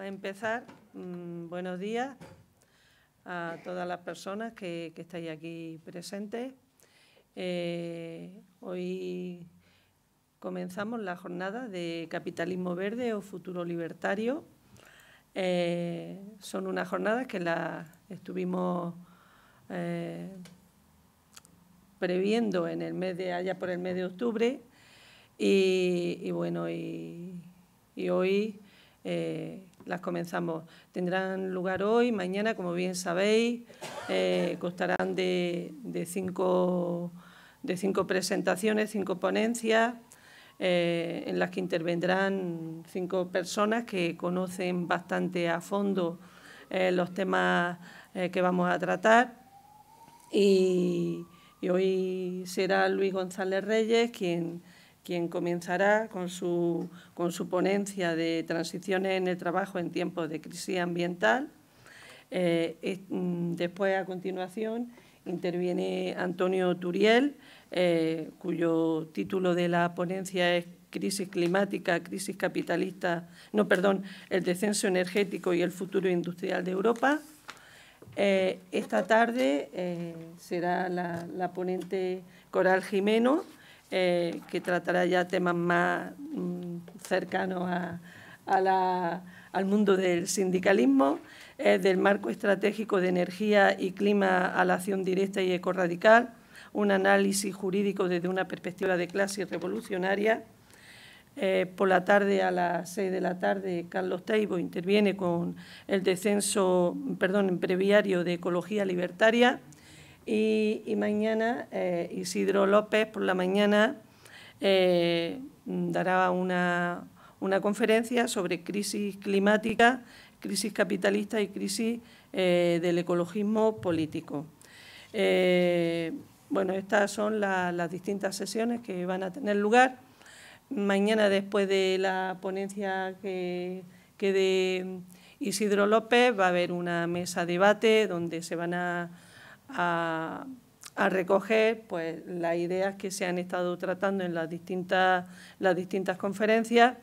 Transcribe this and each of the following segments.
empezar. Mm, buenos días a todas las personas que, estáis aquí presentes. Eh, hoy comenzamos la jornada de Capitalismo Verde o Futuro Libertario. Eh, son unas jornadas que las estuvimos eh, previendo en el mes de allá por el mes de octubre y, bueno y, hoy las comenzamos. Tendrán lugar hoy, mañana, como bien sabéis, costarán eh, constarán de, de, cinco, de cinco presentaciones, cinco ponencias, eh, en las que intervendrán cinco personas que conocen bastante a fondo eh, los temas que vamos a tratar. y hoy será Luis González Reyes quien quien comenzará con su, ponencia de transiciones en el trabajo en tiempos de crisis ambiental. Eh, mm, después, a continuación, interviene Antonio Turiel, eh, cuyo título de la ponencia es Crisis climática, crisis capitalista, no, perdón, el descenso energético y el futuro industrial de Europa. Eh, esta tarde será la, la ponente Coral Jimeno. Eh, que tratará ya temas más mm, cercanos al mundo del sindicalismo, del marco estratégico de energía y clima a la acción directa y ecorradical, un análisis jurídico desde una perspectiva de clase revolucionaria. Eh, por la tarde a las seis de la tarde, Carlos Teibo interviene con el descenso, perdón, en previario de Ecología Libertaria. Y, mañana eh, Isidro López por la mañana eh, dará una, conferencia sobre crisis climática, crisis capitalista y crisis eh, del ecologismo político. bueno, estas son las distintas sesiones que van a tener lugar. Mañana, después de la ponencia que, que de Isidro López, va a haber una mesa debate donde se van a a, recoger pues, las ideas que se han estado tratando en las distintas, las distintas conferencias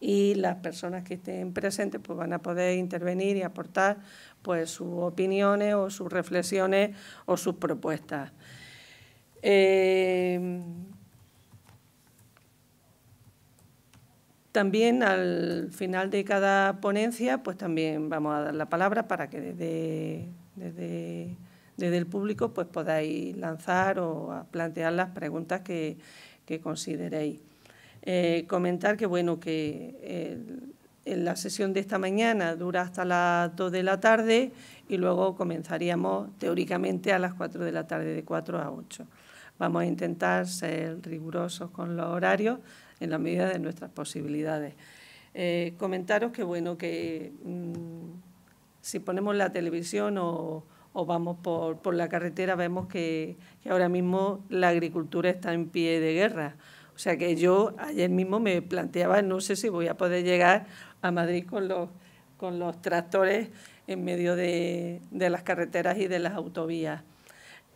y las personas que estén presentes pues, van a poder intervenir y aportar pues, sus opiniones o sus reflexiones o sus propuestas. Eh, también al final de cada ponencia, pues también vamos a dar la palabra para que desde, desde desde el público pues podáis lanzar o plantear las preguntas que, consideréis. Eh, comentar que bueno que en eh, la sesión de esta mañana dura hasta las 2 de la tarde y luego comenzaríamos teóricamente a las 4 de la tarde, de 4 a 8. Vamos a intentar ser rigurosos con los horarios en la medida de nuestras posibilidades. Eh, comentaros que bueno que mm, si ponemos la televisión o o vamos por, la carretera, vemos que, ahora mismo la agricultura está en pie de guerra. O sea que yo ayer mismo me planteaba, no sé si voy a poder llegar a Madrid con los, con los tractores en medio de, las carreteras y de las autovías.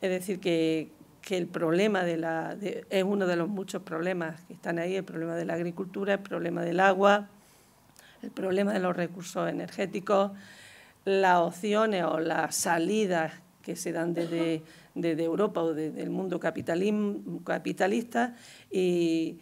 Es decir, que, el problema de la, es uno de los muchos problemas que están ahí, el problema de la agricultura, el problema del agua, el problema de los recursos energéticos, las opciones o las salidas que se dan desde, Europa o desde el mundo capitalista y,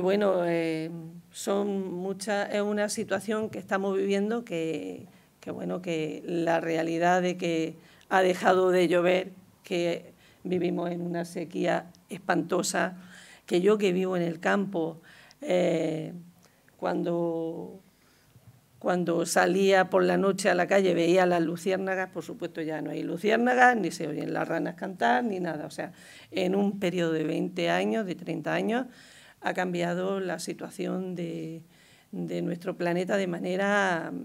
bueno, eh, son muchas, es una situación que estamos viviendo que, bueno, que la realidad de que ha dejado de llover, que vivimos en una sequía espantosa, que yo que vivo en el campo, eh, cuando cuando salía por la noche a la calle veía las luciérnagas, por supuesto ya no hay luciérnagas, ni se oyen las ranas cantar, ni nada. O sea, en un periodo de 20 años, de 30 años, ha cambiado la situación de, nuestro planeta de manera mm,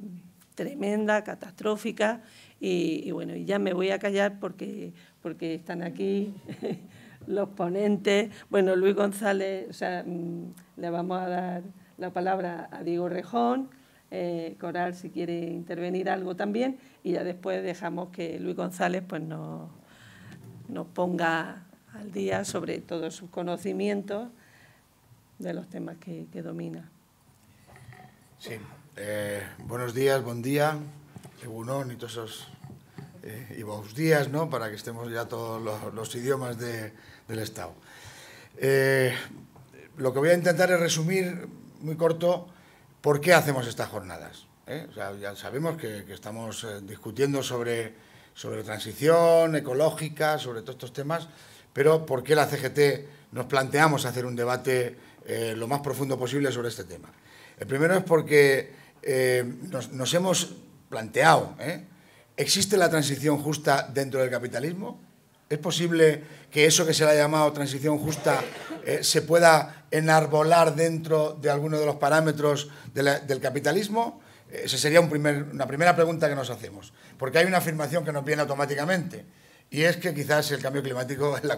tremenda, catastrófica. Y, y, bueno, ya me voy a callar porque, porque están aquí los ponentes. Bueno, Luis González, o sea, mm, le vamos a dar la palabra a Diego Rejón. Eh, Coral si quiere intervenir algo también y ya después dejamos que Luis González pues nos, ponga al día sobre todos sus conocimientos de los temas que, domina. Sí, eh, buenos días, buen día, y todos esos eh, y buenos días, ¿no? Para que estemos ya todos los, idiomas del Estado. lo que voy a intentar es resumir muy corto ¿Por qué hacemos estas jornadas? ¿Eh? ya sabemos que, estamos eh, discutiendo sobre, sobre transición ecológica, sobre todos estos temas, pero ¿por qué la CGT nos planteamos hacer un debate eh, lo más profundo posible sobre este tema? El primero es porque nos, nos, hemos planteado, ¿existe la transición justa dentro del capitalismo? ¿Es posible que eso que se le ha llamado transición justa se pueda enarbolar dentro de alguno de los parámetros del capitalismo? Eh, esa sería una primera pregunta que nos hacemos, porque hay una afirmación que nos viene automáticamente. Y es que quizás el cambio climático, es la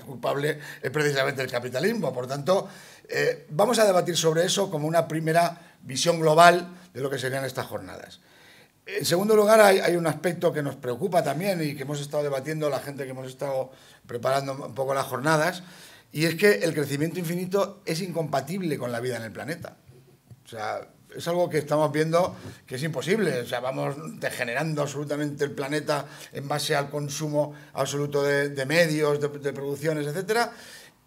culpable es precisamente el capitalismo. Por tanto, eh, vamos a debatir sobre eso como una primera visión global de lo que serían estas jornadas. En segundo lugar, hay, un aspecto que nos preocupa también y que hemos estado debatiendo la gente que hemos estado preparando un poco las jornadas, y es que el crecimiento infinito es incompatible con la vida en el planeta. O sea, es algo que estamos viendo que es imposible. O sea, vamos degenerando absolutamente el planeta en base al consumo absoluto de, medios, de, producciones, etc.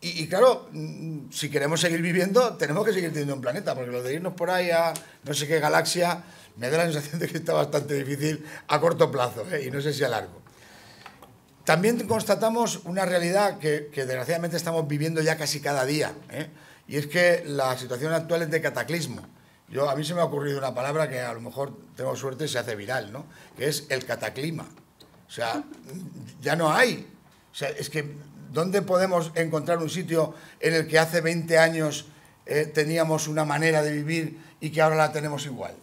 Y, claro, mm, si queremos seguir viviendo, tenemos que seguir teniendo un planeta, porque lo de irnos por ahí a no sé qué galaxia me da la sensación de que está bastante difícil a corto plazo, ¿eh? y no sé si a largo. También constatamos una realidad que, desgraciadamente estamos viviendo ya casi cada día, ¿eh? y es que la situación actual es de cataclismo. Yo, a mí se me ha ocurrido una palabra que a lo mejor tengo suerte se hace viral, ¿no? que es el cataclima. O sea, ya no hay. es que, ¿dónde podemos encontrar un sitio en el que hace 20 años eh, teníamos una manera de vivir y que ahora la tenemos igual?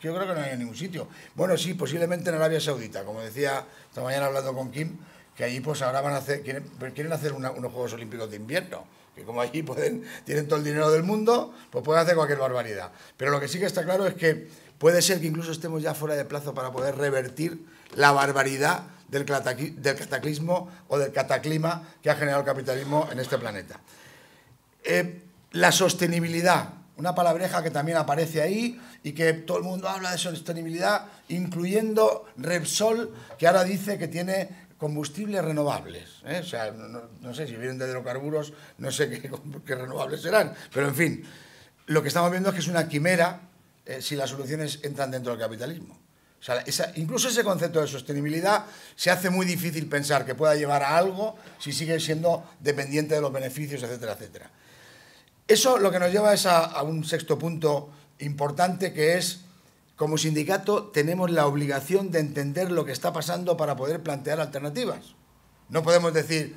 yo creo que no hay ningún sitio. Bueno, sí, posiblemente en Arabia Saudita, como decía esta mañana hablando con Kim, que allí pues ahora van a hacer, quieren, pues, hacer unos Juegos Olímpicos de invierno, que como allí tienen todo el dinero del mundo, pues pueden hacer cualquier barbaridad. Pero lo que sí que está claro es que puede ser que incluso estemos ya fuera de plazo para poder revertir la barbaridad del, cataclismo o del cataclima que ha generado el capitalismo en este planeta. Eh, la sostenibilidad una palabreja que también aparece ahí y que todo el mundo habla de sostenibilidad, incluyendo Repsol, que ahora dice que tiene combustibles renovables. ¿eh? O sea, no, sé si vienen de hidrocarburos, no sé qué, renovables serán, pero en fin, lo que estamos viendo es que es una quimera eh, si las soluciones entran dentro del capitalismo. incluso ese concepto de sostenibilidad se hace muy difícil pensar que pueda llevar a algo si sigue siendo dependiente de los beneficios, etcétera, etcétera. Eso lo que nos lleva es a, un sexto punto importante que es, como sindicato tenemos la obligación de entender lo que está pasando para poder plantear alternativas. No podemos decir,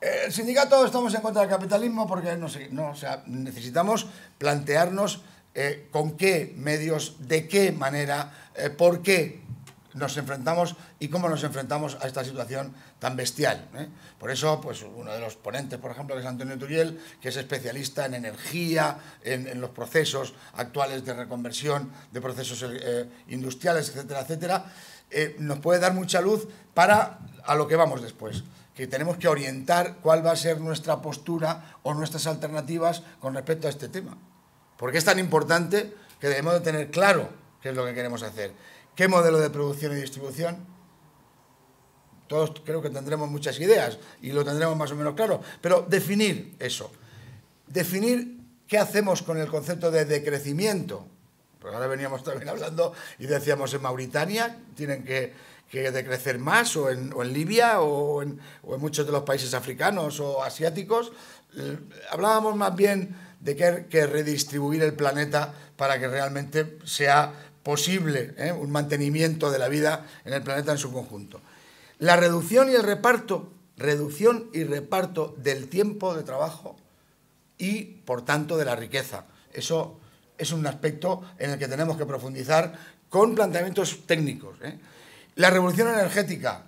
eh, el sindicato estamos en contra del capitalismo porque no sé, no, sea, necesitamos plantearnos eh, con qué medios, de qué manera, eh, por qué nos enfrentamos y cómo nos enfrentamos a esta situación tan bestial. ¿eh? Por eso, pues uno de los ponentes, por ejemplo, que es Antonio Turiel, que es especialista en energía, en, los procesos actuales de reconversión, de procesos eh, eh, industriales, etcétera, etcétera, nos puede dar mucha luz para a lo que vamos después que tenemos que orientar cuál va a ser nuestra postura o nuestras alternativas con respecto a este tema. Porque es tan importante que debemos tener claro qué es lo que queremos hacer. ¿Qué modelo de producción y distribución? Todos creo que tendremos muchas ideas y lo tendremos más o menos claro, pero definir eso. Definir qué hacemos con el concepto de decrecimiento. Porque ahora veníamos también hablando y decíamos en Mauritania tienen que, decrecer más, o en, Libia, o en, o en muchos de los países africanos o asiáticos. Eh, hablábamos más bien de que hay que redistribuir el planeta para que realmente sea posible ¿eh? un mantenimiento de la vida en el planeta en su conjunto. La reducción y el reparto, reducción y reparto del tiempo de trabajo y, por tanto, de la riqueza. Eso es un aspecto en el que tenemos que profundizar con planteamientos técnicos. ¿eh? La revolución energética.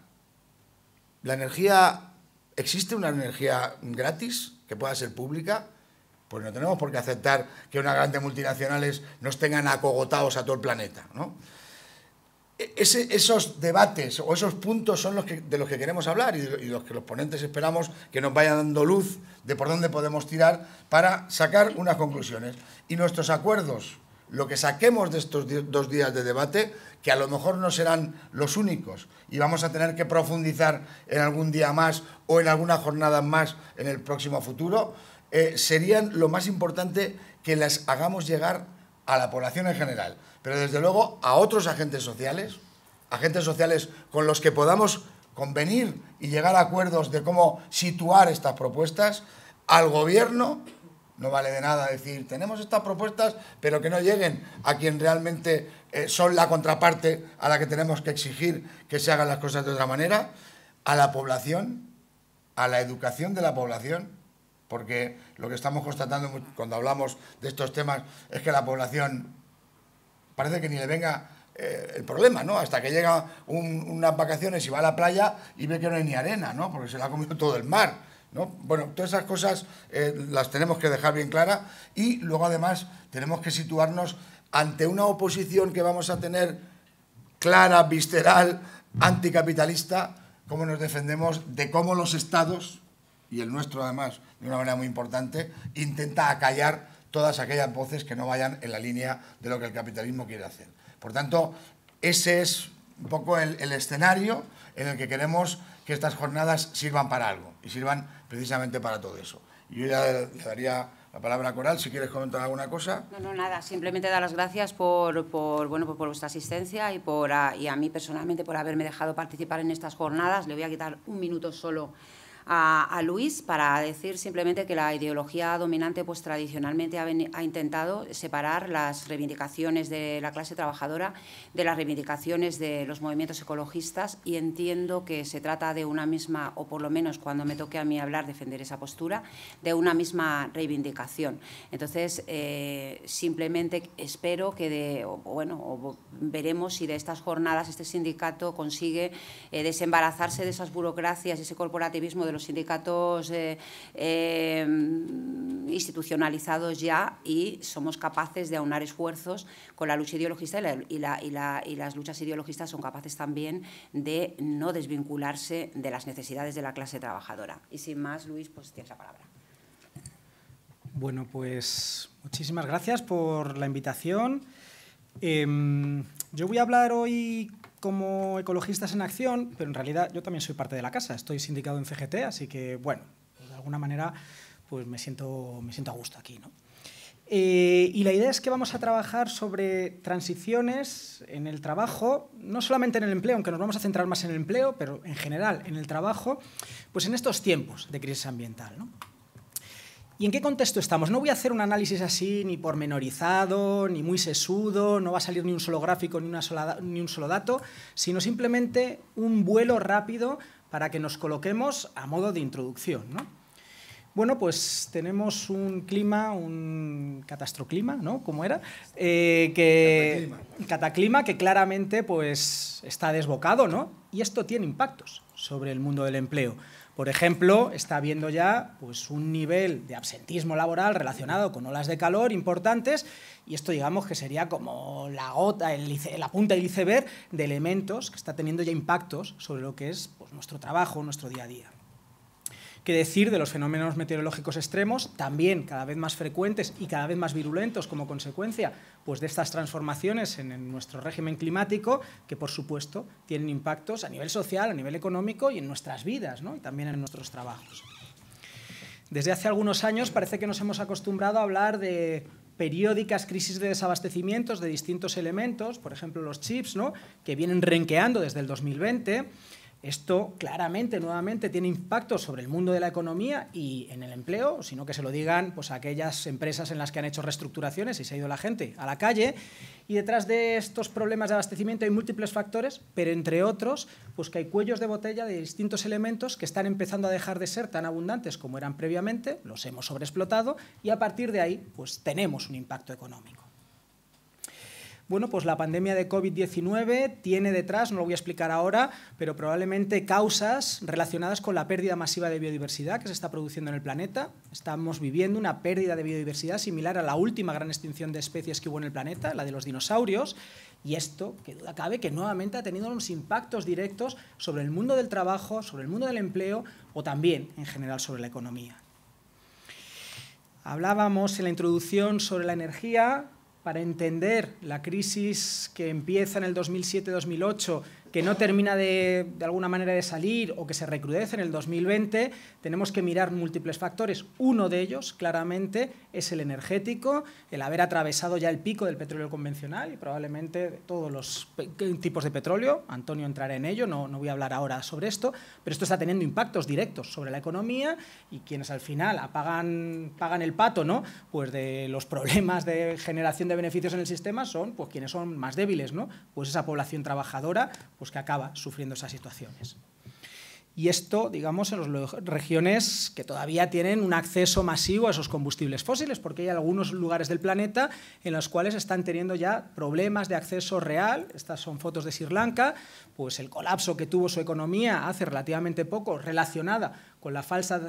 La energía, ¿existe una energía gratis que pueda ser pública? Pues no tenemos por qué aceptar que unas grandes multinacionales nos tengan acogotados a todo el planeta, e, esos debates o esos puntos son los de los que queremos hablar y, los que los ponentes esperamos que nos vayan dando luz de por dónde podemos tirar para sacar unas conclusiones. Y nuestros acuerdos, lo que saquemos de estos dos días de debate, que a lo mejor no serán los únicos y vamos a tener que profundizar en algún día más o en alguna jornada más en el próximo futuro, eh, serían lo más importante que las hagamos llegar a la población en general, pero desde luego a otros agentes sociales, agentes sociales con los que podamos convenir y llegar a acuerdos de cómo situar estas propuestas, al gobierno no vale de nada decir, tenemos estas propuestas, pero que no lleguen a quien realmente eh, son la contraparte a la que tenemos que exigir que se hagan las cosas de otra manera, a la población, a la educación de la población, porque lo que estamos constatando cuando hablamos de estos temas es que la población parece que ni le venga eh, el problema, ¿no? Hasta que llega unas vacaciones y va a la playa y ve que no hay ni arena, ¿no? Porque se la ha comido todo el mar. ¿No? Bueno, todas esas cosas eh, las tenemos que dejar bien claras y luego además tenemos que situarnos ante una oposición que vamos a tener clara, visceral, anticapitalista, cómo nos defendemos de cómo los estados y el nuestro además, de una manera muy importante, intenta acallar todas aquellas voces que no vayan en la línea de lo que el capitalismo quiere hacer. Por tanto, ese es un poco el, escenario en el que queremos que estas jornadas sirvan para algo y sirvan precisamente para todo eso. Yo ya le daría la palabra a Coral, si quieres comentar alguna cosa. No, no, nada, simplemente dar las gracias por, por bueno, pues por, vuestra asistencia y, por, y a mí personalmente por haberme dejado participar en estas jornadas. Le voy a quitar un minuto solo a, Luis para decir simplemente que la ideología dominante pues, tradicionalmente ha, intentado separar las reivindicaciones de la clase trabajadora de las reivindicaciones de los movimientos ecologistas y entiendo que se trata de una misma, o por lo menos cuando me toque a mí hablar, defender esa postura, de una misma reivindicación. Entonces, eh, simplemente espero que, de, bueno, veremos si de estas jornadas este sindicato consigue eh, desembarazarse de esas burocracias, ese corporativismo de los sindicatos eh, em, institucionalizados ya y somos capaces de aunar esfuerzos con la lucha ideologista y, las luchas ideologistas son capaces también de no desvincularse de las necesidades de la clase trabajadora. Y sin más, Luis, pues tienes la palabra. Bueno, pues muchísimas gracias por la invitación. Em, yo voy a hablar hoy como ecologistas en acción, pero en realidad yo también soy parte de la casa, estoy sindicado en CGT, así que bueno, de alguna manera pues me siento, me siento a gusto aquí. ¿no? Eh, y la idea es que vamos a trabajar sobre transiciones en el trabajo, no solamente en el empleo, aunque nos vamos a centrar más en el empleo, pero en general en el trabajo, pues en estos tiempos de crisis ambiental. ¿no? ¿Y en qué contexto estamos? No voy a hacer un análisis así, ni pormenorizado, ni muy sesudo, no va a salir ni un solo gráfico, ni, una sola, ni un solo dato, sino simplemente un vuelo rápido para que nos coloquemos a modo de introducción. Bueno, pues tenemos un clima, un catastroclima, ¿no? ¿Cómo era? Eh, que, cataclima. cataclima que claramente pues, está desbocado, ¿no? Y esto tiene impactos sobre el mundo del empleo. Por ejemplo, está habiendo ya pues, un nivel de absentismo laboral relacionado con olas de calor importantes y esto digamos que sería como la gota, el, la punta del iceberg de elementos que está teniendo ya impactos sobre lo que es pues, nuestro trabajo, nuestro día a día qué decir de los fenómenos meteorológicos extremos, también cada vez más frecuentes y cada vez más virulentos como consecuencia pues, de estas transformaciones en, nuestro régimen climático, que por supuesto tienen impactos a nivel social, a nivel económico y en nuestras vidas ¿no? y también en nuestros trabajos. Desde hace algunos años parece que nos hemos acostumbrado a hablar de periódicas crisis de desabastecimientos de distintos elementos, por ejemplo los chips, que vienen renqueando desde el 2020 esto claramente, nuevamente, tiene impacto sobre el mundo de la economía y en el empleo, sino que se lo digan pues, aquellas empresas en las que han hecho reestructuraciones y se ha ido la gente a la calle. Y detrás de estos problemas de abastecimiento hay múltiples factores, pero entre otros, pues que hay cuellos de botella de distintos elementos que están empezando a dejar de ser tan abundantes como eran previamente, los hemos sobreexplotado y a partir de ahí pues, tenemos un impacto económico. Bueno, pues la pandemia de COVID-19 tiene detrás, no lo voy a explicar ahora, pero probablemente causas relacionadas con la pérdida masiva de biodiversidad que se está produciendo en el planeta. Estamos viviendo una pérdida de biodiversidad similar a la última gran extinción de especies que hubo en el planeta, la de los dinosaurios, y esto, que duda cabe, que nuevamente ha tenido unos impactos directos sobre el mundo del trabajo, sobre el mundo del empleo o también en general sobre la economía. Hablábamos en la introducción sobre la energía, para entender la crisis que empieza en el 2007-2008 que no termina de, alguna manera de salir o que se recrudece en el 2020, tenemos que mirar múltiples factores. Uno de ellos, claramente, es el energético, el haber atravesado ya el pico del petróleo convencional y probablemente todos los tipos de petróleo. Antonio entrará en ello, no, no voy a hablar ahora sobre esto, pero esto está teniendo impactos directos sobre la economía y quienes al final apagan, pagan el pato ¿no? pues de los problemas de generación de beneficios en el sistema son pues, quienes son más débiles, ¿no? pues esa población trabajadora, pues pues que acaba sufriendo esas situaciones. Y esto, digamos, en las regiones que todavía tienen un acceso masivo a esos combustibles fósiles, porque hay algunos lugares del planeta en los cuales están teniendo ya problemas de acceso real. Estas son fotos de Sri Lanka, pues el colapso que tuvo su economía hace relativamente poco relacionada con la falsa,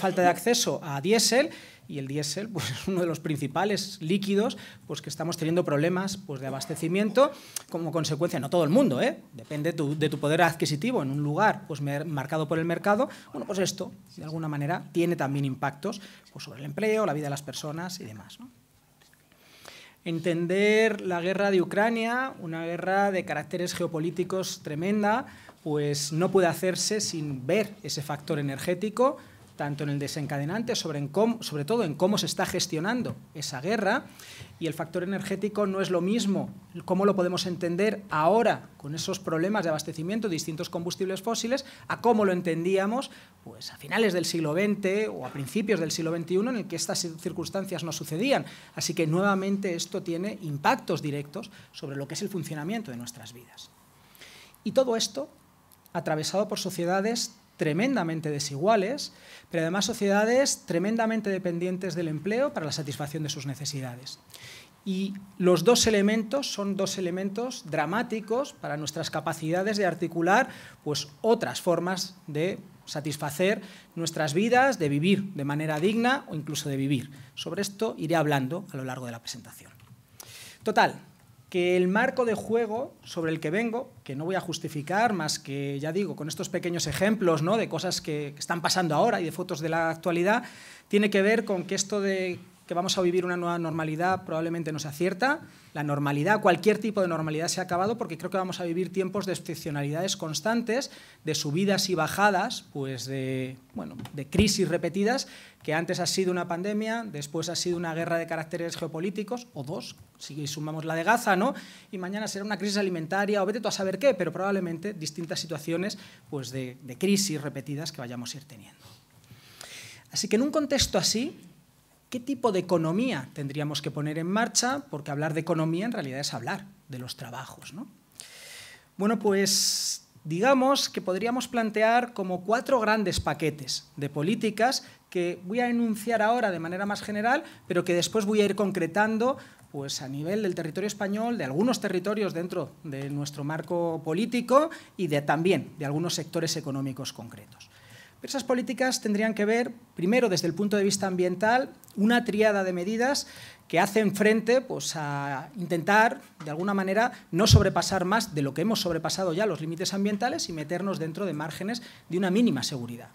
falta de acceso a diésel y el diésel pues, es uno de los principales líquidos pues, que estamos teniendo problemas pues, de abastecimiento como consecuencia, no todo el mundo, ¿eh? depende de tu poder adquisitivo en un lugar pues, marcado por el mercado, bueno, pues esto de alguna manera tiene también impactos pues, sobre el empleo, la vida de las personas y demás. Entender la guerra de Ucrania, una guerra de caracteres geopolíticos tremenda, pues no puede hacerse sin ver ese factor energético, tanto en el desencadenante, sobre, en sobre todo en cómo se está gestionando esa guerra. Y el factor energético no es lo mismo, cómo lo podemos entender ahora con esos problemas de abastecimiento de distintos combustibles fósiles, a cómo lo entendíamos pues, a finales del siglo XX o a principios del siglo XXI, en el que estas circunstancias no sucedían. Así que nuevamente esto tiene impactos directos sobre lo que es el funcionamiento de nuestras vidas. Y todo esto atravesado por sociedades tremendamente desiguales, pero además sociedades tremendamente dependientes del empleo para la satisfacción de sus necesidades. Y los dos elementos son dos elementos dramáticos para nuestras capacidades de articular pues, otras formas de satisfacer nuestras vidas, de vivir de manera digna o incluso de vivir. Sobre esto iré hablando a lo largo de la presentación. Total, que el marco de juego sobre el que vengo, que no voy a justificar más que, ya digo, con estos pequeños ejemplos ¿no? de cosas que, que están pasando ahora y de fotos de la actualidad, tiene que ver con que esto de que vamos a vivir una nueva normalidad probablemente no sea cierta. La normalidad, cualquier tipo de normalidad se ha acabado porque creo que vamos a vivir tiempos de excepcionalidades constantes, de subidas y bajadas, pues de, bueno, de crisis repetidas, que antes ha sido una pandemia, después ha sido una guerra de caracteres geopolíticos, o dos, si sumamos la de Gaza, ¿no? Y mañana será una crisis alimentaria, o vete tú a saber qué, pero probablemente distintas situaciones pues de crisis repetidas que vayamos a ir teniendo. Así que en un contexto así, ¿Qué tipo de economía tendríamos que poner en marcha? Porque hablar de economía en realidad es hablar de los trabajos. Bueno, pues digamos que podríamos plantear como cuatro grandes paquetes de políticas que voy a enunciar ahora de manera más general, pero que después voy a ir concretando pues a nivel del territorio español, de algunos territorios dentro de nuestro marco político y de, también de algunos sectores económicos concretos esas políticas tendrían que ver, primero, desde el punto de vista ambiental, una triada de medidas que hacen frente pues, a intentar, de alguna manera, no sobrepasar más de lo que hemos sobrepasado ya los límites ambientales y meternos dentro de márgenes de una mínima seguridad.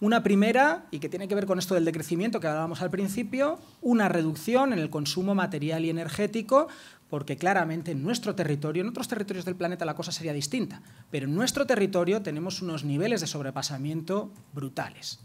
Una primera, y que tiene que ver con esto del decrecimiento que hablábamos al principio, una reducción en el consumo material y energético, porque claramente en nuestro territorio, en otros territorios del planeta la cosa sería distinta, pero en nuestro territorio tenemos unos niveles de sobrepasamiento brutales.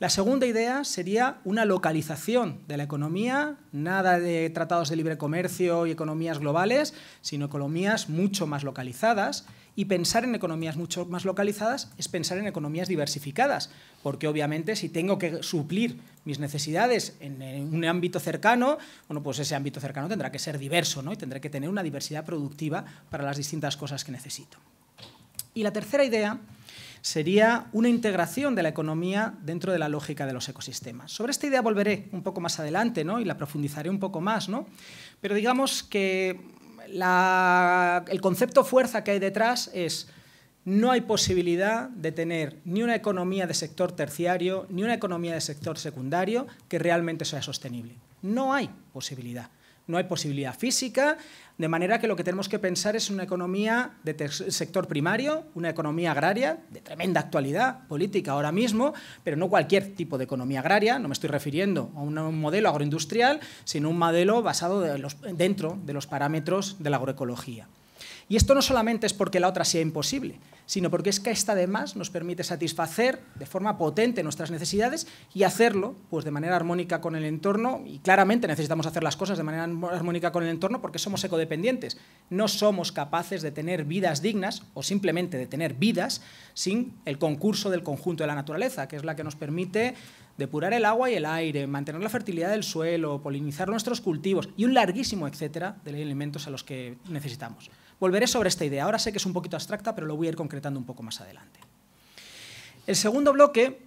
La segunda idea sería una localización de la economía, nada de tratados de libre comercio y economías globales, sino economías mucho más localizadas y pensar en economías mucho más localizadas es pensar en economías diversificadas, porque obviamente si tengo que suplir mis necesidades en, un ámbito cercano, bueno, pues ese ámbito cercano tendrá que ser diverso ¿no? y tendré que tener una diversidad productiva para las distintas cosas que necesito. Y la tercera idea sería una integración de la economía dentro de la lógica de los ecosistemas. Sobre esta idea volveré un poco más adelante ¿no? y la profundizaré un poco más, ¿no? pero digamos que el concepto fuerza que hay detrás es no hay posibilidad de tener ni una economía de sector terciario ni una economía de sector secundario que realmente sea sostenible. No hay posibilidad no hay posibilidad física, de manera que lo que tenemos que pensar es una economía de sector primario, una economía agraria de tremenda actualidad política ahora mismo, pero no cualquier tipo de economía agraria, no me estoy refiriendo a un modelo agroindustrial, sino un modelo basado dentro de los parámetros de la agroecología. Y esto no solamente es porque la otra sea imposible, sino porque es que esta además nos permite satisfacer de forma potente nuestras necesidades y hacerlo pues, de manera armónica con el entorno. Y claramente necesitamos hacer las cosas de manera armónica con el entorno porque somos ecodependientes. No somos capaces de tener vidas dignas o simplemente de tener vidas sin el concurso del conjunto de la naturaleza, que es la que nos permite depurar el agua y el aire, mantener la fertilidad del suelo, polinizar nuestros cultivos y un larguísimo etcétera de elementos a los que necesitamos. Volveré sobre esta idea. Ahora sé que es un poquito abstracta, pero lo voy a ir concretando un poco más adelante. El segundo bloque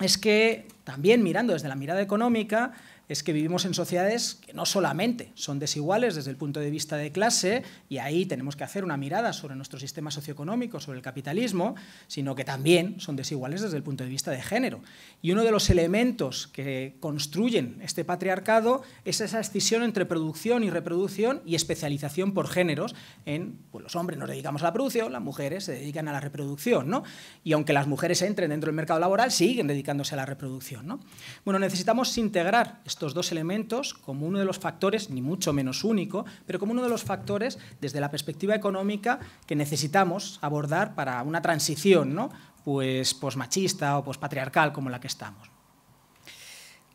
es que, también mirando desde la mirada económica, es que vivimos en sociedades que no solamente son desiguales desde el punto de vista de clase, y ahí tenemos que hacer una mirada sobre nuestro sistema socioeconómico, sobre el capitalismo, sino que también son desiguales desde el punto de vista de género. Y uno de los elementos que construyen este patriarcado es esa escisión entre producción y reproducción y especialización por géneros. En, pues los hombres nos dedicamos a la producción, las mujeres se dedican a la reproducción. ¿no? Y aunque las mujeres entren dentro del mercado laboral, siguen dedicándose a la reproducción. Bueno, necesitamos integrar estos dos elementos como uno de los factores, ni mucho menos único, pero como uno de los factores desde la perspectiva económica que necesitamos abordar para una transición ¿no? pues, posmachista o pospatriarcal como la que estamos.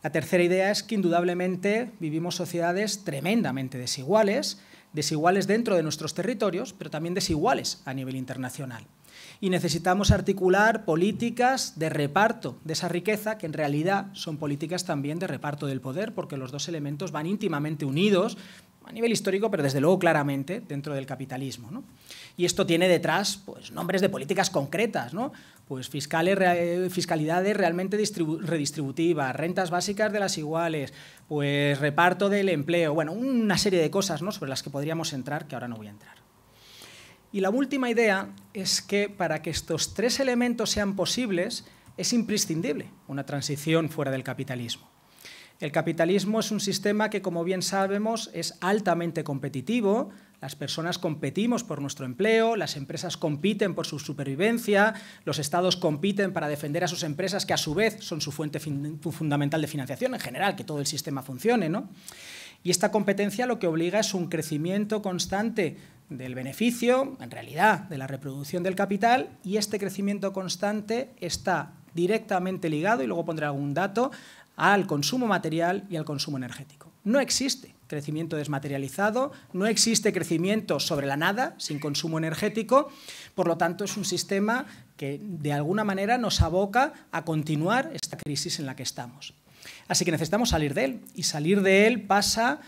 La tercera idea es que indudablemente vivimos sociedades tremendamente desiguales, desiguales dentro de nuestros territorios, pero también desiguales a nivel internacional y necesitamos articular políticas de reparto de esa riqueza, que en realidad son políticas también de reparto del poder, porque los dos elementos van íntimamente unidos a nivel histórico, pero desde luego claramente dentro del capitalismo. Y esto tiene detrás pues, nombres de políticas concretas, ¿no? pues fiscales, eh, fiscalidades realmente redistributivas, rentas básicas de las iguales, pues reparto del empleo, bueno, una serie de cosas ¿no? sobre las que podríamos entrar que ahora no voy a entrar. Y la última idea es que para que estos tres elementos sean posibles es imprescindible una transición fuera del capitalismo. El capitalismo es un sistema que, como bien sabemos, es altamente competitivo, las personas competimos por nuestro empleo, las empresas compiten por su supervivencia, los estados compiten para defender a sus empresas, que a su vez son su fuente fundamental de financiación en general, que todo el sistema funcione. Y esta competencia lo que obliga es un crecimiento constante del beneficio, en realidad de la reproducción del capital, y este crecimiento constante está directamente ligado, y luego pondré algún dato, al consumo material y al consumo energético. No existe crecimiento desmaterializado, no existe crecimiento sobre la nada, sin consumo energético, por lo tanto es un sistema que de alguna manera nos aboca a continuar esta crisis en la que estamos. Así que necesitamos salir de él, y salir de él pasa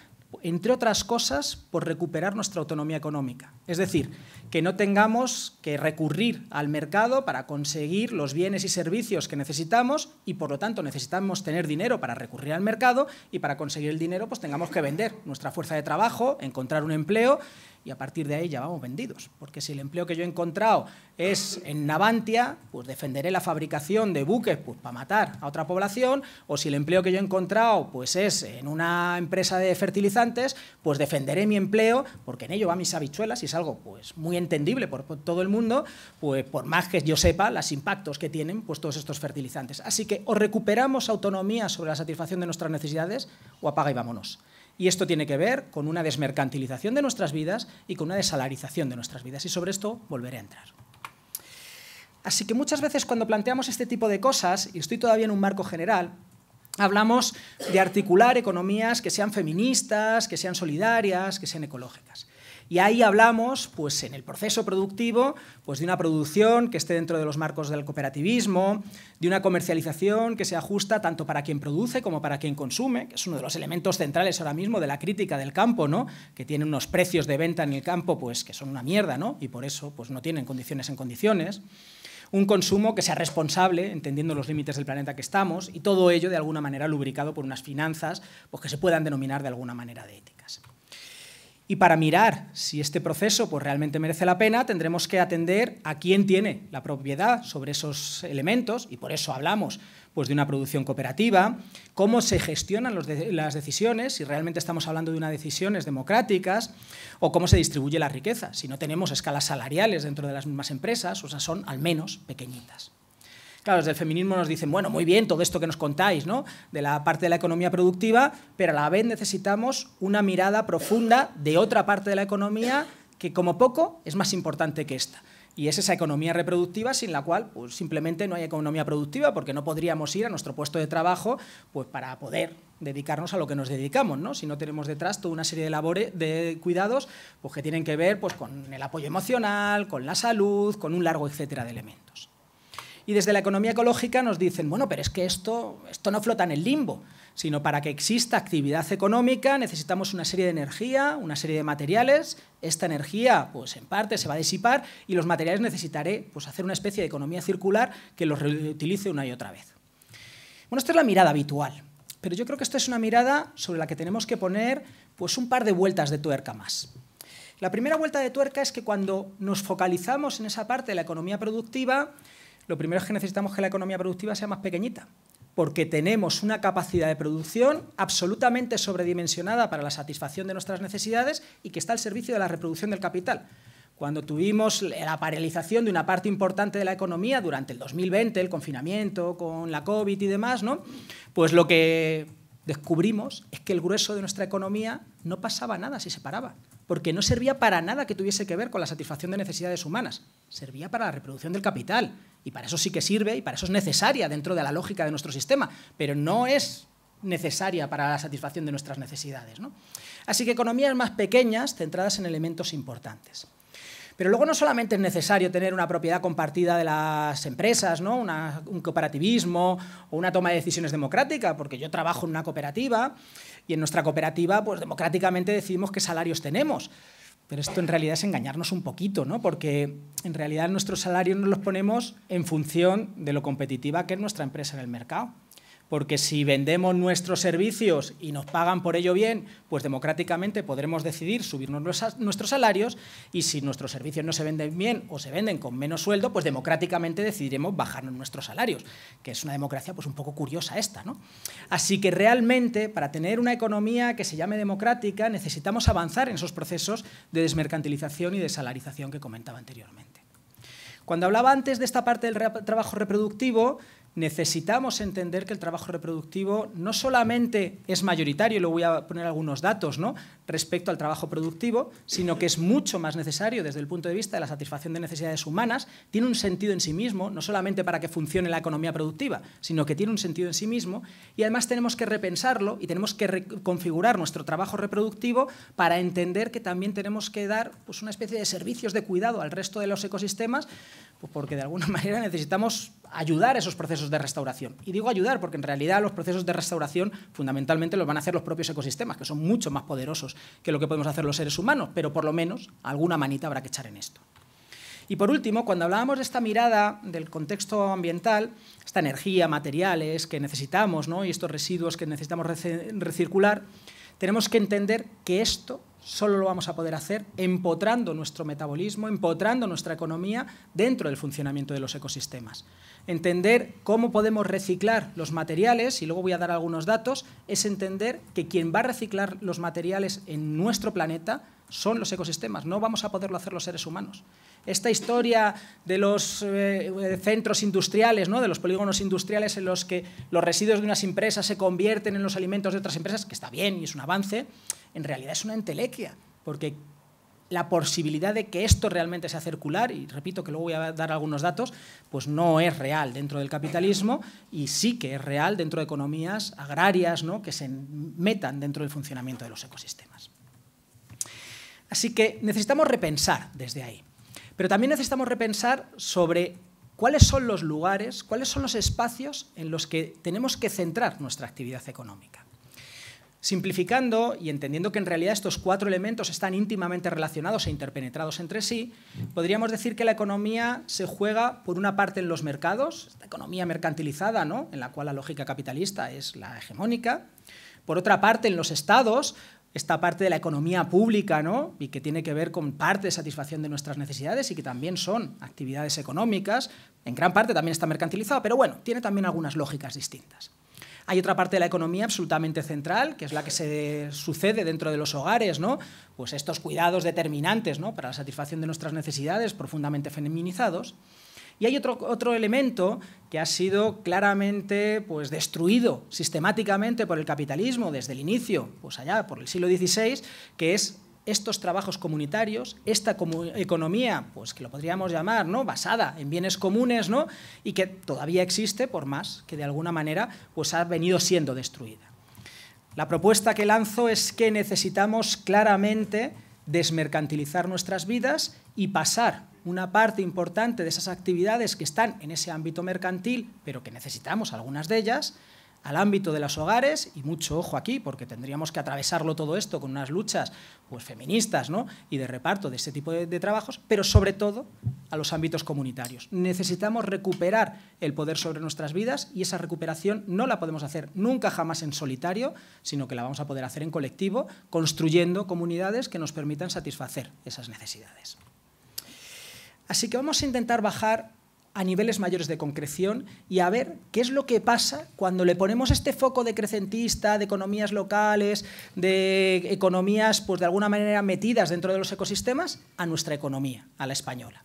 entre otras cosas, por recuperar nuestra autonomía económica. Es decir, que no tengamos que recurrir al mercado para conseguir los bienes y servicios que necesitamos y por lo tanto necesitamos tener dinero para recurrir al mercado y para conseguir el dinero pues tengamos que vender nuestra fuerza de trabajo, encontrar un empleo y a partir de ahí ya vamos vendidos. Porque si el empleo que yo he encontrado es en Navantia, pues defenderé la fabricación de buques pues, para matar a otra población, o si el empleo que yo he encontrado pues, es en una empresa de fertilizantes, pues defenderé mi empleo porque en ello van mis habichuelas y es algo pues, muy entendible por, todo el mundo, pues por más que yo sepa los impactos que tienen pues, todos estos fertilizantes. Así que o recuperamos autonomía sobre la satisfacción de nuestras necesidades o apaga y vámonos. Y esto tiene que ver con una desmercantilización de nuestras vidas y con una desalarización de nuestras vidas. Y sobre esto volveré a entrar. Así que muchas veces cuando planteamos este tipo de cosas, y estoy todavía en un marco general, hablamos de articular economías que sean feministas, que sean solidarias, que sean ecológicas. Y ahí hablamos, pues en el proceso productivo, pues de una producción que esté dentro de los marcos del cooperativismo, de una comercialización que se ajusta tanto para quien produce como para quien consume, que es uno de los elementos centrales ahora mismo de la crítica del campo, ¿no? Que tiene unos precios de venta en el campo, pues que son una mierda, ¿no? Y por eso, pues no tienen condiciones en condiciones un consumo que sea responsable, entendiendo los límites del planeta que estamos, y todo ello de alguna manera lubricado por unas finanzas pues, que se puedan denominar de alguna manera de éticas. Y para mirar si este proceso pues, realmente merece la pena, tendremos que atender a quién tiene la propiedad sobre esos elementos, y por eso hablamos pues, de una producción cooperativa, cómo se gestionan las decisiones, si realmente estamos hablando de unas decisiones democráticas, o cómo se distribuye la riqueza, si no tenemos escalas salariales dentro de las mismas empresas, o sea, son al menos pequeñitas. Claro, desde el feminismo nos dicen, bueno, muy bien todo esto que nos contáis, ¿no? De la parte de la economía productiva, pero a la vez necesitamos una mirada profunda de otra parte de la economía que como poco es más importante que esta. Y es esa economía reproductiva sin la cual pues, simplemente no hay economía productiva porque no podríamos ir a nuestro puesto de trabajo pues, para poder dedicarnos a lo que nos dedicamos, ¿no? Si no tenemos detrás toda una serie de labores, de cuidados pues, que tienen que ver pues, con el apoyo emocional, con la salud, con un largo etcétera de elementos. Y desde la economía ecológica nos dicen, bueno, pero es que esto, esto no flota en el limbo, sino para que exista actividad económica necesitamos una serie de energía, una serie de materiales. Esta energía, pues en parte, se va a disipar y los materiales necesitaré pues, hacer una especie de economía circular que los reutilice una y otra vez. Bueno, esta es la mirada habitual, pero yo creo que esta es una mirada sobre la que tenemos que poner pues, un par de vueltas de tuerca más. La primera vuelta de tuerca es que cuando nos focalizamos en esa parte de la economía productiva, lo primero es que necesitamos que la economía productiva sea más pequeñita, porque tenemos una capacidad de producción absolutamente sobredimensionada para la satisfacción de nuestras necesidades y que está al servicio de la reproducción del capital. Cuando tuvimos la paralización de una parte importante de la economía durante el 2020, el confinamiento con la COVID y demás, ¿no? pues lo que descubrimos es que el grueso de nuestra economía no pasaba nada si se paraba porque no servía para nada que tuviese que ver con la satisfacción de necesidades humanas, servía para la reproducción del capital, y para eso sí que sirve, y para eso es necesaria dentro de la lógica de nuestro sistema, pero no es necesaria para la satisfacción de nuestras necesidades. Así que economías más pequeñas centradas en elementos importantes. Pero luego no solamente es necesario tener una propiedad compartida de las empresas, ¿no? un cooperativismo o una toma de decisiones democrática, porque yo trabajo en una cooperativa, y en nuestra cooperativa, pues democráticamente decidimos qué salarios tenemos. Pero esto en realidad es engañarnos un poquito, ¿no? Porque en realidad nuestros salarios nos los ponemos en función de lo competitiva que es nuestra empresa en el mercado porque si vendemos nuestros servicios y nos pagan por ello bien, pues democráticamente podremos decidir subirnos nuestros salarios y si nuestros servicios no se venden bien o se venden con menos sueldo, pues democráticamente decidiremos bajarnos nuestros salarios, que es una democracia pues un poco curiosa esta, ¿no? Así que realmente para tener una economía que se llame democrática necesitamos avanzar en esos procesos de desmercantilización y de salarización que comentaba anteriormente. Cuando hablaba antes de esta parte del trabajo reproductivo, necesitamos entender que el trabajo reproductivo no solamente es mayoritario, y lo voy a poner algunos datos ¿no? respecto al trabajo productivo, sino que es mucho más necesario desde el punto de vista de la satisfacción de necesidades humanas, tiene un sentido en sí mismo, no solamente para que funcione la economía productiva, sino que tiene un sentido en sí mismo, y además tenemos que repensarlo y tenemos que reconfigurar nuestro trabajo reproductivo para entender que también tenemos que dar pues, una especie de servicios de cuidado al resto de los ecosistemas, porque de alguna manera necesitamos ayudar a esos procesos de restauración. Y digo ayudar porque en realidad los procesos de restauración fundamentalmente los van a hacer los propios ecosistemas, que son mucho más poderosos que lo que podemos hacer los seres humanos, pero por lo menos alguna manita habrá que echar en esto. Y por último, cuando hablábamos de esta mirada del contexto ambiental, esta energía, materiales que necesitamos ¿no? y estos residuos que necesitamos recircular, tenemos que entender que esto solo lo vamos a poder hacer empotrando nuestro metabolismo, empotrando nuestra economía dentro del funcionamiento de los ecosistemas. Entender cómo podemos reciclar los materiales, y luego voy a dar algunos datos, es entender que quien va a reciclar los materiales en nuestro planeta son los ecosistemas, no vamos a poderlo hacer los seres humanos. Esta historia de los eh, eh, centros industriales, ¿no? de los polígonos industriales en los que los residuos de unas empresas se convierten en los alimentos de otras empresas, que está bien y es un avance, en realidad es una entelequia, porque la posibilidad de que esto realmente sea circular, y repito que luego voy a dar algunos datos, pues no es real dentro del capitalismo y sí que es real dentro de economías agrarias ¿no? que se metan dentro del funcionamiento de los ecosistemas. Así que necesitamos repensar desde ahí. Pero también necesitamos repensar sobre cuáles son los lugares, cuáles son los espacios en los que tenemos que centrar nuestra actividad económica. Simplificando y entendiendo que en realidad estos cuatro elementos están íntimamente relacionados e interpenetrados entre sí, podríamos decir que la economía se juega por una parte en los mercados, esta economía mercantilizada, ¿no? en la cual la lógica capitalista es la hegemónica, por otra parte en los estados, esta parte de la economía pública, ¿no? Y que tiene que ver con parte de satisfacción de nuestras necesidades y que también son actividades económicas, en gran parte también está mercantilizada, pero bueno, tiene también algunas lógicas distintas. Hay otra parte de la economía absolutamente central, que es la que se sucede dentro de los hogares, ¿no? Pues estos cuidados determinantes, ¿no? Para la satisfacción de nuestras necesidades, profundamente feminizados. Y hay otro, otro elemento que ha sido claramente pues, destruido sistemáticamente por el capitalismo desde el inicio, pues allá por el siglo XVI, que es estos trabajos comunitarios, esta economía, pues que lo podríamos llamar, ¿no? basada en bienes comunes, ¿no? y que todavía existe, por más que de alguna manera pues ha venido siendo destruida. La propuesta que lanzo es que necesitamos claramente desmercantilizar nuestras vidas y pasar una parte importante de esas actividades que están en ese ámbito mercantil, pero que necesitamos algunas de ellas, al ámbito de los hogares, y mucho ojo aquí, porque tendríamos que atravesarlo todo esto con unas luchas pues, feministas ¿no? y de reparto de ese tipo de, trabajos, pero sobre todo a los ámbitos comunitarios. Necesitamos recuperar el poder sobre nuestras vidas y esa recuperación no la podemos hacer nunca jamás en solitario, sino que la vamos a poder hacer en colectivo, construyendo comunidades que nos permitan satisfacer esas necesidades. Así que vamos a intentar bajar a niveles mayores de concreción y a ver qué es lo que pasa cuando le ponemos este foco decrecentista de economías locales, de economías pues de alguna manera metidas dentro de los ecosistemas a nuestra economía, a la española.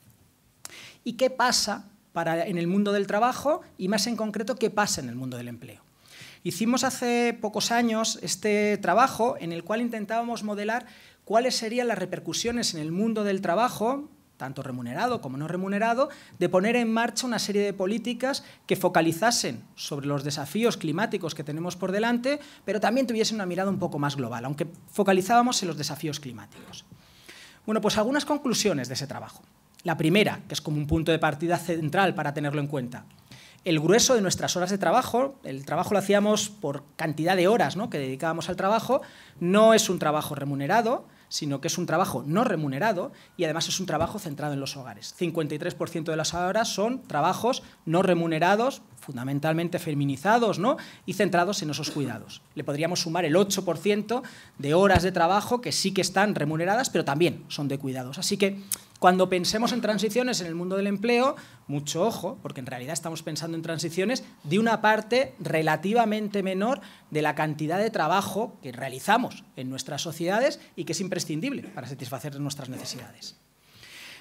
¿Y qué pasa en el mundo del trabajo y más en concreto qué pasa en el mundo del empleo? Hicimos hace pocos años este trabajo en el cual intentábamos modelar cuáles serían las repercusiones en el mundo del trabajo tanto remunerado como no remunerado, de poner en marcha una serie de políticas que focalizasen sobre los desafíos climáticos que tenemos por delante, pero también tuviesen una mirada un poco más global, aunque focalizábamos en los desafíos climáticos. Bueno, pues algunas conclusiones de ese trabajo. La primera, que es como un punto de partida central para tenerlo en cuenta. El grueso de nuestras horas de trabajo, el trabajo lo hacíamos por cantidad de horas ¿no? que dedicábamos al trabajo, no es un trabajo remunerado, sino que es un trabajo no remunerado y además es un trabajo centrado en los hogares. 53% de las horas son trabajos no remunerados, fundamentalmente feminizados ¿no? y centrados en esos cuidados. Le podríamos sumar el 8% de horas de trabajo que sí que están remuneradas, pero también son de cuidados. Así que cuando pensemos en transiciones en el mundo del empleo, mucho ojo, porque en realidad estamos pensando en transiciones de una parte relativamente menor de la cantidad de trabajo que realizamos en nuestras sociedades y que es imprescindible para satisfacer nuestras necesidades.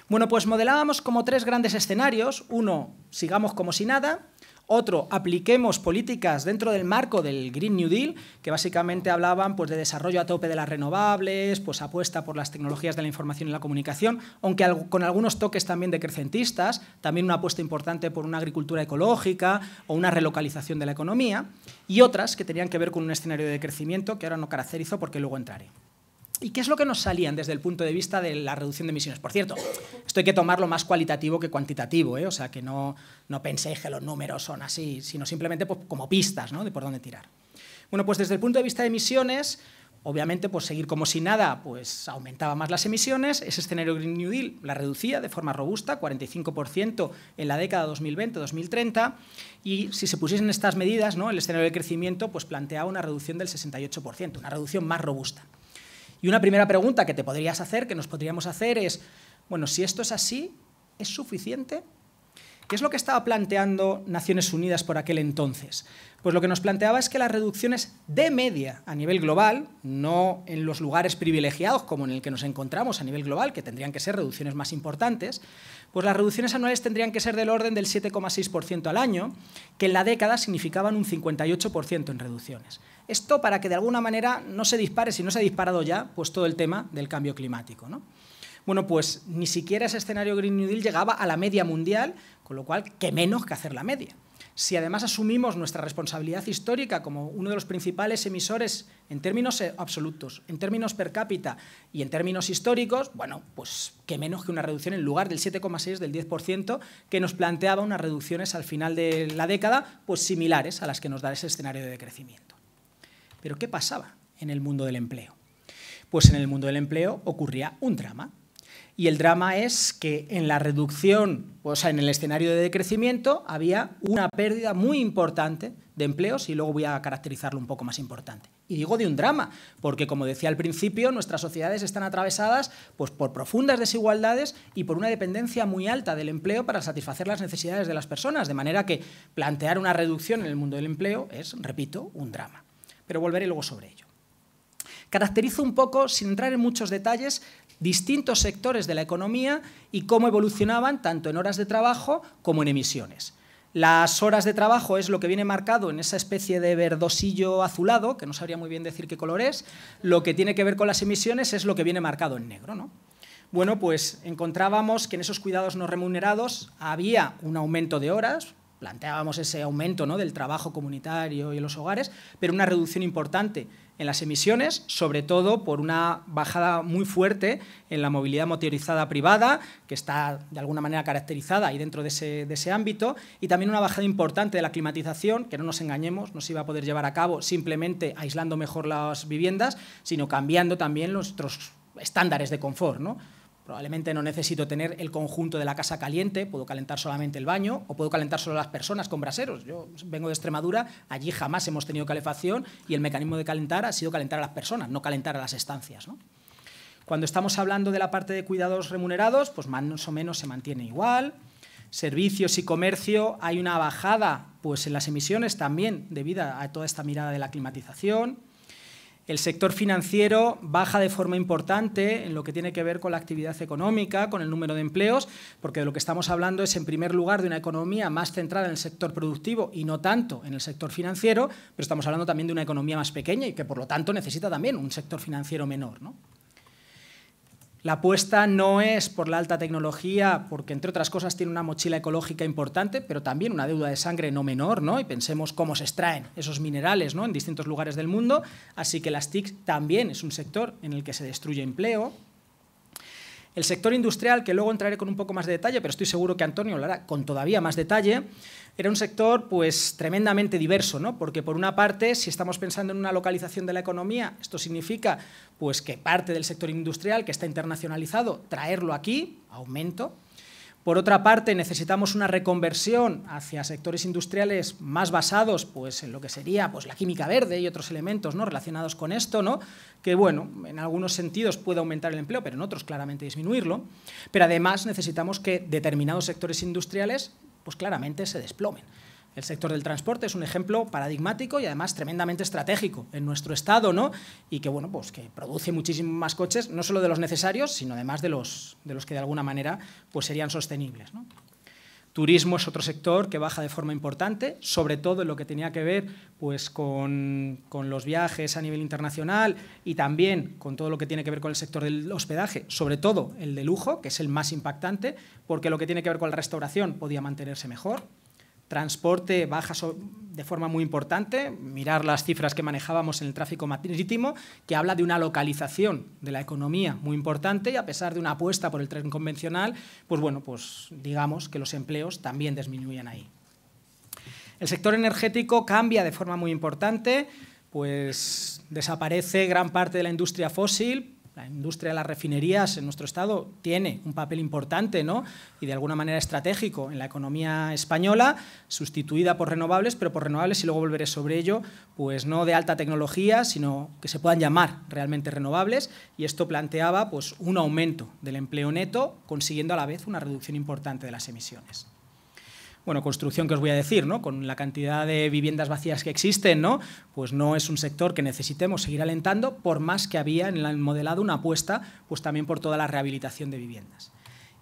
Bueno, pues modelábamos como tres grandes escenarios. Uno, sigamos como si nada. Otro, apliquemos políticas dentro del marco del Green New Deal, que básicamente hablaban pues, de desarrollo a tope de las renovables, pues apuesta por las tecnologías de la información y la comunicación, aunque con algunos toques también decrecentistas, también una apuesta importante por una agricultura ecológica o una relocalización de la economía, y otras que tenían que ver con un escenario de crecimiento que ahora no caracterizo porque luego entraré. ¿Y qué es lo que nos salían desde el punto de vista de la reducción de emisiones? Por cierto, esto hay que tomarlo más cualitativo que cuantitativo, ¿eh? o sea, que no, penséis que los números son así, sino simplemente pues, como pistas de por dónde tirar. Bueno, pues desde el punto de vista de emisiones, obviamente, pues seguir como si nada, pues aumentaba más las emisiones. Ese escenario Green New Deal la reducía de forma robusta, 45% en la década 2020-2030. Y si se pusiesen estas medidas, el escenario de crecimiento pues, planteaba una reducción del 68%, una reducción más robusta. Y una primera pregunta que te podrías hacer, que nos podríamos hacer es, bueno, si esto es así, ¿es suficiente? ¿Qué es lo que estaba planteando Naciones Unidas por aquel entonces? Pues lo que nos planteaba es que las reducciones de media a nivel global, no en los lugares privilegiados como en el que nos encontramos a nivel global, que tendrían que ser reducciones más importantes, pues las reducciones anuales tendrían que ser del orden del 7,6% al año, que en la década significaban un 58% en reducciones. Esto para que de alguna manera no se dispare, si no se ha disparado ya, pues todo el tema del cambio climático. Bueno, pues ni siquiera ese escenario Green New Deal llegaba a la media mundial, con lo cual, ¿qué menos que hacer la media? Si además asumimos nuestra responsabilidad histórica como uno de los principales emisores en términos absolutos, en términos per cápita y en términos históricos, bueno, pues qué menos que una reducción en lugar del 7,6 del 10% que nos planteaba unas reducciones al final de la década, pues similares a las que nos da ese escenario de decrecimiento. Pero ¿qué pasaba en el mundo del empleo? Pues en el mundo del empleo ocurría un drama. Y el drama es que en la reducción, o sea, en el escenario de decrecimiento, había una pérdida muy importante de empleos y luego voy a caracterizarlo un poco más importante. Y digo de un drama, porque como decía al principio, nuestras sociedades están atravesadas pues, por profundas desigualdades y por una dependencia muy alta del empleo para satisfacer las necesidades de las personas, de manera que plantear una reducción en el mundo del empleo es, repito, un drama pero volveré luego sobre ello. Caracterizo un poco, sin entrar en muchos detalles, distintos sectores de la economía y cómo evolucionaban tanto en horas de trabajo como en emisiones. Las horas de trabajo es lo que viene marcado en esa especie de verdosillo azulado, que no sabría muy bien decir qué color es. Lo que tiene que ver con las emisiones es lo que viene marcado en negro. Bueno, pues encontrábamos que en esos cuidados no remunerados había un aumento de horas, planteábamos ese aumento ¿no? del trabajo comunitario y los hogares, pero una reducción importante en las emisiones, sobre todo por una bajada muy fuerte en la movilidad motorizada privada, que está de alguna manera caracterizada ahí dentro de ese, ámbito, y también una bajada importante de la climatización, que no nos engañemos, no se iba a poder llevar a cabo simplemente aislando mejor las viviendas, sino cambiando también nuestros estándares de confort. ¿no? Probablemente no necesito tener el conjunto de la casa caliente, puedo calentar solamente el baño o puedo calentar solo las personas con braseros. Yo vengo de Extremadura, allí jamás hemos tenido calefacción y el mecanismo de calentar ha sido calentar a las personas, no calentar a las estancias. Cuando estamos hablando de la parte de cuidados remunerados, pues más o menos se mantiene igual. Servicios y comercio, hay una bajada pues, en las emisiones también debido a toda esta mirada de la climatización el sector financiero baja de forma importante en lo que tiene que ver con la actividad económica, con el número de empleos, porque de lo que estamos hablando es, en primer lugar, de una economía más centrada en el sector productivo y no tanto en el sector financiero, pero estamos hablando también de una economía más pequeña y que, por lo tanto, necesita también un sector financiero menor. ¿no? La apuesta no es por la alta tecnología, porque entre otras cosas tiene una mochila ecológica importante, pero también una deuda de sangre no menor, ¿no? Y pensemos cómo se extraen esos minerales ¿no? en distintos lugares del mundo. Así que las TIC también es un sector en el que se destruye empleo, el sector industrial, que luego entraré con un poco más de detalle, pero estoy seguro que Antonio lo hará con todavía más detalle, era un sector pues tremendamente diverso, ¿no? Porque por una parte, si estamos pensando en una localización de la economía, esto significa pues que parte del sector industrial que está internacionalizado, traerlo aquí, aumento, por otra parte, necesitamos una reconversión hacia sectores industriales más basados pues, en lo que sería pues, la química verde y otros elementos ¿no? relacionados con esto, ¿no? que bueno, en algunos sentidos puede aumentar el empleo, pero en otros claramente disminuirlo. Pero además necesitamos que determinados sectores industriales pues, claramente se desplomen. El sector del transporte es un ejemplo paradigmático y además tremendamente estratégico en nuestro estado, ¿no? Y que bueno, pues que produce muchísimos más coches, no solo de los necesarios, sino además de los, de los que de alguna manera pues serían sostenibles. Turismo es otro sector que baja de forma importante, sobre todo en lo que tenía que ver pues, con, con, los viajes a nivel internacional y también con todo lo que tiene que ver con el sector del hospedaje, sobre todo el de lujo, que es el más impactante, porque lo que tiene que ver con la restauración podía mantenerse mejor, Transporte baja de forma muy importante, mirar las cifras que manejábamos en el tráfico marítimo, que habla de una localización de la economía muy importante y a pesar de una apuesta por el tren convencional, pues bueno, pues digamos que los empleos también disminuyen ahí. El sector energético cambia de forma muy importante, pues desaparece gran parte de la industria fósil, la industria de las refinerías en nuestro Estado tiene un papel importante y de alguna manera estratégico en la economía española, sustituida por renovables, pero por renovables, y luego volveré sobre ello, pues no de alta tecnología, sino que se puedan llamar realmente renovables. Y esto planteaba pues, un aumento del empleo neto, consiguiendo a la vez una reducción importante de las emisiones bueno, construcción que os voy a decir, ¿no? Con la cantidad de viviendas vacías que existen, ¿no? Pues no es un sector que necesitemos seguir alentando, por más que había en el modelado una apuesta, pues también por toda la rehabilitación de viviendas.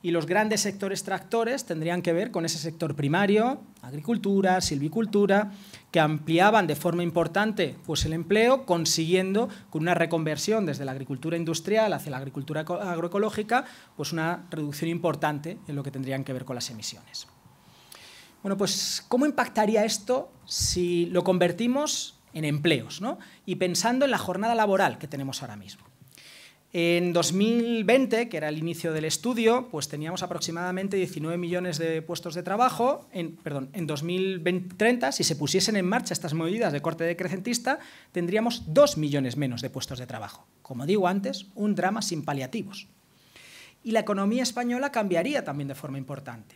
Y los grandes sectores tractores tendrían que ver con ese sector primario, agricultura, silvicultura, que ampliaban de forma importante pues, el empleo, consiguiendo con una reconversión desde la agricultura industrial hacia la agricultura agroecológica, pues una reducción importante en lo que tendrían que ver con las emisiones. Bueno, pues ¿cómo impactaría esto si lo convertimos en empleos? Y pensando en la jornada laboral que tenemos ahora mismo. En 2020, que era el inicio del estudio, pues teníamos aproximadamente 19 millones de puestos de trabajo. En, perdón, en 2030, si se pusiesen en marcha estas medidas de corte decrecentista, tendríamos 2 millones menos de puestos de trabajo. Como digo antes, un drama sin paliativos. Y la economía española cambiaría también de forma importante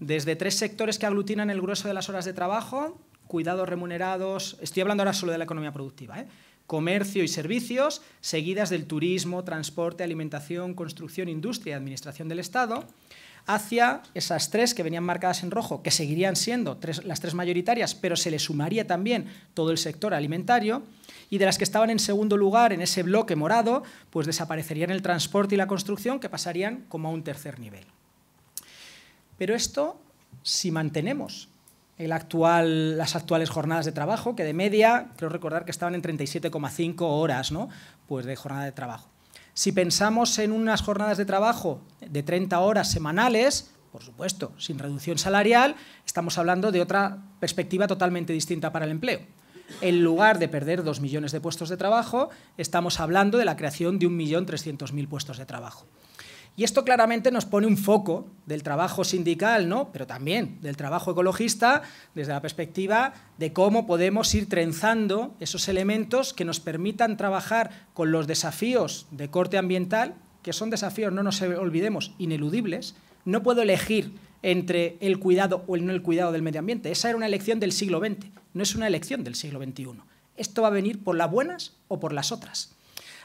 desde tres sectores que aglutinan el grueso de las horas de trabajo, cuidados remunerados, estoy hablando ahora solo de la economía productiva, ¿eh? comercio y servicios, seguidas del turismo, transporte, alimentación, construcción, industria y administración del Estado, hacia esas tres que venían marcadas en rojo, que seguirían siendo las tres mayoritarias, pero se le sumaría también todo el sector alimentario, y de las que estaban en segundo lugar en ese bloque morado, pues desaparecerían el transporte y la construcción, que pasarían como a un tercer nivel. Pero esto, si mantenemos las actuales jornadas de trabajo, que de media, creo recordar que estaban en 37,5 horas ¿no? pues de jornada de trabajo. Si pensamos en unas jornadas de trabajo de 30 horas semanales, por supuesto, sin reducción salarial, estamos hablando de otra perspectiva totalmente distinta para el empleo. En lugar de perder 2 millones de puestos de trabajo, estamos hablando de la creación de 1.300.000 puestos de trabajo. Y esto claramente nos pone un foco del trabajo sindical, ¿no? pero también del trabajo ecologista, desde la perspectiva de cómo podemos ir trenzando esos elementos que nos permitan trabajar con los desafíos de corte ambiental, que son desafíos, no nos olvidemos, ineludibles. No puedo elegir entre el cuidado o el no el cuidado del medio ambiente. Esa era una elección del siglo XX, no es una elección del siglo XXI. Esto va a venir por las buenas o por las otras.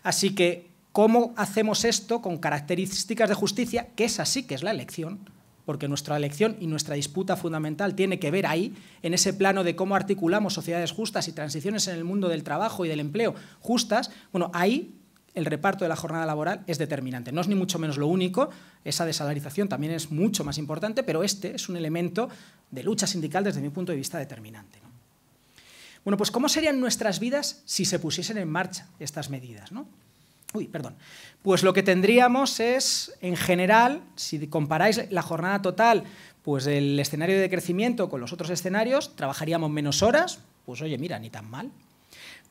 Así que ¿Cómo hacemos esto con características de justicia? Que esa sí que es la elección, porque nuestra elección y nuestra disputa fundamental tiene que ver ahí, en ese plano de cómo articulamos sociedades justas y transiciones en el mundo del trabajo y del empleo justas. Bueno, ahí el reparto de la jornada laboral es determinante. No es ni mucho menos lo único, esa desalarización también es mucho más importante, pero este es un elemento de lucha sindical desde mi punto de vista determinante. Bueno, pues ¿cómo serían nuestras vidas si se pusiesen en marcha estas medidas? ¿no? Uy, perdón. Pues lo que tendríamos es, en general, si comparáis la jornada total, pues el escenario de crecimiento con los otros escenarios, trabajaríamos menos horas, pues oye, mira, ni tan mal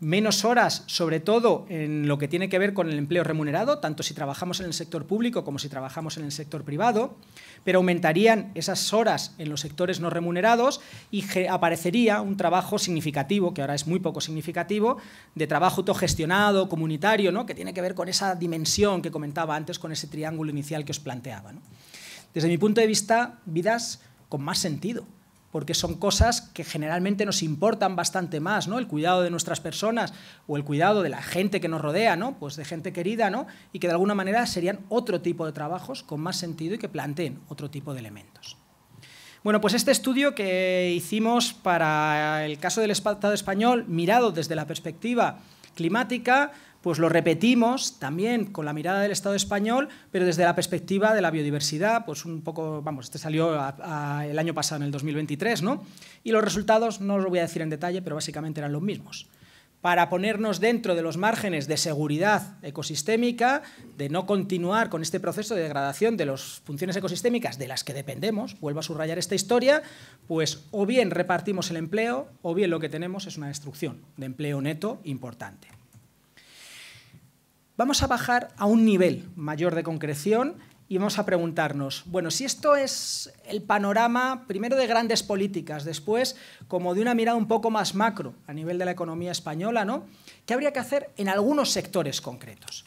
menos horas, sobre todo en lo que tiene que ver con el empleo remunerado, tanto si trabajamos en el sector público como si trabajamos en el sector privado, pero aumentarían esas horas en los sectores no remunerados y aparecería un trabajo significativo, que ahora es muy poco significativo, de trabajo autogestionado, comunitario, ¿no? que tiene que ver con esa dimensión que comentaba antes, con ese triángulo inicial que os planteaba. Desde mi punto de vista, vidas con más sentido, porque son cosas que generalmente nos importan bastante más, ¿no? El cuidado de nuestras personas o el cuidado de la gente que nos rodea, ¿no? Pues de gente querida, ¿no? Y que de alguna manera serían otro tipo de trabajos con más sentido y que planteen otro tipo de elementos. Bueno, pues este estudio que hicimos para el caso del Estado español, mirado desde la perspectiva climática, pues lo repetimos también con la mirada del Estado español, pero desde la perspectiva de la biodiversidad, pues un poco, vamos, este salió el año pasado, en el 2023, ¿no? Y los resultados, no os lo voy a decir en detalle, pero básicamente eran los mismos. Para ponernos dentro de los márgenes de seguridad ecosistémica, de no continuar con este proceso de degradación de las funciones ecosistémicas de las que dependemos, vuelvo a subrayar esta historia, pues o bien repartimos el empleo, o bien lo que tenemos es una destrucción de empleo neto importante. Vamos a bajar a un nivel mayor de concreción y vamos a preguntarnos, bueno, si esto es el panorama primero de grandes políticas, después como de una mirada un poco más macro a nivel de la economía española, ¿no? ¿Qué habría que hacer en algunos sectores concretos?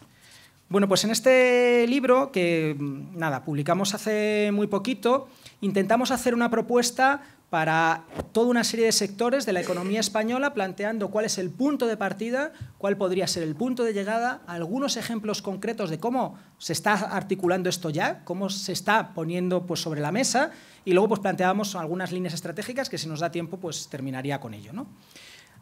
Bueno, pues en este libro que mm, nada, publicamos hace muy poquito, intentamos hacer una propuesta para toda una serie de sectores de la economía española, planteando cuál es el punto de partida, cuál podría ser el punto de llegada, algunos ejemplos concretos de cómo se está articulando esto ya, cómo se está poniendo pues, sobre la mesa, y luego pues, planteábamos algunas líneas estratégicas que si nos da tiempo pues, terminaría con ello. ¿no?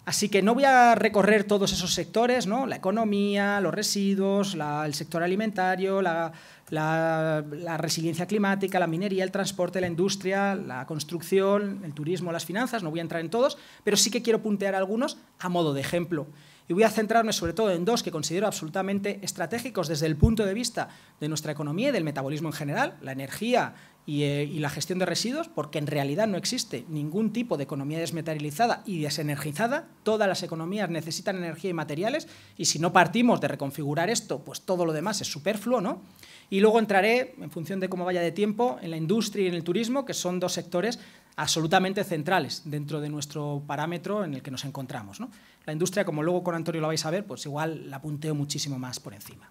Así que no voy a recorrer todos esos sectores, ¿no? La economía, los residuos, el sector alimentario, la, la, resiliencia climática, la minería, el transporte, la industria, la construcción, el turismo, las finanzas, no voy a entrar en todos, pero sí que quiero puntear algunos a modo de ejemplo. Y voy a centrarme sobre todo en dos que considero absolutamente estratégicos desde el punto de vista de nuestra economía y del metabolismo en general, la energía eh, y, la gestión de residuos, porque en realidad no existe ningún tipo de economía desmaterializada y desenergizada. Todas las economías necesitan energía y materiales, y si no partimos de reconfigurar esto, pues todo lo demás es superfluo, ¿no? Y luego entraré, en función de cómo vaya de tiempo, en la industria y en el turismo, que son dos sectores absolutamente centrales dentro de nuestro parámetro en el que nos encontramos. La industria, como luego con Antonio lo vais a ver, pues igual la punteo muchísimo más por encima.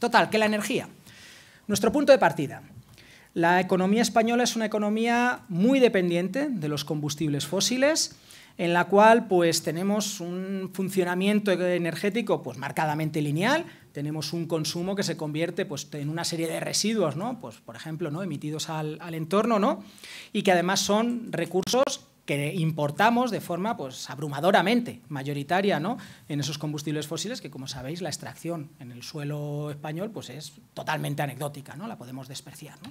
Total, que la energía. Nuestro punto de partida. La economía española es una economía muy dependiente de los combustibles fósiles, en la cual pues, tenemos un funcionamiento energético pues, marcadamente lineal, tenemos un consumo que se convierte pues, en una serie de residuos, ¿no? pues, por ejemplo, ¿no? emitidos al, entorno, ¿no? y que además son recursos que importamos de forma pues, abrumadoramente mayoritaria ¿no? en esos combustibles fósiles que, como sabéis, la extracción en el suelo español pues, es totalmente anecdótica, ¿no? la podemos despreciar. ¿no?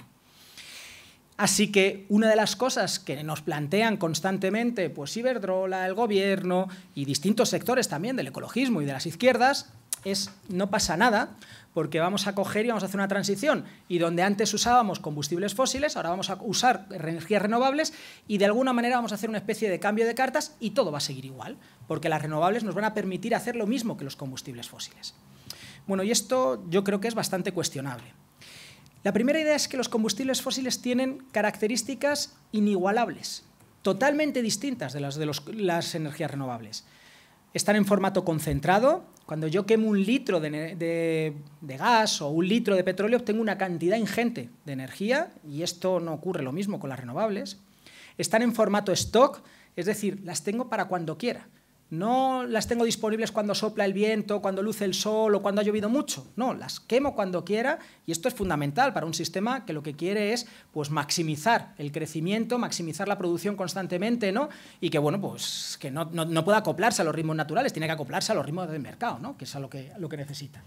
Así que una de las cosas que nos plantean constantemente pues Iberdrola, el gobierno y distintos sectores también del ecologismo y de las izquierdas es no pasa nada porque vamos a coger y vamos a hacer una transición y donde antes usábamos combustibles fósiles, ahora vamos a usar energías renovables y de alguna manera vamos a hacer una especie de cambio de cartas y todo va a seguir igual, porque las renovables nos van a permitir hacer lo mismo que los combustibles fósiles. Bueno, y esto yo creo que es bastante cuestionable. La primera idea es que los combustibles fósiles tienen características inigualables, totalmente distintas de las de las energías renovables. Están en formato concentrado. Cuando yo quemo un litro de, gas o un litro de petróleo, obtengo una cantidad ingente de energía, y esto no ocurre lo mismo con las renovables. Están en formato stock, es decir, las tengo para cuando quiera. No las tengo disponibles cuando sopla el viento, cuando luce el sol o cuando ha llovido mucho. No, las quemo cuando quiera y esto es fundamental para un sistema que lo que quiere es pues, maximizar el crecimiento, maximizar la producción constantemente ¿no? y que, bueno, pues, que no, pueda acoplarse a los ritmos naturales, tiene que acoplarse a los ritmos del mercado, ¿no? que es lo que, necesita.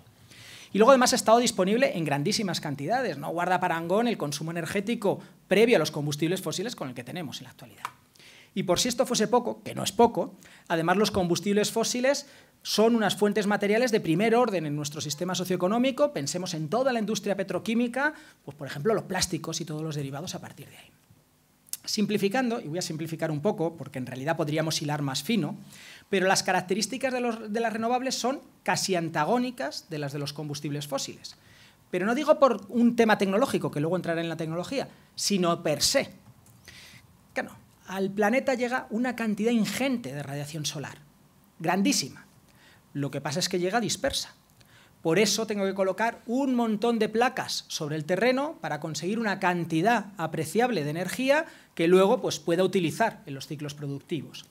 Y luego además ha estado disponible en grandísimas cantidades. ¿no? Guarda parangón el consumo energético previo a los combustibles fósiles con el que tenemos en la actualidad. Y por si esto fuese poco, que no es poco, además los combustibles fósiles son unas fuentes materiales de primer orden en nuestro sistema socioeconómico. Pensemos en toda la industria petroquímica, pues por ejemplo los plásticos y todos los derivados a partir de ahí. Simplificando, y voy a simplificar un poco, porque en realidad podríamos hilar más fino, pero las características de, las renovables son casi antagónicas de las de los combustibles fósiles. Pero no digo por un tema tecnológico, que luego entraré en la tecnología, sino per se. Que no, al planeta llega una cantidad ingente de radiación solar, grandísima. Lo que pasa es que llega dispersa. Por eso tengo que colocar un montón de placas sobre el terreno para conseguir una cantidad apreciable de energía que luego pues, pueda utilizar en los ciclos productivos.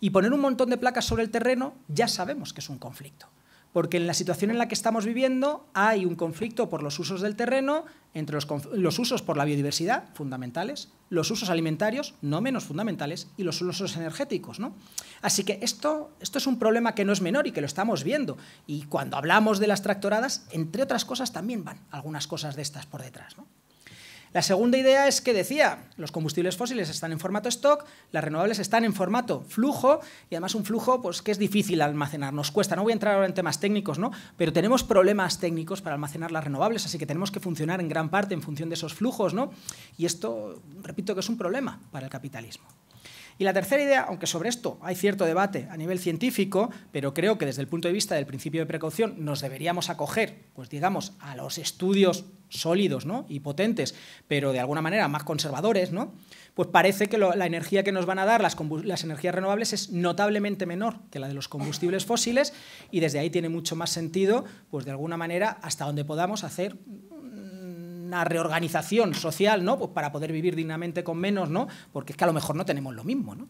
Y poner un montón de placas sobre el terreno ya sabemos que es un conflicto. Porque en la situación en la que estamos viviendo hay un conflicto por los usos del terreno, entre los, usos por la biodiversidad, fundamentales, los usos alimentarios, no menos fundamentales, y los usos energéticos. ¿no? Así que esto, esto es un problema que no es menor y que lo estamos viendo. Y cuando hablamos de las tractoradas, entre otras cosas, también van algunas cosas de estas por detrás. ¿no? La segunda idea es que decía, los combustibles fósiles están en formato stock, las renovables están en formato flujo y además un flujo pues, que es difícil almacenar, nos cuesta. No voy a entrar ahora en temas técnicos, ¿no? pero tenemos problemas técnicos para almacenar las renovables, así que tenemos que funcionar en gran parte en función de esos flujos. ¿no? Y esto, repito, que es un problema para el capitalismo. Y la tercera idea, aunque sobre esto hay cierto debate a nivel científico, pero creo que desde el punto de vista del principio de precaución nos deberíamos acoger, pues digamos, a los estudios sólidos ¿no? y potentes, pero de alguna manera más conservadores, ¿no? pues parece que la energía que nos van a dar las, las, energías renovables es notablemente menor que la de los combustibles fósiles y desde ahí tiene mucho más sentido, pues de alguna manera, hasta donde podamos hacer una reorganización social, ¿no? Pues para poder vivir dignamente con menos, ¿no? Porque es que a lo mejor no tenemos lo mismo, ¿no?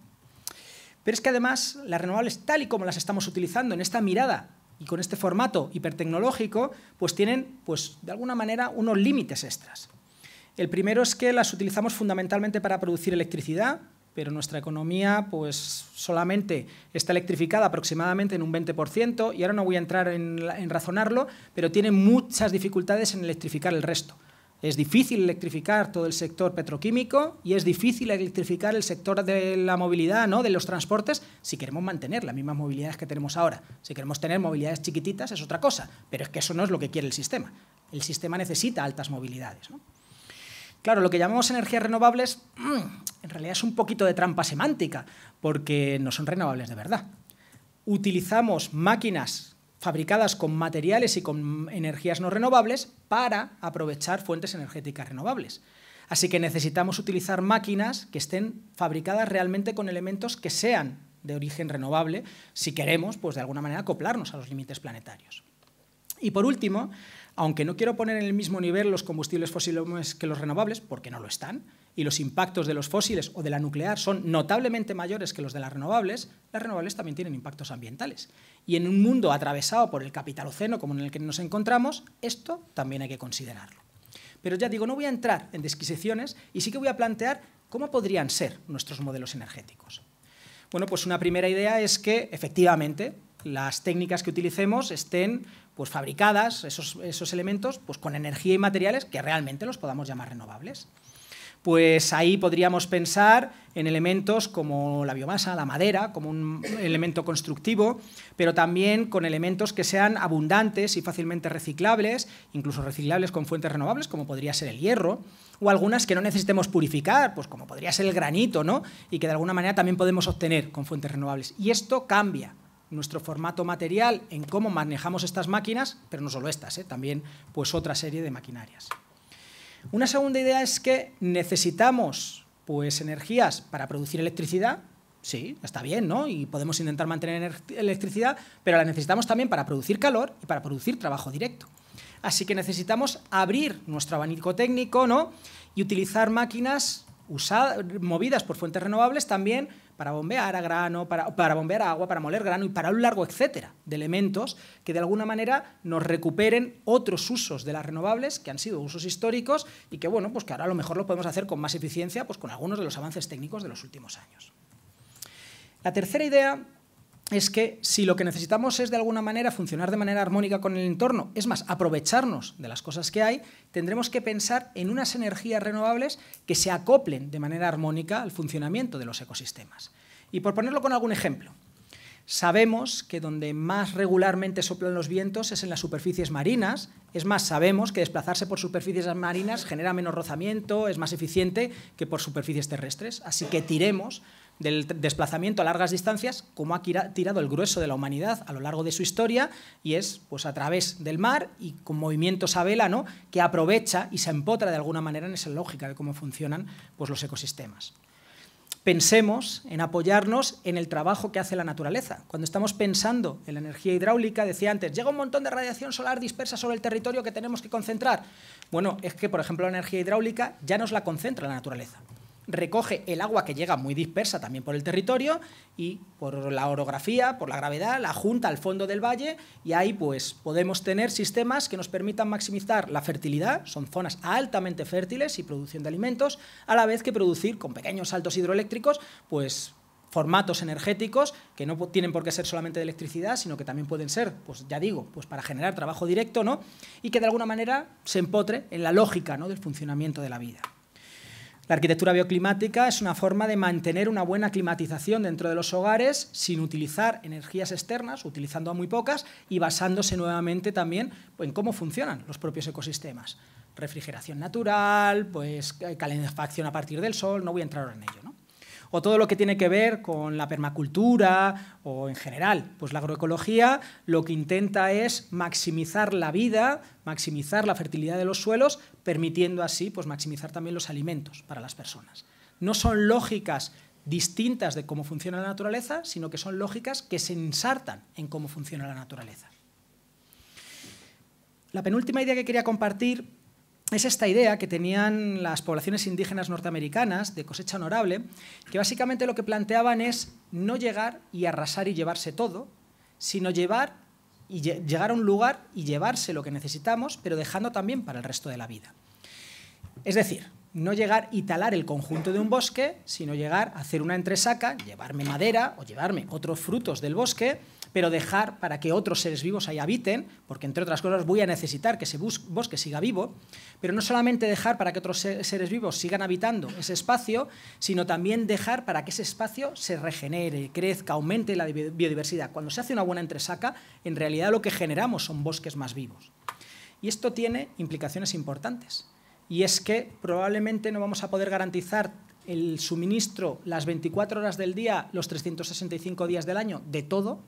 Pero es que además las renovables tal y como las estamos utilizando en esta mirada y con este formato hipertecnológico, pues tienen, pues de alguna manera, unos límites extras. El primero es que las utilizamos fundamentalmente para producir electricidad, pero nuestra economía pues solamente está electrificada aproximadamente en un 20% y ahora no voy a entrar en, en razonarlo, pero tiene muchas dificultades en electrificar el resto. Es difícil electrificar todo el sector petroquímico y es difícil electrificar el sector de la movilidad, ¿no? de los transportes, si queremos mantener las mismas movilidades que tenemos ahora. Si queremos tener movilidades chiquititas es otra cosa, pero es que eso no es lo que quiere el sistema. El sistema necesita altas movilidades. Claro, lo que llamamos energías renovables mm, en realidad es un poquito de trampa semántica, porque no son renovables de verdad. Utilizamos máquinas fabricadas con materiales y con energías no renovables para aprovechar fuentes energéticas renovables. Así que necesitamos utilizar máquinas que estén fabricadas realmente con elementos que sean de origen renovable si queremos, pues de alguna manera, acoplarnos a los límites planetarios. Y por último, aunque no quiero poner en el mismo nivel los combustibles fósiles que los renovables, porque no lo están, y los impactos de los fósiles o de la nuclear son notablemente mayores que los de las renovables, las renovables también tienen impactos ambientales. Y en un mundo atravesado por el capital capitaloceno como en el que nos encontramos, esto también hay que considerarlo. Pero ya digo, no voy a entrar en disquisiciones y sí que voy a plantear cómo podrían ser nuestros modelos energéticos. Bueno, pues una primera idea es que efectivamente las técnicas que utilicemos estén pues, fabricadas, esos, esos elementos, pues, con energía y materiales que realmente los podamos llamar renovables pues ahí podríamos pensar en elementos como la biomasa, la madera, como un elemento constructivo, pero también con elementos que sean abundantes y fácilmente reciclables, incluso reciclables con fuentes renovables, como podría ser el hierro, o algunas que no necesitemos purificar, pues como podría ser el granito, Y que de alguna manera también podemos obtener con fuentes renovables. Y esto cambia nuestro formato material en cómo manejamos estas máquinas, pero no solo estas, ¿eh? también pues otra serie de maquinarias. Una segunda idea es que necesitamos pues, energías para producir electricidad, sí, está bien, ¿no? Y podemos intentar mantener electricidad, pero la necesitamos también para producir calor y para producir trabajo directo. Así que necesitamos abrir nuestro abanico técnico, ¿no? Y utilizar máquinas movidas por fuentes renovables también para bombear a grano, para, para bombear agua, para moler grano y para un largo etcétera de elementos que de alguna manera nos recuperen otros usos de las renovables que han sido usos históricos y que bueno, pues que ahora a lo mejor lo podemos hacer con más eficiencia pues con algunos de los avances técnicos de los últimos años. La tercera idea es que si lo que necesitamos es de alguna manera funcionar de manera armónica con el entorno, es más, aprovecharnos de las cosas que hay, tendremos que pensar en unas energías renovables que se acoplen de manera armónica al funcionamiento de los ecosistemas. Y por ponerlo con algún ejemplo, sabemos que donde más regularmente soplan los vientos es en las superficies marinas, es más, sabemos que desplazarse por superficies marinas genera menos rozamiento, es más eficiente que por superficies terrestres, así que tiremos del desplazamiento a largas distancias, como ha tirado el grueso de la humanidad a lo largo de su historia, y es pues, a través del mar y con movimientos a vela, que aprovecha y se empotra de alguna manera en esa lógica de cómo funcionan pues, los ecosistemas. Pensemos en apoyarnos en el trabajo que hace la naturaleza. Cuando estamos pensando en la energía hidráulica, decía antes, llega un montón de radiación solar dispersa sobre el territorio que tenemos que concentrar. Bueno, es que, por ejemplo, la energía hidráulica ya nos la concentra la naturaleza recoge el agua que llega muy dispersa también por el territorio y por la orografía, por la gravedad, la junta al fondo del valle y ahí pues podemos tener sistemas que nos permitan maximizar la fertilidad, son zonas altamente fértiles y producción de alimentos, a la vez que producir con pequeños saltos hidroeléctricos pues formatos energéticos que no tienen por qué ser solamente de electricidad, sino que también pueden ser, pues ya digo, pues, para generar trabajo directo, ¿no? Y que de alguna manera se empotre en la lógica, ¿no? del funcionamiento de la vida. La arquitectura bioclimática es una forma de mantener una buena climatización dentro de los hogares sin utilizar energías externas, utilizando a muy pocas y basándose nuevamente también en cómo funcionan los propios ecosistemas. Refrigeración natural, pues eh, calefacción a partir del sol, no voy a entrar ahora en ello o todo lo que tiene que ver con la permacultura o en general. Pues la agroecología lo que intenta es maximizar la vida, maximizar la fertilidad de los suelos, permitiendo así pues, maximizar también los alimentos para las personas. No son lógicas distintas de cómo funciona la naturaleza, sino que son lógicas que se insertan en cómo funciona la naturaleza. La penúltima idea que quería compartir es esta idea que tenían las poblaciones indígenas norteamericanas de cosecha honorable, que básicamente lo que planteaban es no llegar y arrasar y llevarse todo, sino llevar y llegar a un lugar y llevarse lo que necesitamos, pero dejando también para el resto de la vida. Es decir, no llegar y talar el conjunto de un bosque, sino llegar a hacer una entresaca, llevarme madera o llevarme otros frutos del bosque, pero dejar para que otros seres vivos ahí habiten, porque entre otras cosas voy a necesitar que ese bosque siga vivo, pero no solamente dejar para que otros seres vivos sigan habitando ese espacio, sino también dejar para que ese espacio se regenere, crezca, aumente la biodiversidad. Cuando se hace una buena entresaca, en realidad lo que generamos son bosques más vivos. Y esto tiene implicaciones importantes y es que probablemente no vamos a poder garantizar el suministro las 24 horas del día, los 365 días del año, de todo.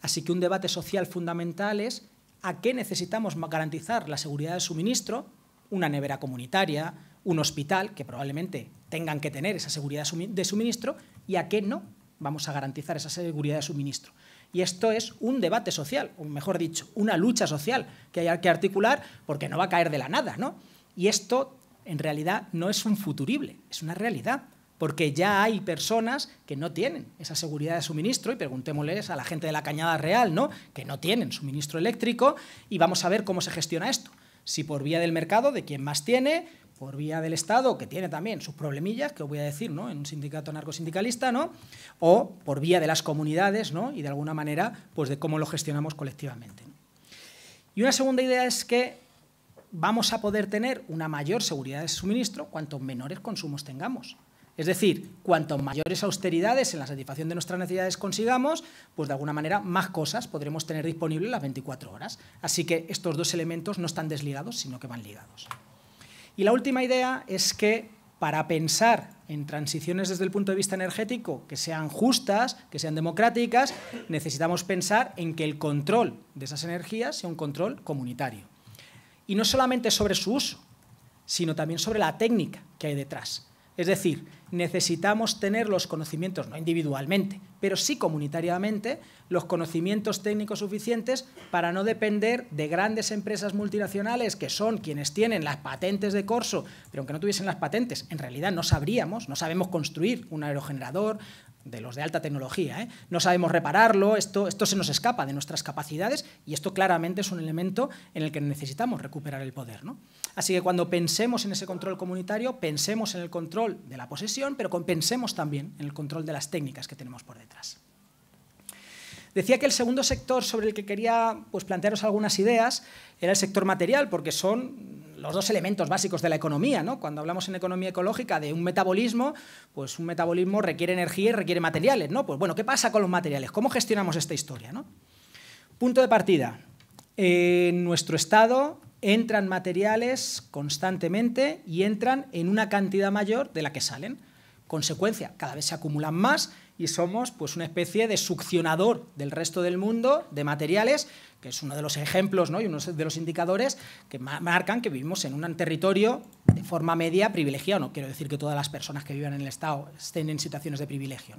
Así que un debate social fundamental es a qué necesitamos garantizar la seguridad de suministro, una nevera comunitaria, un hospital, que probablemente tengan que tener esa seguridad de suministro, y a qué no vamos a garantizar esa seguridad de suministro. Y esto es un debate social, o mejor dicho, una lucha social que hay que articular porque no va a caer de la nada, ¿no? Y esto, en realidad, no es un futurible, es una realidad porque ya hay personas que no tienen esa seguridad de suministro, y preguntémosles a la gente de la Cañada Real, ¿no? que no tienen suministro eléctrico, y vamos a ver cómo se gestiona esto. Si por vía del mercado, de quien más tiene, por vía del Estado, que tiene también sus problemillas, que os voy a decir, ¿no? en un sindicato anarcosindicalista, ¿no? o por vía de las comunidades, ¿no? y de alguna manera, pues de cómo lo gestionamos colectivamente. Y una segunda idea es que vamos a poder tener una mayor seguridad de suministro cuanto menores consumos tengamos. Es decir, cuanto mayores austeridades en la satisfacción de nuestras necesidades consigamos, pues de alguna manera más cosas podremos tener disponibles las 24 horas. Así que estos dos elementos no están desligados, sino que van ligados. Y la última idea es que para pensar en transiciones desde el punto de vista energético que sean justas, que sean democráticas, necesitamos pensar en que el control de esas energías sea un control comunitario. Y no solamente sobre su uso, sino también sobre la técnica que hay detrás. Es decir, necesitamos tener los conocimientos, no individualmente, pero sí comunitariamente, los conocimientos técnicos suficientes para no depender de grandes empresas multinacionales que son quienes tienen las patentes de corso, pero aunque no tuviesen las patentes, en realidad no sabríamos, no sabemos construir un aerogenerador, de los de alta tecnología. ¿eh? No sabemos repararlo, esto, se nos escapa de nuestras capacidades y esto claramente es un elemento en el que necesitamos recuperar el poder. Así que cuando pensemos en ese control comunitario, pensemos en el control de la posesión, pero pensemos también en el control de las técnicas que tenemos por detrás. Decía que el segundo sector sobre el que quería pues, plantearos algunas ideas era el sector material, porque son los dos elementos básicos de la economía. ¿no? Cuando hablamos en economía ecológica de un metabolismo, pues un metabolismo requiere energía y requiere materiales. ¿no? Pues bueno, ¿qué pasa con los materiales? ¿Cómo gestionamos esta historia? Punto de partida. En nuestro estado entran materiales constantemente y entran en una cantidad mayor de la que salen. Consecuencia, cada vez se acumulan más y somos pues una especie de succionador del resto del mundo de materiales, que es uno de los ejemplos ¿no? y uno de los indicadores que marcan que vivimos en un territorio de forma media privilegiado. No quiero decir que todas las personas que vivan en el Estado estén en situaciones de privilegio.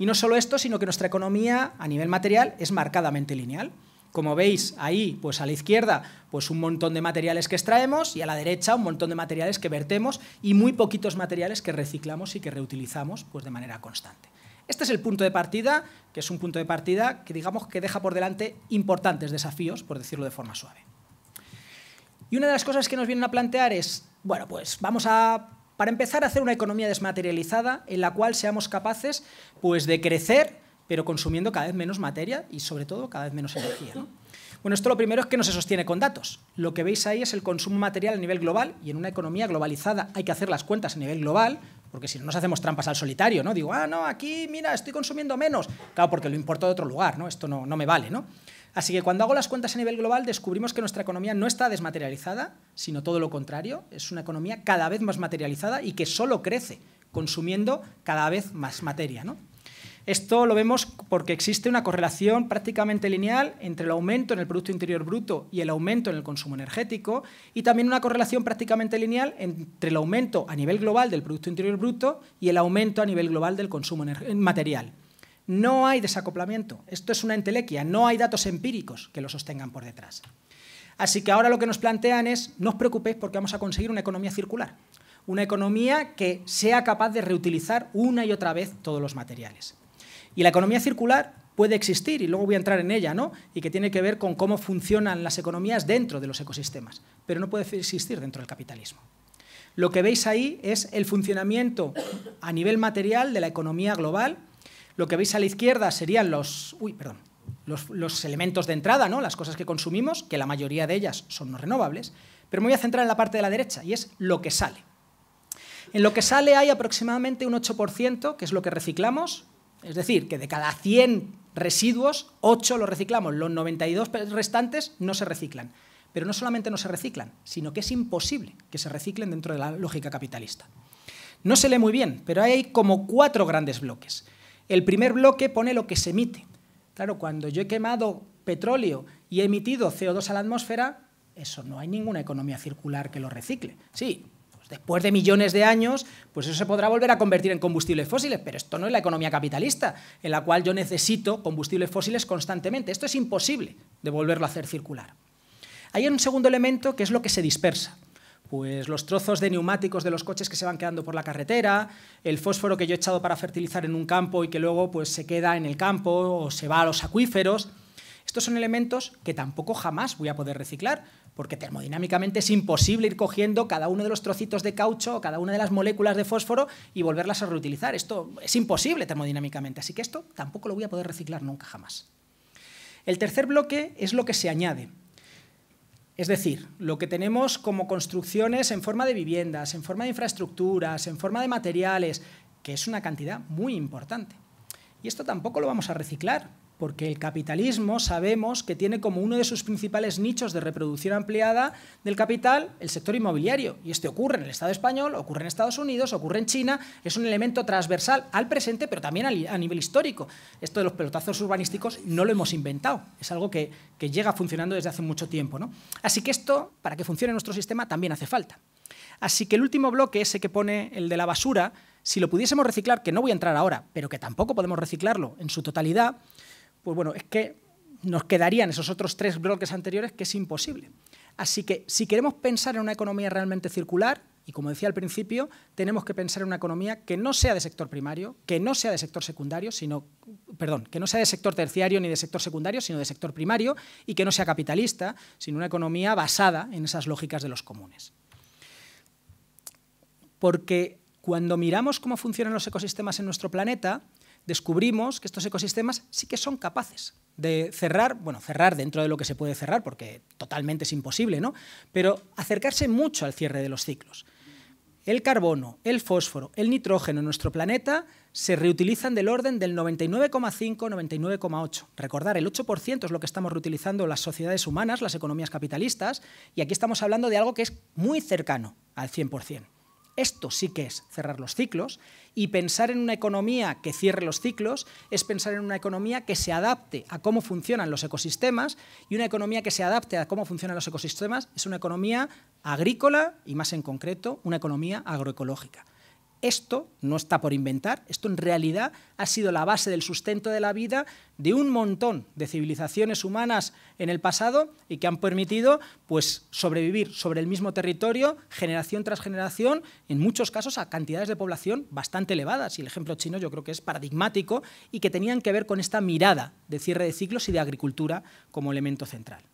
Y no solo esto, sino que nuestra economía a nivel material es marcadamente lineal. Como veis ahí, pues a la izquierda, pues un montón de materiales que extraemos y a la derecha un montón de materiales que vertemos y muy poquitos materiales que reciclamos y que reutilizamos pues de manera constante. Este es el punto de partida, que es un punto de partida que digamos que deja por delante importantes desafíos, por decirlo de forma suave. Y una de las cosas que nos vienen a plantear es, bueno, pues vamos a para empezar a hacer una economía desmaterializada en la cual seamos capaces pues de crecer pero consumiendo cada vez menos materia y sobre todo cada vez menos energía. Bueno, esto lo primero es que no se sostiene con datos. Lo que veis ahí es el consumo material a nivel global y en una economía globalizada hay que hacer las cuentas a nivel global, porque si no nos hacemos trampas al solitario, ¿no? Digo, ah, no, aquí, mira, estoy consumiendo menos. Claro, porque lo importo de otro lugar, ¿no? Esto no, no me vale, ¿no? Así que cuando hago las cuentas a nivel global descubrimos que nuestra economía no está desmaterializada, sino todo lo contrario, es una economía cada vez más materializada y que solo crece consumiendo cada vez más materia, ¿no? Esto lo vemos porque existe una correlación prácticamente lineal entre el aumento en el Producto Interior Bruto y el aumento en el consumo energético y también una correlación prácticamente lineal entre el aumento a nivel global del Producto Interior Bruto y el aumento a nivel global del consumo eh, material. No hay desacoplamiento, esto es una entelequia, no hay datos empíricos que lo sostengan por detrás. Así que ahora lo que nos plantean es, no os preocupéis porque vamos a conseguir una economía circular, una economía que sea capaz de reutilizar una y otra vez todos los materiales. Y la economía circular puede existir, y luego voy a entrar en ella, ¿no? y que tiene que ver con cómo funcionan las economías dentro de los ecosistemas, pero no puede existir dentro del capitalismo. Lo que veis ahí es el funcionamiento a nivel material de la economía global. Lo que veis a la izquierda serían los, uy, perdón, los, elementos de entrada, ¿no? las cosas que consumimos, que la mayoría de ellas son no renovables, pero me voy a centrar en la parte de la derecha, y es lo que sale. En lo que sale hay aproximadamente un 8%, que es lo que reciclamos, es decir, que de cada 100 residuos, 8 los reciclamos, los 92 restantes no se reciclan. Pero no solamente no se reciclan, sino que es imposible que se reciclen dentro de la lógica capitalista. No se lee muy bien, pero hay como cuatro grandes bloques. El primer bloque pone lo que se emite. Claro, cuando yo he quemado petróleo y he emitido CO2 a la atmósfera, eso no hay ninguna economía circular que lo recicle. Sí, Después de millones de años, pues eso se podrá volver a convertir en combustibles fósiles, pero esto no es la economía capitalista, en la cual yo necesito combustibles fósiles constantemente. Esto es imposible de volverlo a hacer circular. Hay un segundo elemento que es lo que se dispersa. Pues los trozos de neumáticos de los coches que se van quedando por la carretera, el fósforo que yo he echado para fertilizar en un campo y que luego pues, se queda en el campo o se va a los acuíferos. Estos son elementos que tampoco jamás voy a poder reciclar, porque termodinámicamente es imposible ir cogiendo cada uno de los trocitos de caucho, cada una de las moléculas de fósforo y volverlas a reutilizar. Esto es imposible termodinámicamente, así que esto tampoco lo voy a poder reciclar nunca jamás. El tercer bloque es lo que se añade. Es decir, lo que tenemos como construcciones en forma de viviendas, en forma de infraestructuras, en forma de materiales, que es una cantidad muy importante. Y esto tampoco lo vamos a reciclar, porque el capitalismo sabemos que tiene como uno de sus principales nichos de reproducción ampliada del capital el sector inmobiliario. Y este ocurre en el Estado español, ocurre en Estados Unidos, ocurre en China, es un elemento transversal al presente, pero también a nivel histórico. Esto de los pelotazos urbanísticos no lo hemos inventado, es algo que, llega funcionando desde hace mucho tiempo. Así que esto, para que funcione nuestro sistema, también hace falta. Así que el último bloque, ese que pone el de la basura, si lo pudiésemos reciclar, que no voy a entrar ahora, pero que tampoco podemos reciclarlo en su totalidad, pues bueno, es que nos quedarían esos otros tres bloques anteriores que es imposible. Así que si queremos pensar en una economía realmente circular, y como decía al principio, tenemos que pensar en una economía que no sea de sector primario, que no sea de sector secundario, sino, perdón, que no sea de sector terciario ni de sector secundario, sino de sector primario, y que no sea capitalista, sino una economía basada en esas lógicas de los comunes. Porque cuando miramos cómo funcionan los ecosistemas en nuestro planeta, descubrimos que estos ecosistemas sí que son capaces de cerrar, bueno, cerrar dentro de lo que se puede cerrar, porque totalmente es imposible, ¿no? Pero acercarse mucho al cierre de los ciclos. El carbono, el fósforo, el nitrógeno en nuestro planeta se reutilizan del orden del 99,5-99,8. Recordar, el 8% es lo que estamos reutilizando las sociedades humanas, las economías capitalistas, y aquí estamos hablando de algo que es muy cercano al 100%. Esto sí que es cerrar los ciclos y pensar en una economía que cierre los ciclos es pensar en una economía que se adapte a cómo funcionan los ecosistemas y una economía que se adapte a cómo funcionan los ecosistemas es una economía agrícola y más en concreto una economía agroecológica esto no está por inventar, esto en realidad ha sido la base del sustento de la vida de un montón de civilizaciones humanas en el pasado y que han permitido pues, sobrevivir sobre el mismo territorio generación tras generación, en muchos casos a cantidades de población bastante elevadas. Y el ejemplo chino yo creo que es paradigmático y que tenían que ver con esta mirada de cierre de ciclos y de agricultura como elemento central.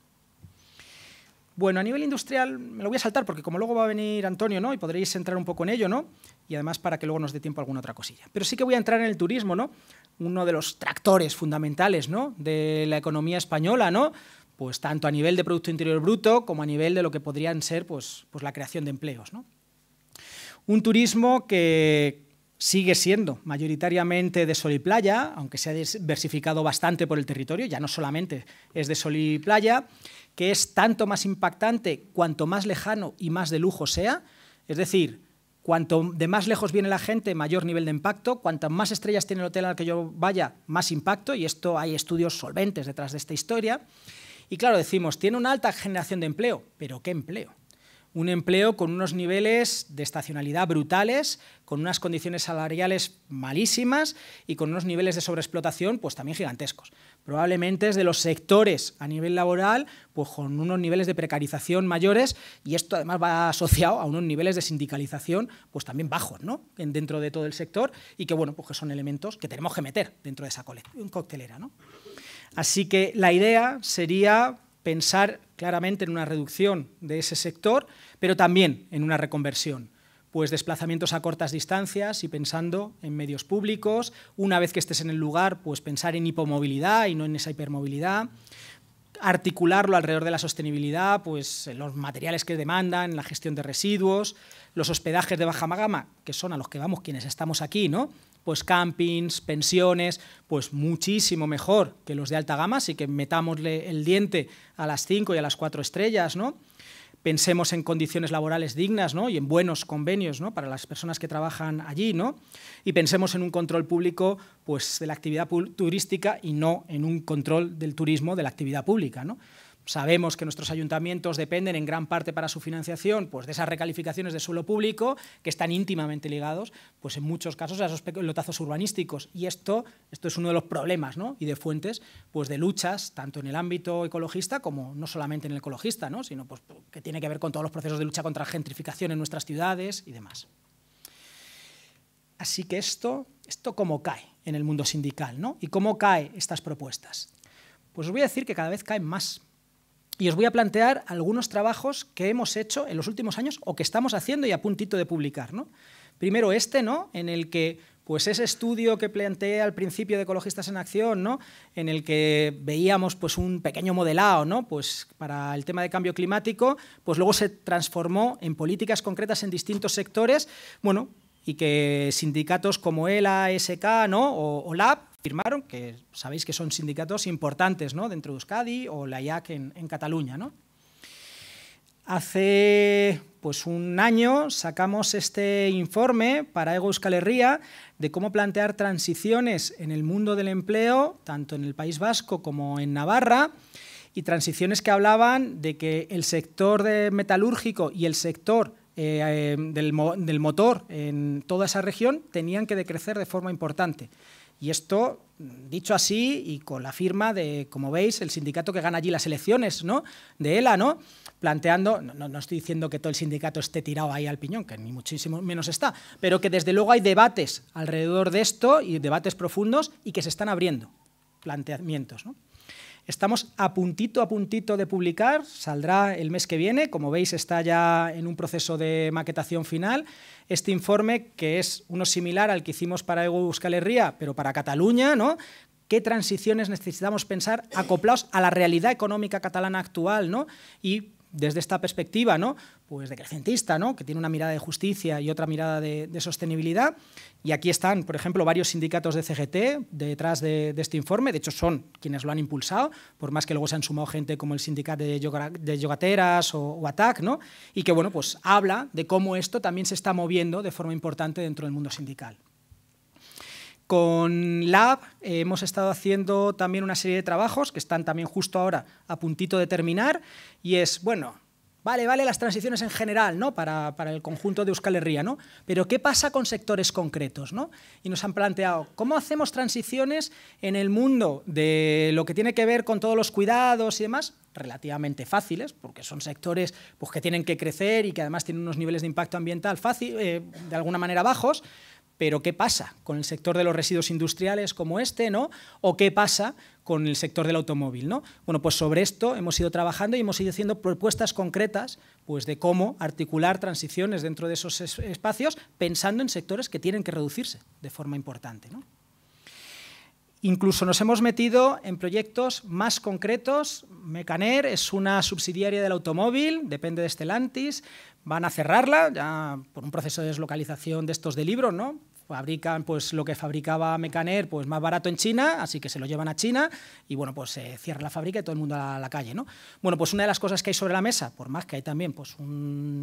Bueno, a nivel industrial me lo voy a saltar porque como luego va a venir Antonio, ¿no? Y podréis entrar un poco en ello, ¿no? Y además para que luego nos dé tiempo a alguna otra cosilla. Pero sí que voy a entrar en el turismo, ¿no? Uno de los tractores fundamentales, ¿no? De la economía española, ¿no? Pues tanto a nivel de Producto Interior Bruto como a nivel de lo que podrían ser, pues, pues la creación de empleos, ¿no? Un turismo que, sigue siendo mayoritariamente de sol y playa, aunque se ha diversificado bastante por el territorio, ya no solamente es de sol y playa, que es tanto más impactante cuanto más lejano y más de lujo sea. Es decir, cuanto de más lejos viene la gente, mayor nivel de impacto. Cuantas más estrellas tiene el hotel al que yo vaya, más impacto. Y esto hay estudios solventes detrás de esta historia. Y claro, decimos, tiene una alta generación de empleo, pero ¿qué empleo? un empleo con unos niveles de estacionalidad brutales, con unas condiciones salariales malísimas y con unos niveles de sobreexplotación pues también gigantescos. Probablemente es de los sectores a nivel laboral pues con unos niveles de precarización mayores y esto además va asociado a unos niveles de sindicalización pues también bajos ¿no? dentro de todo el sector y que bueno pues son elementos que tenemos que meter dentro de esa coctelera. ¿no? Así que la idea sería pensar claramente en una reducción de ese sector pero también en una reconversión pues desplazamientos a cortas distancias y pensando en medios públicos, una vez que estés en el lugar, pues pensar en hipomovilidad y no en esa hipermovilidad, articularlo alrededor de la sostenibilidad, pues los materiales que demandan, la gestión de residuos, los hospedajes de baja gama, que son a los que vamos quienes estamos aquí, ¿no? Pues campings, pensiones, pues muchísimo mejor que los de alta gama, así que metámosle el diente a las cinco y a las cuatro estrellas, ¿no? pensemos en condiciones laborales dignas ¿no? y en buenos convenios ¿no? para las personas que trabajan allí, ¿no? y pensemos en un control público pues, de la actividad turística y no en un control del turismo de la actividad pública. ¿no? Sabemos que nuestros ayuntamientos dependen en gran parte para su financiación pues, de esas recalificaciones de suelo público que están íntimamente ligados pues, en muchos casos a esos pelotazos urbanísticos. Y esto, esto es uno de los problemas y de fuentes pues, de luchas, tanto en el ámbito ecologista como no solamente en el ecologista, sino pues, que tiene que ver con todos los procesos de lucha contra la gentrificación en nuestras ciudades y demás. Así que esto, esto cómo cae en el mundo sindical ¿no? y cómo caen estas propuestas. Pues os voy a decir que cada vez caen más y os voy a plantear algunos trabajos que hemos hecho en los últimos años o que estamos haciendo y a puntito de publicar. Primero este, ¿no? en el que pues ese estudio que planteé al principio de Ecologistas en Acción, ¿no? en el que veíamos pues, un pequeño modelado ¿no? pues, para el tema de cambio climático, pues luego se transformó en políticas concretas en distintos sectores, bueno, y que sindicatos como ELA, SK ¿no? o, LAP, firmaron, que sabéis que son sindicatos importantes ¿no? dentro de Euskadi o la IAC en, Cataluña. Hace pues, un año sacamos este informe para Ego Euskal Herria de cómo plantear transiciones en el mundo del empleo, tanto en el País Vasco como en Navarra, y transiciones que hablaban de que el sector metalúrgico y el sector eh, eh, del, motor en toda esa región tenían que decrecer de forma importante. Y esto, dicho así, y con la firma de, como veis, el sindicato que gana allí las elecciones, ¿no? De ELA, ¿no? Planteando, no, no, estoy diciendo que todo el sindicato esté tirado ahí al piñón, que ni muchísimo menos está, pero que desde luego hay debates alrededor de esto y debates profundos y que se están abriendo planteamientos, ¿no? Estamos a puntito, a puntito de publicar, saldrá el mes que viene, como veis está ya en un proceso de maquetación final. Este informe, que es uno similar al que hicimos para e Euskal Herria, pero para Cataluña, ¿no? qué transiciones necesitamos pensar acoplados a la realidad económica catalana actual, ¿no? Y desde esta perspectiva, ¿no? Pues decrecentista, ¿no? Que tiene una mirada de justicia y otra mirada de, sostenibilidad. Y aquí están, por ejemplo, varios sindicatos de CGT detrás de, este informe. De hecho, son quienes lo han impulsado, por más que luego se han sumado gente como el sindicato de, yogateras o, o, ATAC, ¿no? Y que, bueno, pues habla de cómo esto también se está moviendo de forma importante dentro del mundo sindical. Con Lab eh, hemos estado haciendo también una serie de trabajos que están también justo ahora a puntito de terminar y es, bueno, vale, vale las transiciones en general, ¿no? Para, el conjunto de Euskal Herria, ¿no? Pero ¿qué pasa con sectores concretos, ¿no? Y nos han planteado, ¿cómo hacemos transiciones en el mundo de lo que tiene que ver con todos los cuidados y demás? relativamente fáciles, porque son sectores pues, que tienen que crecer y que además tienen unos niveles de impacto ambiental fácil, eh, de alguna manera bajos, pero ¿qué pasa con el sector de los residuos industriales como este, ¿no? O qué pasa con el sector del automóvil, ¿no? Bueno, pues sobre esto hemos ido trabajando y hemos ido haciendo propuestas concretas pues de cómo articular transiciones dentro de esos espacios pensando en sectores que tienen que reducirse de forma importante, Incluso nos hemos metido en proyectos más concretos. Mecaner es una subsidiaria del automóvil, depende de Stellantis. Van a cerrarla ya por un proceso de deslocalización de estos de libros, ¿no? fabrican pues lo que fabricaba Mecaner pues más barato en China, así que se lo llevan a China y bueno, pues se cierra la fábrica y todo el mundo a la calle, ¿no? Bueno, pues una de las cosas que hay sobre la mesa, por más que hay también pues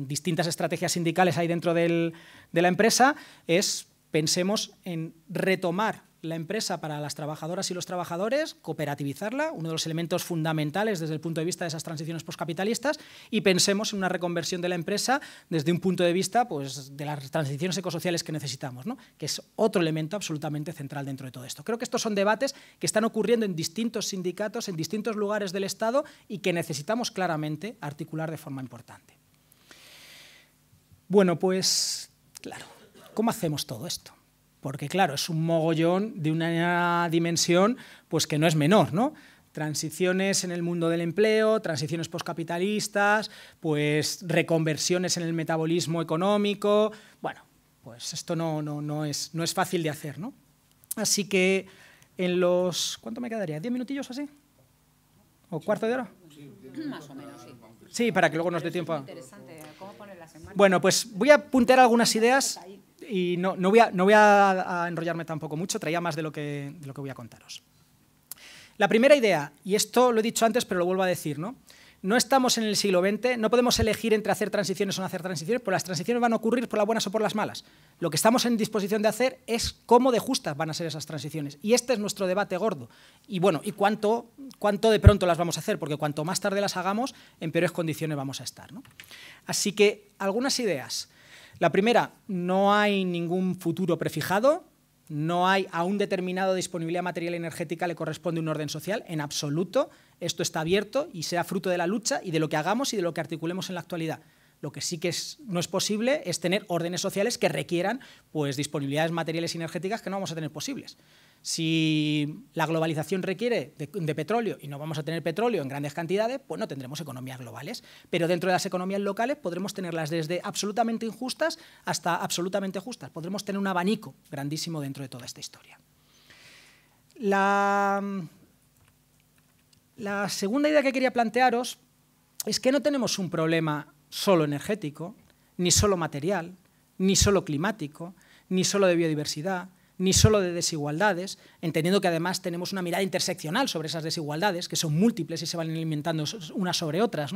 distintas estrategias sindicales ahí dentro de la empresa, es pensemos en retomar la empresa para las trabajadoras y los trabajadores, cooperativizarla, uno de los elementos fundamentales desde el punto de vista de esas transiciones postcapitalistas, y pensemos en una reconversión de la empresa desde un punto de vista pues, de las transiciones ecosociales que necesitamos, que es otro elemento absolutamente central dentro de todo esto. Creo que estos son debates que están ocurriendo en distintos sindicatos, en distintos lugares del Estado y que necesitamos claramente articular de forma importante. Bueno, pues claro, ¿cómo hacemos todo esto? porque claro, es un mogollón de una dimensión pues que no es menor, ¿no? transiciones en el mundo del empleo, transiciones poscapitalistas, pues reconversiones en el metabolismo económico. Bueno, pues esto no, no, no, es, no es fácil de hacer, ¿no? Así que en los... ¿Cuánto me quedaría? ¿Diez minutillos así? ¿O cuarto de hora? Más o menos, sí. Sí, para que luego nos dé tiempo. Bueno, pues voy a apuntar algunas ideas y no, voy, a, enrollarme tampoco mucho, traía más de lo, que, voy a contaros. La primera idea, y esto lo he dicho antes, pero lo vuelvo a decir, ¿no? No estamos en el siglo XX, no podemos elegir entre hacer transiciones o no hacer transiciones, porque las transiciones van a ocurrir por las buenas o por las malas. Lo que estamos en disposición de hacer es cómo de justas van a ser esas transiciones. Y este es nuestro debate gordo. Y bueno, ¿y cuánto, de pronto las vamos a hacer? Porque cuanto más tarde las hagamos, en peores condiciones vamos a estar. Así que algunas ideas. La primera, no hay ningún futuro prefijado, no hay a un determinado disponibilidad material energética le corresponde un orden social, en absoluto. Esto está abierto y sea fruto de la lucha y de lo que hagamos y de lo que articulemos en la actualidad. Lo que sí que no es posible es tener órdenes sociales que requieran pues, disponibilidades materiales energéticas que no vamos a tener posibles. Si la globalización requiere de, petróleo y no vamos a tener petróleo en grandes cantidades, pues no tendremos economías globales. Pero dentro de las economías locales podremos tenerlas desde absolutamente injustas hasta absolutamente justas. Podremos tener un abanico grandísimo dentro de toda esta historia. la segunda idea que quería plantearos es que no tenemos un problema solo energético, ni solo material, ni solo climático, ni solo de biodiversidad, ni solo de desigualdades, entendiendo que además tenemos una mirada interseccional sobre esas desigualdades, que son múltiples y se van alimentando unas sobre otras,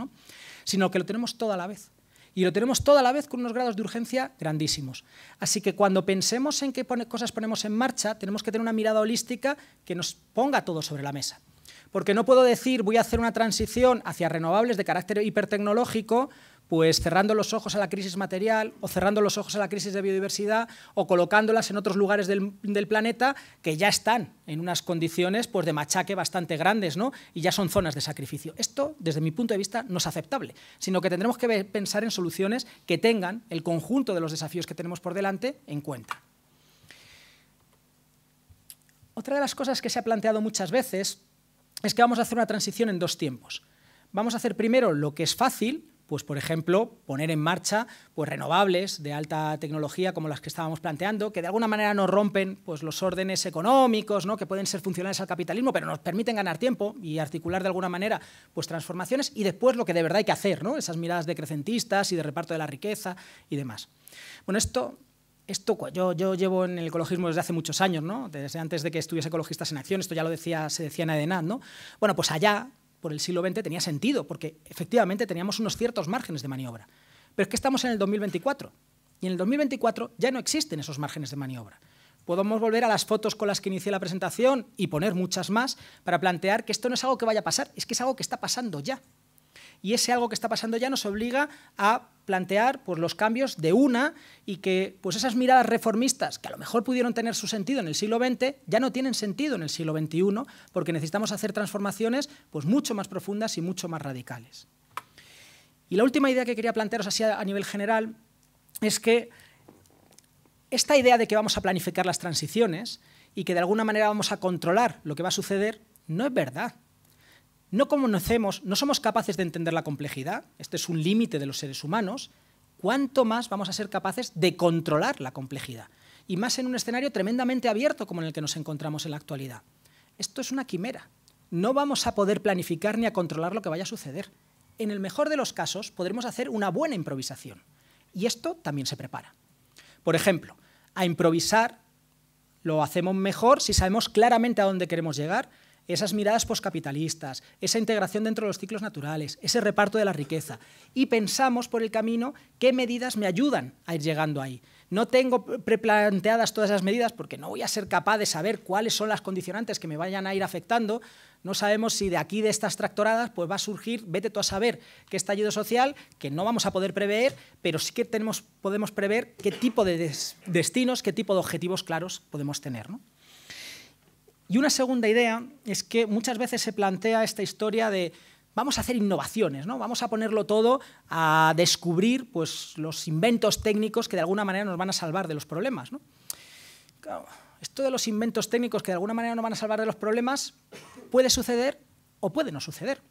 sino que lo tenemos toda la vez. Y lo tenemos toda la vez con unos grados de urgencia grandísimos. Así que cuando pensemos en qué cosas ponemos en marcha, tenemos que tener una mirada holística que nos ponga todo sobre la mesa. Porque no puedo decir voy a hacer una transición hacia renovables de carácter hipertecnológico, pues cerrando los ojos a la crisis material o cerrando los ojos a la crisis de biodiversidad o colocándolas en otros lugares del, planeta que ya están en unas condiciones pues, de machaque bastante grandes y ya son zonas de sacrificio. Esto, desde mi punto de vista, no es aceptable, sino que tendremos que pensar en soluciones que tengan el conjunto de los desafíos que tenemos por delante en cuenta. Otra de las cosas que se ha planteado muchas veces es que vamos a hacer una transición en dos tiempos. Vamos a hacer primero lo que es fácil, pues por ejemplo, poner en marcha pues, renovables de alta tecnología como las que estábamos planteando, que de alguna manera nos rompen pues, los órdenes económicos, ¿no? que pueden ser funcionales al capitalismo, pero nos permiten ganar tiempo y articular de alguna manera pues, transformaciones y después lo que de verdad hay que hacer, esas miradas decrecentistas y de reparto de la riqueza y demás. Bueno, esto esto yo, llevo en el ecologismo desde hace muchos años, ¿no? desde antes de que estuviese Ecologistas en Acción, esto ya lo decía, se decía en Adenat, ¿no? Bueno, pues allá, por el siglo XX, tenía sentido, porque efectivamente teníamos unos ciertos márgenes de maniobra. Pero es que estamos en el 2024, y en el 2024 ya no existen esos márgenes de maniobra. Podemos volver a las fotos con las que inicié la presentación y poner muchas más para plantear que esto no es algo que vaya a pasar, es que es algo que está pasando ya. Y ese algo que está pasando ya nos obliga a plantear pues, los cambios de una y que pues, esas miradas reformistas, que a lo mejor pudieron tener su sentido en el siglo XX, ya no tienen sentido en el siglo XXI, porque necesitamos hacer transformaciones pues, mucho más profundas y mucho más radicales. Y la última idea que quería plantearos así a nivel general es que esta idea de que vamos a planificar las transiciones y que de alguna manera vamos a controlar lo que va a suceder, no es verdad no conocemos, no somos capaces de entender la complejidad, este es un límite de los seres humanos, cuánto más vamos a ser capaces de controlar la complejidad. Y más en un escenario tremendamente abierto como en el que nos encontramos en la actualidad. Esto es una quimera. No vamos a poder planificar ni a controlar lo que vaya a suceder. En el mejor de los casos podremos hacer una buena improvisación. Y esto también se prepara. Por ejemplo, a improvisar lo hacemos mejor si sabemos claramente a dónde queremos llegar esas miradas poscapitalistas, esa integración dentro de los ciclos naturales, ese reparto de la riqueza. Y pensamos por el camino qué medidas me ayudan a ir llegando ahí. No tengo preplanteadas todas esas medidas porque no voy a ser capaz de saber cuáles son las condicionantes que me vayan a ir afectando. No sabemos si de aquí, de estas tractoradas, pues va a surgir, vete tú a saber, qué estallido social, que no vamos a poder prever, pero sí que podemos prever qué tipo de destinos, qué tipo de objetivos claros podemos tener. ¿no? Y una segunda idea es que muchas veces se plantea esta historia de vamos a hacer innovaciones, ¿no? vamos a ponerlo todo a descubrir pues, los inventos técnicos que de alguna manera nos van a salvar de los problemas. esto de los inventos técnicos que de alguna manera nos van a salvar de los problemas puede suceder o puede no suceder.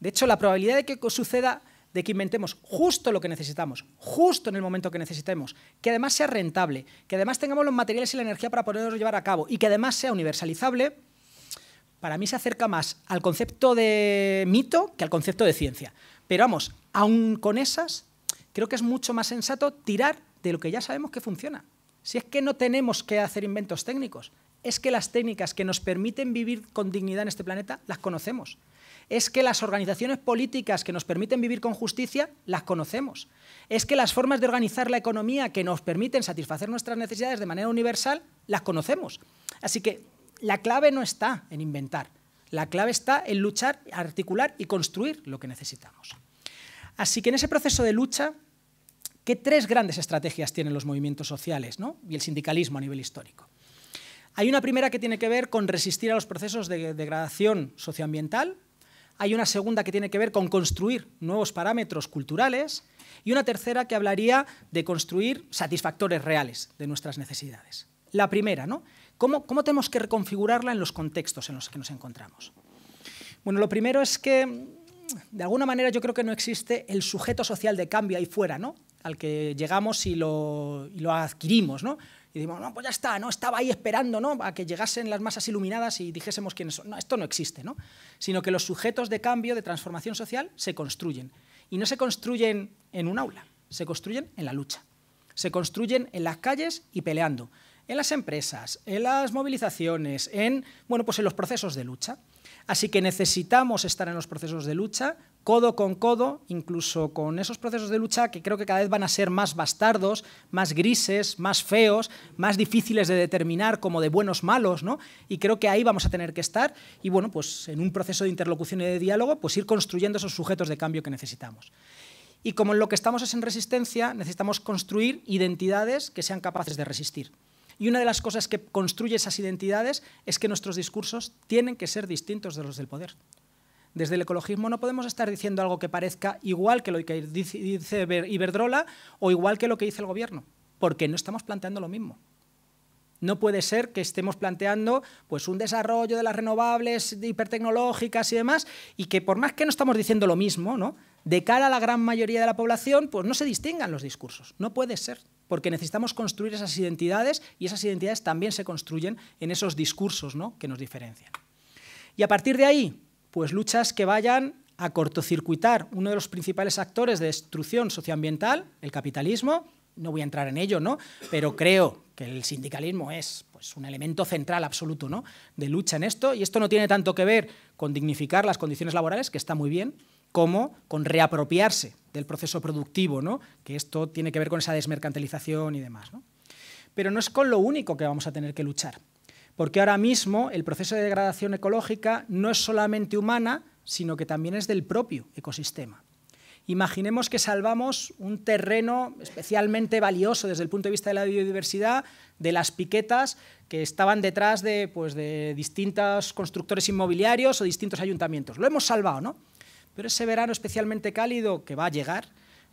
De hecho, la probabilidad de que suceda de que inventemos justo lo que necesitamos, justo en el momento que necesitemos, que además sea rentable, que además tengamos los materiales y la energía para poderlo llevar a cabo y que además sea universalizable, para mí se acerca más al concepto de mito que al concepto de ciencia. Pero vamos, aún con esas, creo que es mucho más sensato tirar de lo que ya sabemos que funciona. Si es que no tenemos que hacer inventos técnicos, es que las técnicas que nos permiten vivir con dignidad en este planeta las conocemos es que las organizaciones políticas que nos permiten vivir con justicia las conocemos. Es que las formas de organizar la economía que nos permiten satisfacer nuestras necesidades de manera universal las conocemos. Así que la clave no está en inventar, la clave está en luchar, articular y construir lo que necesitamos. Así que en ese proceso de lucha, ¿qué tres grandes estrategias tienen los movimientos sociales y el sindicalismo a nivel histórico? Hay una primera que tiene que ver con resistir a los procesos de degradación socioambiental, hay una segunda que tiene que ver con construir nuevos parámetros culturales y una tercera que hablaría de construir satisfactores reales de nuestras necesidades. La primera, ¿no? ¿Cómo, tenemos que reconfigurarla en los contextos en los que nos encontramos? Bueno, lo primero es que, de alguna manera, yo creo que no existe el sujeto social de cambio ahí fuera, ¿no? al que llegamos y lo, y lo adquirimos. ¿no? y decimos, no, pues ya está, no estaba ahí esperando a que llegasen las masas iluminadas y dijésemos quiénes son. No, esto no existe, ¿no? sino que los sujetos de cambio, de transformación social, se construyen. Y no se construyen en un aula, se construyen en la lucha. Se construyen en las calles y peleando, en las empresas, en las movilizaciones, en, bueno, pues en los procesos de lucha. Así que necesitamos estar en los procesos de lucha, codo con codo, incluso con esos procesos de lucha que creo que cada vez van a ser más bastardos, más grises, más feos, más difíciles de determinar como de buenos malos, ¿no? Y creo que ahí vamos a tener que estar y, bueno, pues en un proceso de interlocución y de diálogo, pues ir construyendo esos sujetos de cambio que necesitamos. Y como en lo que estamos es en resistencia, necesitamos construir identidades que sean capaces de resistir. Y una de las cosas que construye esas identidades es que nuestros discursos tienen que ser distintos de los del poder. Desde el ecologismo no podemos estar diciendo algo que parezca igual que lo que dice Iberdrola o igual que lo que dice el gobierno, porque no estamos planteando lo mismo. No puede ser que estemos planteando pues, un desarrollo de las renovables hipertecnológicas y demás, y que por más que no estamos diciendo lo mismo, ¿no? de cara a la gran mayoría de la población, pues no se distingan los discursos. No puede ser porque necesitamos construir esas identidades y esas identidades también se construyen en esos discursos ¿no? que nos diferencian. Y a partir de ahí, pues luchas que vayan a cortocircuitar uno de los principales actores de destrucción socioambiental, el capitalismo, no voy a entrar en ello, ¿no? pero creo que el sindicalismo es pues, un elemento central absoluto de lucha en esto, y esto no tiene tanto que ver con dignificar las condiciones laborales, que está muy bien, como con reapropiarse del proceso productivo, que esto tiene que ver con esa desmercantilización y demás. Pero no es con lo único que vamos a tener que luchar, porque ahora mismo el proceso de degradación ecológica no es solamente humana, sino que también es del propio ecosistema. Imaginemos que salvamos un terreno especialmente valioso desde el punto de vista de la biodiversidad, de las piquetas que estaban detrás de, pues, de distintos constructores inmobiliarios o distintos ayuntamientos. Lo hemos salvado, ¿no? Pero ese verano especialmente cálido que va a llegar,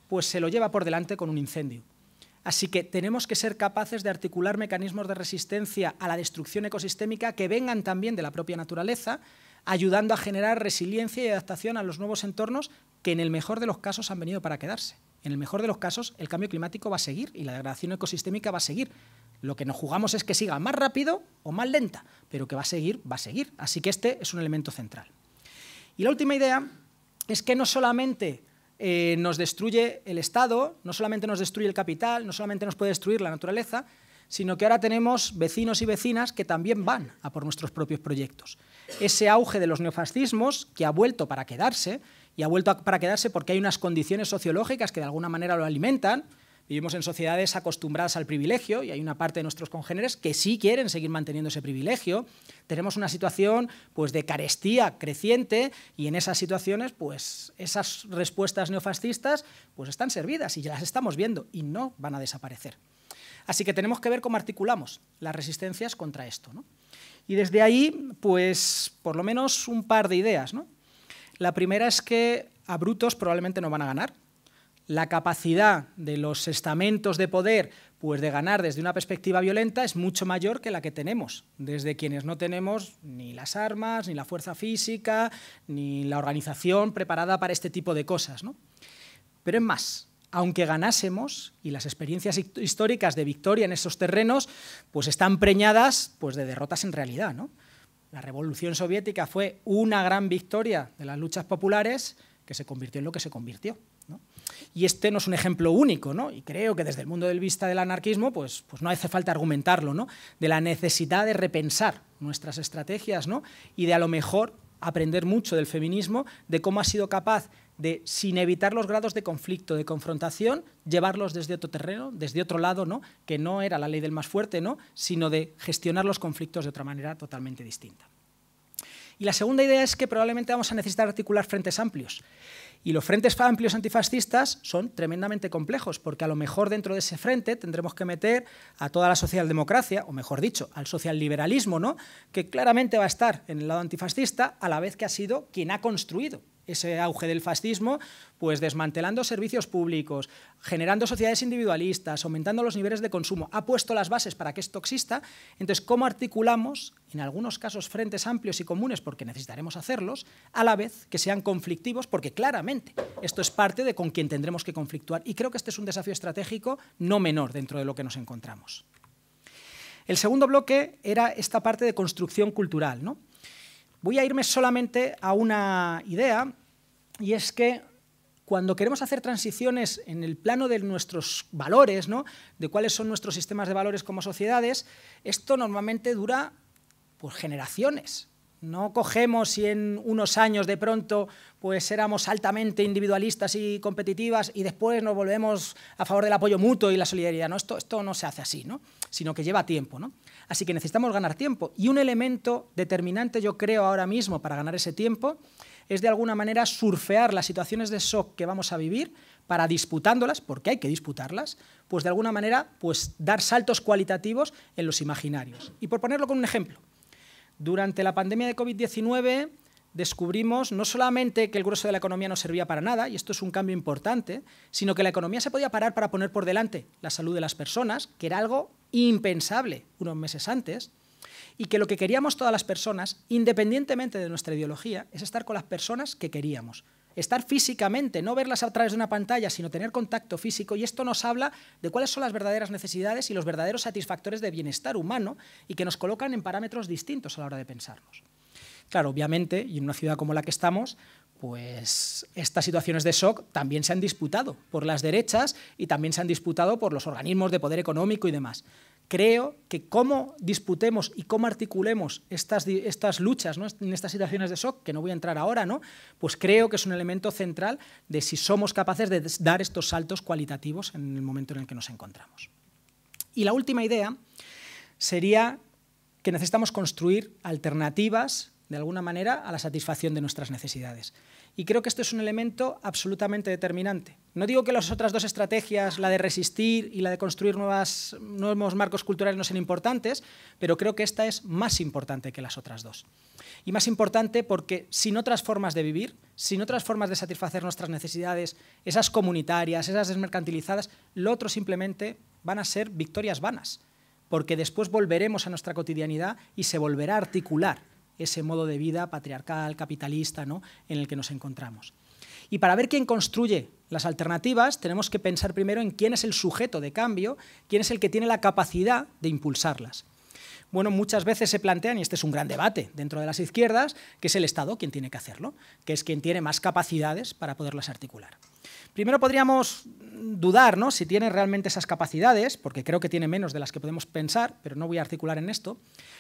pues se lo lleva por delante con un incendio. Así que tenemos que ser capaces de articular mecanismos de resistencia a la destrucción ecosistémica que vengan también de la propia naturaleza, ayudando a generar resiliencia y adaptación a los nuevos entornos que en el mejor de los casos han venido para quedarse. En el mejor de los casos el cambio climático va a seguir y la degradación ecosistémica va a seguir. Lo que nos jugamos es que siga más rápido o más lenta, pero que va a seguir, va a seguir. Así que este es un elemento central. Y la última idea es que no solamente eh, nos destruye el Estado, no solamente nos destruye el capital, no solamente nos puede destruir la naturaleza, sino que ahora tenemos vecinos y vecinas que también van a por nuestros propios proyectos. Ese auge de los neofascismos que ha vuelto para quedarse, y ha vuelto para quedarse porque hay unas condiciones sociológicas que de alguna manera lo alimentan, Vivimos en sociedades acostumbradas al privilegio y hay una parte de nuestros congéneres que sí quieren seguir manteniendo ese privilegio. Tenemos una situación pues, de carestía creciente y en esas situaciones pues, esas respuestas neofascistas pues, están servidas y ya las estamos viendo y no van a desaparecer. Así que tenemos que ver cómo articulamos las resistencias contra esto. Y desde ahí, pues por lo menos un par de ideas. ¿no? La primera es que a brutos probablemente no van a ganar, la capacidad de los estamentos de poder pues, de ganar desde una perspectiva violenta es mucho mayor que la que tenemos, desde quienes no tenemos ni las armas, ni la fuerza física, ni la organización preparada para este tipo de cosas. Pero es más, aunque ganásemos, y las experiencias históricas de victoria en esos terrenos pues, están preñadas pues, de derrotas en realidad. La Revolución Soviética fue una gran victoria de las luchas populares que se convirtió en lo que se convirtió. Y este no es un ejemplo único, y creo que desde el mundo del vista del anarquismo pues, pues no hace falta argumentarlo, de la necesidad de repensar nuestras estrategias y de a lo mejor aprender mucho del feminismo, de cómo ha sido capaz de, sin evitar los grados de conflicto, de confrontación, llevarlos desde otro terreno, desde otro lado, ¿no? que no era la ley del más fuerte, sino de gestionar los conflictos de otra manera totalmente distinta. Y la segunda idea es que probablemente vamos a necesitar articular frentes amplios. Y los frentes amplios antifascistas son tremendamente complejos, porque a lo mejor dentro de ese frente tendremos que meter a toda la socialdemocracia, o mejor dicho, al socialliberalismo, ¿no? que claramente va a estar en el lado antifascista a la vez que ha sido quien ha construido ese auge del fascismo, pues desmantelando servicios públicos, generando sociedades individualistas, aumentando los niveles de consumo, ha puesto las bases para que esto exista. Entonces, ¿cómo articulamos, en algunos casos, frentes amplios y comunes, porque necesitaremos hacerlos, a la vez que sean conflictivos, porque claramente esto es parte de con quien tendremos que conflictuar. Y creo que este es un desafío estratégico no menor dentro de lo que nos encontramos. El segundo bloque era esta parte de construcción cultural, ¿no? Voy a irme solamente a una idea y es que cuando queremos hacer transiciones en el plano de nuestros valores, ¿no? de cuáles son nuestros sistemas de valores como sociedades, esto normalmente dura pues, generaciones. No cogemos y en unos años de pronto pues éramos altamente individualistas y competitivas y después nos volvemos a favor del apoyo mutuo y la solidaridad. ¿no? Esto, esto no se hace así, ¿no? sino que lleva tiempo. ¿no? Así que necesitamos ganar tiempo. Y un elemento determinante, yo creo, ahora mismo para ganar ese tiempo es de alguna manera surfear las situaciones de shock que vamos a vivir para disputándolas, porque hay que disputarlas, pues de alguna manera pues dar saltos cualitativos en los imaginarios. Y por ponerlo con un ejemplo, durante la pandemia de COVID-19 descubrimos no solamente que el grueso de la economía no servía para nada, y esto es un cambio importante, sino que la economía se podía parar para poner por delante la salud de las personas, que era algo impensable unos meses antes, y que lo que queríamos todas las personas, independientemente de nuestra ideología, es estar con las personas que queríamos. Estar físicamente, no verlas a través de una pantalla, sino tener contacto físico, y esto nos habla de cuáles son las verdaderas necesidades y los verdaderos satisfactores de bienestar humano y que nos colocan en parámetros distintos a la hora de pensarnos. Claro, obviamente, y en una ciudad como la que estamos, pues estas situaciones de shock también se han disputado por las derechas y también se han disputado por los organismos de poder económico y demás. Creo que cómo disputemos y cómo articulemos estas, estas luchas en estas situaciones de shock, que no voy a entrar ahora, ¿no? pues creo que es un elemento central de si somos capaces de dar estos saltos cualitativos en el momento en el que nos encontramos. Y la última idea sería que necesitamos construir alternativas de alguna manera, a la satisfacción de nuestras necesidades. Y creo que esto es un elemento absolutamente determinante. No digo que las otras dos estrategias, la de resistir y la de construir nuevos marcos culturales, no sean importantes, pero creo que esta es más importante que las otras dos. Y más importante porque sin otras formas de vivir, sin otras formas de satisfacer nuestras necesidades, esas comunitarias, esas desmercantilizadas, lo otro simplemente van a ser victorias vanas, porque después volveremos a nuestra cotidianidad y se volverá a articular ese modo de vida patriarcal, capitalista, en el que nos encontramos. Y para ver quién construye las alternativas, tenemos que pensar primero en quién es el sujeto de cambio, quién es el que tiene la capacidad de impulsarlas bueno, muchas veces se plantean, y este es un gran debate dentro de las izquierdas, que es el Estado quien tiene que hacerlo, que es quien tiene más capacidades para poderlas articular. Primero podríamos dudar si tiene realmente esas capacidades, porque creo que tiene menos de las que podemos pensar, pero no voy a articular en esto,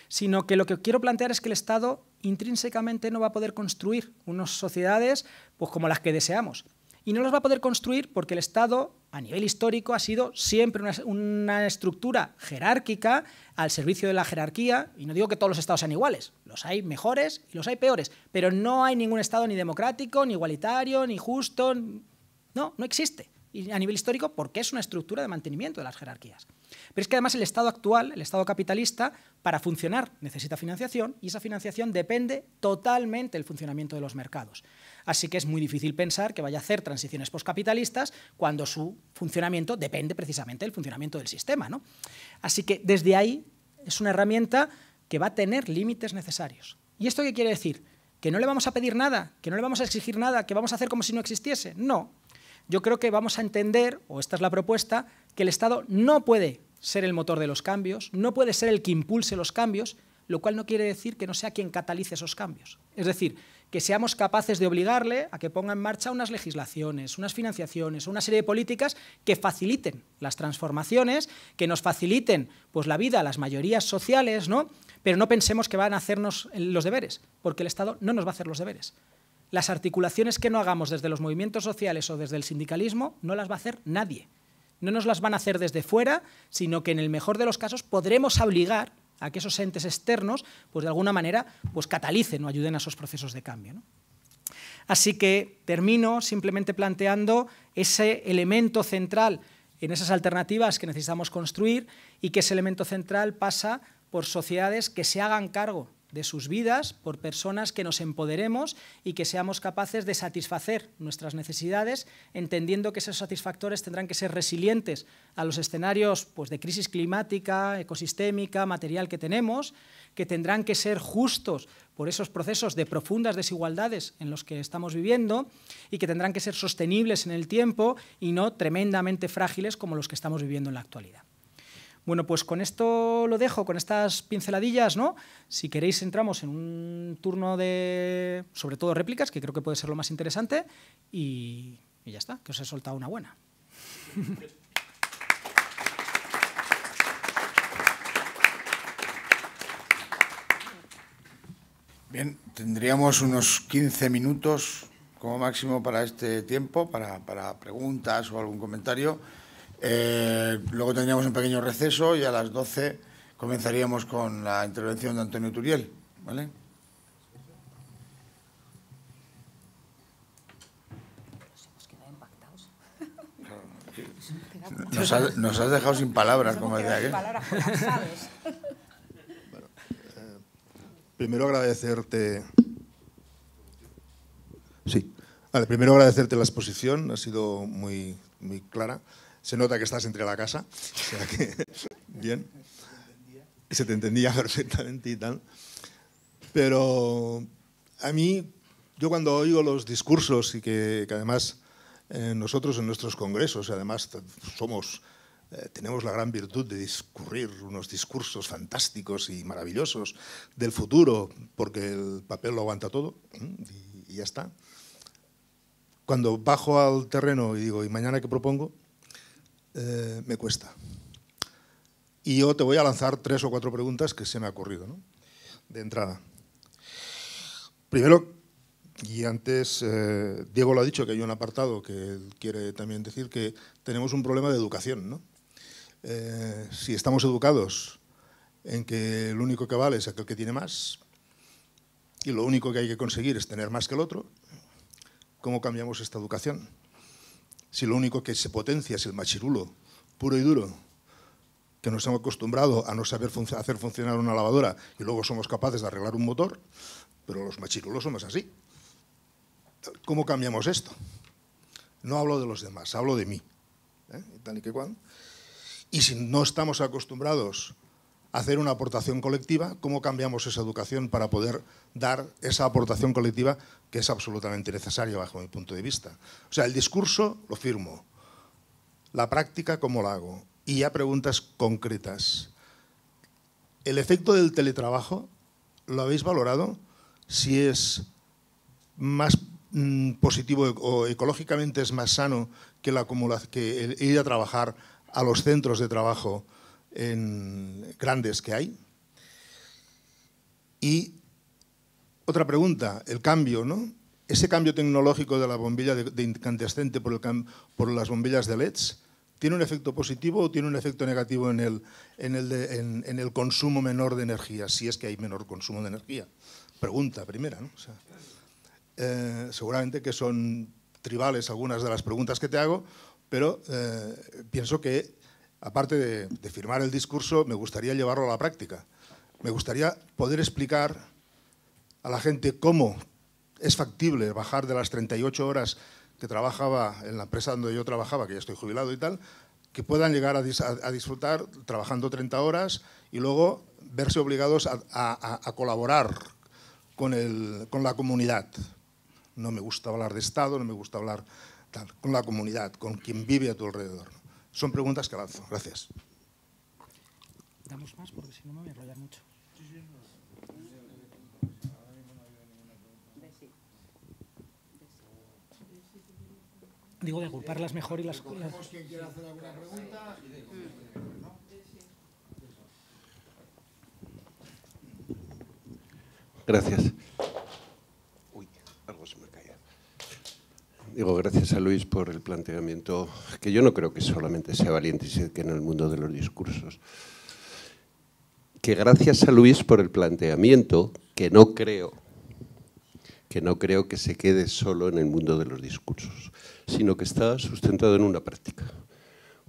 sino que lo que quiero plantear es que el Estado intrínsecamente no va a poder construir unas sociedades pues, como las que deseamos y no los va a poder construir porque el Estado, a nivel histórico, ha sido siempre una, estructura jerárquica al servicio de la jerarquía, y no digo que todos los Estados sean iguales, los hay mejores y los hay peores, pero no hay ningún Estado ni democrático, ni igualitario, ni justo, no, no existe. Y a nivel histórico, porque es una estructura de mantenimiento de las jerarquías. Pero es que además el Estado actual, el Estado capitalista, para funcionar necesita financiación y esa financiación depende totalmente del funcionamiento de los mercados. Así que es muy difícil pensar que vaya a hacer transiciones postcapitalistas cuando su funcionamiento depende precisamente del funcionamiento del sistema. Así que desde ahí es una herramienta que va a tener límites necesarios. ¿Y esto qué quiere decir? ¿Que no le vamos a pedir nada? ¿Que no le vamos a exigir nada? ¿Que vamos a hacer como si no existiese? No. Yo creo que vamos a entender, o esta es la propuesta, que el Estado no puede ser el motor de los cambios, no puede ser el que impulse los cambios, lo cual no quiere decir que no sea quien catalice esos cambios. Es decir, que seamos capaces de obligarle a que ponga en marcha unas legislaciones, unas financiaciones, una serie de políticas que faciliten las transformaciones, que nos faciliten pues, la vida a las mayorías sociales, ¿no? pero no pensemos que van a hacernos los deberes, porque el Estado no nos va a hacer los deberes. Las articulaciones que no hagamos desde los movimientos sociales o desde el sindicalismo no las va a hacer nadie. No nos las van a hacer desde fuera, sino que en el mejor de los casos podremos obligar a que esos entes externos, pues de alguna manera, pues catalicen o ayuden a esos procesos de cambio. Así que termino simplemente planteando ese elemento central en esas alternativas que necesitamos construir y que ese elemento central pasa por sociedades que se hagan cargo de sus vidas por personas que nos empoderemos y que seamos capaces de satisfacer nuestras necesidades, entendiendo que esos satisfactores tendrán que ser resilientes a los escenarios pues, de crisis climática, ecosistémica, material que tenemos, que tendrán que ser justos por esos procesos de profundas desigualdades en los que estamos viviendo y que tendrán que ser sostenibles en el tiempo y no tremendamente frágiles como los que estamos viviendo en la actualidad. Bueno, pues con esto lo dejo, con estas pinceladillas, ¿no? Si queréis entramos en un turno de, sobre todo réplicas, que creo que puede ser lo más interesante, y, ya está, que os he soltado una buena. Bien, tendríamos unos 15 minutos como máximo para este tiempo, para preguntas o algún comentario. Eh, luego tendríamos un pequeño receso y a las 12 comenzaríamos con la intervención de Antonio Turiel. ¿vale? Nos has, dejado sin palabras, como decía eh, primero agradecerte. Sí. Vale, primero agradecerte la exposición, ha sido muy, muy clara. Se nota que estás entre la casa. O sea que, bien. Se te entendía perfectamente y tal. Pero a mí, yo cuando oigo los discursos y que, además eh, nosotros en nuestros congresos, además somos, eh, tenemos la gran virtud de discurrir unos discursos fantásticos y maravillosos del futuro, porque el papel lo aguanta todo y, y ya está. Cuando bajo al terreno y digo, ¿y mañana qué propongo? Eh, me cuesta. Y yo te voy a lanzar tres o cuatro preguntas que se me ha ocurrido, De entrada. Primero, y antes eh, Diego lo ha dicho, que hay un apartado que quiere también decir que tenemos un problema de educación, ¿no? Eh, si estamos educados en que el único que vale es aquel que tiene más y lo único que hay que conseguir es tener más que el otro, ¿cómo cambiamos esta educación? si lo único que se potencia es el machirulo, puro y duro, que nos hemos acostumbrado a no saber hacer funcionar una lavadora y luego somos capaces de arreglar un motor, pero los machirulos somos así. ¿Cómo cambiamos esto? No hablo de los demás, hablo de mí. ¿eh? y si no estamos acostumbrados hacer una aportación colectiva, cómo cambiamos esa educación para poder dar esa aportación colectiva que es absolutamente necesaria bajo mi punto de vista. O sea, el discurso lo firmo, la práctica cómo la hago y ya preguntas concretas. ¿El efecto del teletrabajo lo habéis valorado? Si es más mm, positivo e-, o ecológicamente es más sano que, la que ir a trabajar a los centros de trabajo en, grandes que hay. Y otra pregunta, el cambio, ¿no? Ese cambio tecnológico de la bombilla de, incandescente por, las bombillas de LEDs, ¿tiene un efecto positivo o tiene un efecto negativo en el, en el, consumo menor de energía, si es que hay menor consumo de energía? Pregunta primera, ¿no? Eh, seguramente que son tribales algunas de las preguntas que te hago, pero eh, pienso que aparte de, firmar el discurso, me gustaría llevarlo a la práctica. Me gustaría poder explicar a la gente cómo es factible bajar de las 38 horas que trabajaba en la empresa donde yo trabajaba, que ya estoy jubilado y tal, que puedan llegar a, disfrutar trabajando 30 horas y luego verse obligados a, colaborar con, la comunidad. No me gusta hablar de Estado, no me gusta hablar con la comunidad, con quien vive a tu alrededor. Son preguntas que lanzo. Gracias. Damos más porque si no me voy a enrollar mucho. Digo, de agruparlas mejor y las... las... quien quiera hacer alguna pregunta. Mm. Gracias. Digo, gracias a Luis por el planteamiento, que yo no creo que solamente sea valiente, se que en el mundo de los discursos. Que gracias a Luis por el planteamiento, que no creo, que no creo que se quede solo en el mundo de los discursos, sino que está sustentado en una práctica.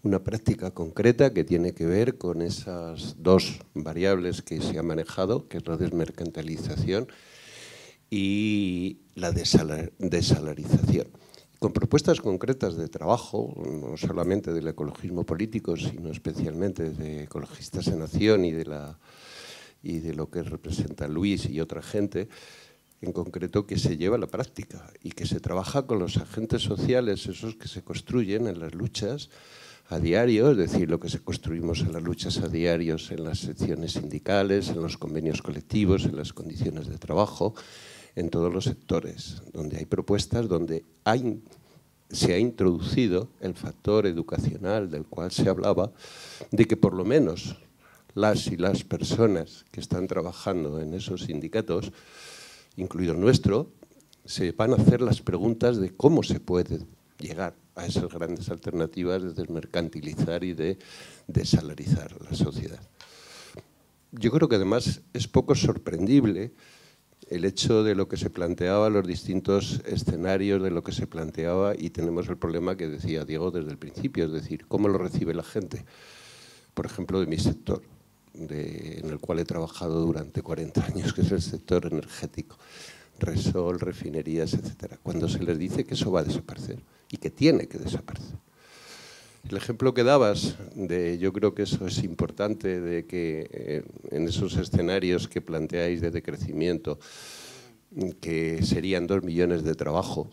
Una práctica concreta que tiene que ver con esas dos variables que se ha manejado, que es la desmercantilización y la desalarización con propuestas concretas de trabajo, no solamente del ecologismo político, sino especialmente de ecologistas en acción y de, lo que representa Luis y otra gente, en concreto que se lleva a la práctica y que se trabaja con los agentes sociales, esos que se construyen en las luchas a diario, es decir, lo que se construimos en las luchas a diarios, en las secciones sindicales, en los convenios colectivos, en las condiciones de trabajo, en todos los sectores, donde hay propuestas, donde se ha introducido el factor educacional del cual se hablaba, de que por lo menos las y las personas que están trabajando en esos sindicatos, incluido el nuestro, se van a hacer las preguntas de cómo se puede llegar a esas grandes alternativas de desmercantilizar y de desalarizar la sociedad. Yo creo que además es poco sorprendible el hecho de lo que se planteaba, los distintos escenarios de lo que se planteaba y tenemos el problema que decía Diego desde el principio, es decir, cómo lo recibe la gente, por ejemplo, de mi sector, en el cual he trabajado durante 40 años, que es el sector energético, Resol, refinerías, etcétera. Cuando se les dice que eso va a desaparecer y que tiene que desaparecer el ejemplo que dabas, de, yo creo que eso es importante, de que eh, en esos escenarios que planteáis de decrecimiento, que serían dos millones de trabajo,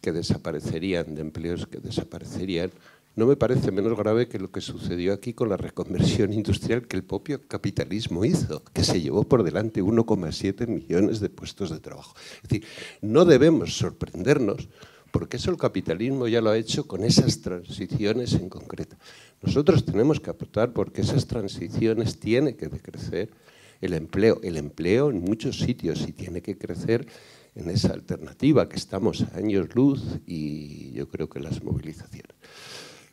que desaparecerían, de empleos que desaparecerían, no me parece menos grave que lo que sucedió aquí con la reconversión industrial que el propio capitalismo hizo, que se llevó por delante 1,7 millones de puestos de trabajo. Es decir, no debemos sorprendernos porque eso el capitalismo ya lo ha hecho con esas transiciones en concreto. Nosotros tenemos que aportar porque esas transiciones tiene que decrecer el empleo, el empleo en muchos sitios y tiene que crecer en esa alternativa que estamos a años luz y yo creo que las movilizaciones.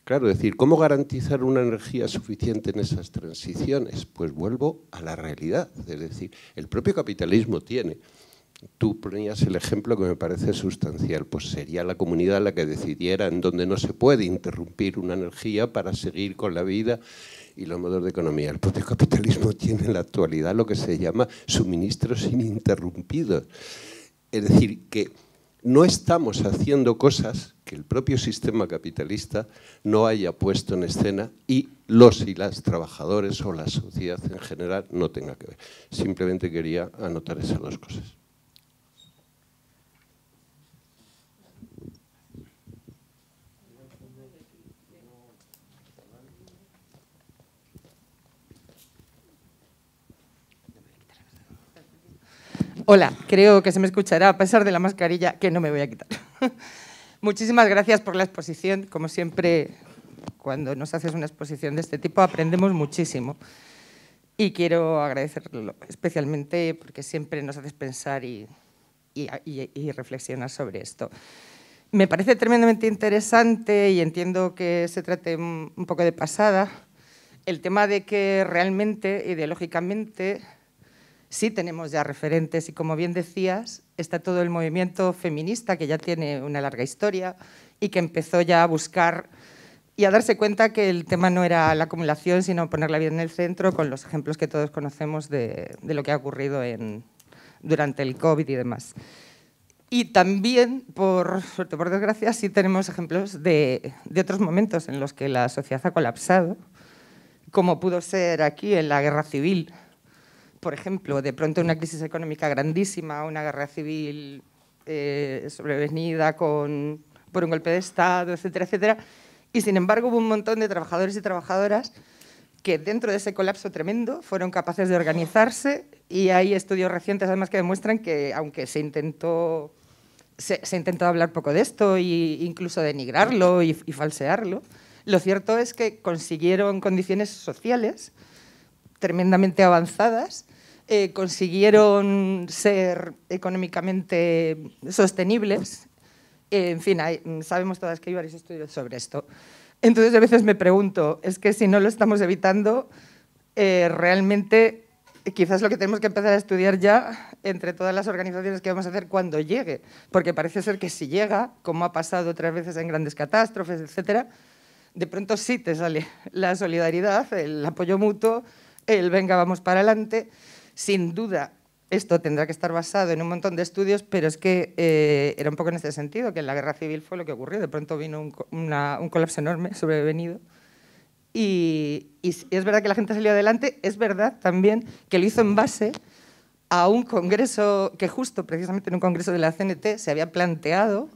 Claro, decir, ¿cómo garantizar una energía suficiente en esas transiciones? Pues vuelvo a la realidad, es decir, el propio capitalismo tiene Tú ponías el ejemplo que me parece sustancial, pues sería la comunidad la que decidiera en dónde no se puede interrumpir una energía para seguir con la vida y los modos de economía. El propio capitalismo tiene en la actualidad lo que se llama suministros ininterrumpidos. Es decir, que no estamos haciendo cosas que el propio sistema capitalista no haya puesto en escena y los y las trabajadores o la sociedad en general no tenga que ver. Simplemente quería anotar esas dos cosas. Hola, creo que se me escuchará a pesar de la mascarilla que no me voy a quitar. Muchísimas gracias por la exposición. Como siempre, cuando nos haces una exposición de este tipo aprendemos muchísimo. Y quiero agradecerlo especialmente porque siempre nos haces pensar y, reflexionar sobre esto. Me parece tremendamente interesante y entiendo que se trate un poco de pasada el tema de que realmente, ideológicamente, sí tenemos ya referentes y como bien decías, está todo el movimiento feminista que ya tiene una larga historia y que empezó ya a buscar y a darse cuenta que el tema no era la acumulación, sino poner la vida en el centro con los ejemplos que todos conocemos de, lo que ha ocurrido durante el COVID y demás. Y también, por suerte, por desgracia, sí tenemos ejemplos de otros momentos en los que la sociedad ha colapsado, como pudo ser aquí en la guerra civil, por ejemplo, de pronto una crisis económica grandísima, una guerra civil eh, sobrevenida con, por un golpe de Estado, etcétera, etcétera. Y sin embargo hubo un montón de trabajadores y trabajadoras que dentro de ese colapso tremendo fueron capaces de organizarse y hay estudios recientes además que demuestran que aunque se intentó se, intentó hablar poco de esto e incluso denigrarlo y, falsearlo, lo cierto es que consiguieron condiciones sociales tremendamente avanzadas, eh, consiguieron ser económicamente sostenibles. en fin, sabemos todas que hay varios estudios sobre esto. Entonces, a veces me pregunto, es que si no lo estamos evitando, eh, realmente quizás lo que tenemos que empezar a estudiar ya entre todas las organizaciones que vamos a hacer cuando llegue, porque parece ser que si llega, como ha pasado otras veces en grandes catástrofes, etcétera, de pronto sí te sale la solidaridad, el apoyo mutuo, el venga, vamos para adelante. Sin duda, esto tendrá que estar basado en un montón de estudios, pero es que eh, era un poco en este sentido, que en la guerra civil fue lo que ocurrió. De pronto vino un, colapso enorme sobrevenido. Y, es verdad que la gente salió adelante, es verdad también que lo hizo en base a un congreso que justo precisamente en un congreso de la CNT se había planteado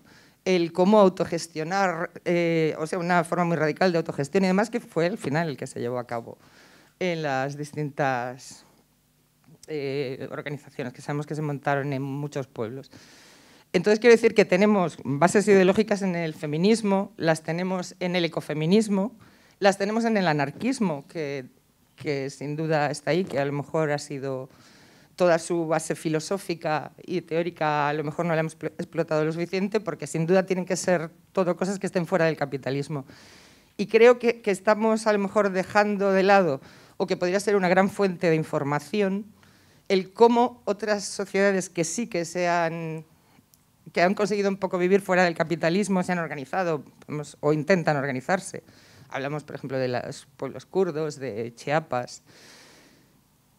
el cómo autogestionar, eh, o sea, una forma muy radical de autogestión y demás, que fue el final el que se llevó a cabo en las distintas eh, organizaciones que sabemos que se montaron en muchos pueblos. Entonces quiero decir que tenemos bases ideológicas en el feminismo, las tenemos en el ecofeminismo, las tenemos en el anarquismo, que, que sin duda está ahí, que a lo mejor ha sido toda su base filosófica y teórica, a lo mejor no la hemos explotado lo suficiente, porque sin duda tienen que ser todo cosas que estén fuera del capitalismo. Y creo que, que estamos a lo mejor dejando de lado o que podría ser una gran fuente de información, el cómo otras sociedades que sí que se han que han conseguido un poco vivir fuera del capitalismo, se han organizado o intentan organizarse. Hablamos, por ejemplo, de los pueblos kurdos, de Chiapas,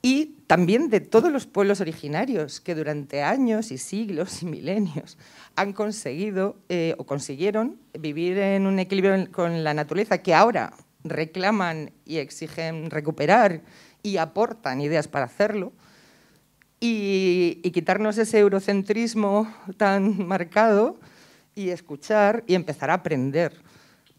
y también de todos los pueblos originarios que durante años y siglos y milenios han conseguido eh, o consiguieron vivir en un equilibrio con la naturaleza que ahora reclaman y exigen recuperar y aportan ideas para hacerlo. Y, quitarnos ese eurocentrismo tan marcado y escuchar y empezar a aprender.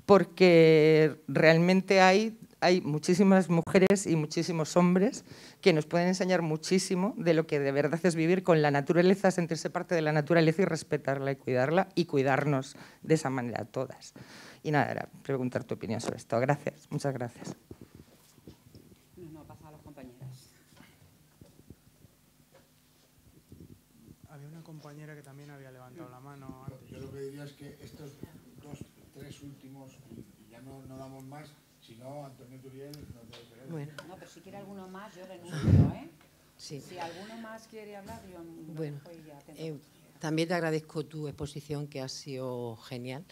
Porque realmente hay, hay muchísimas mujeres y muchísimos hombres que nos pueden enseñar muchísimo de lo que de verdad es vivir con la naturaleza, sentirse parte de la naturaleza y respetarla y cuidarla y cuidarnos de esa manera todas. Y nada, era preguntar tu opinión sobre esto. Gracias, muchas gracias. No, no, pasa a los compañeros. Había una compañera que también había levantado la mano antes. Yo lo que diría es que estos dos, tres últimos, ya no, damos más, si no, Antonio Turiel no a ser. Bueno. No, pero si quiere alguno más, yo renuncio, ¿eh? Sí. Si alguno más quiere hablar, yo no bueno, voy a eh, también te agradezco tu exposición que ha sido genial.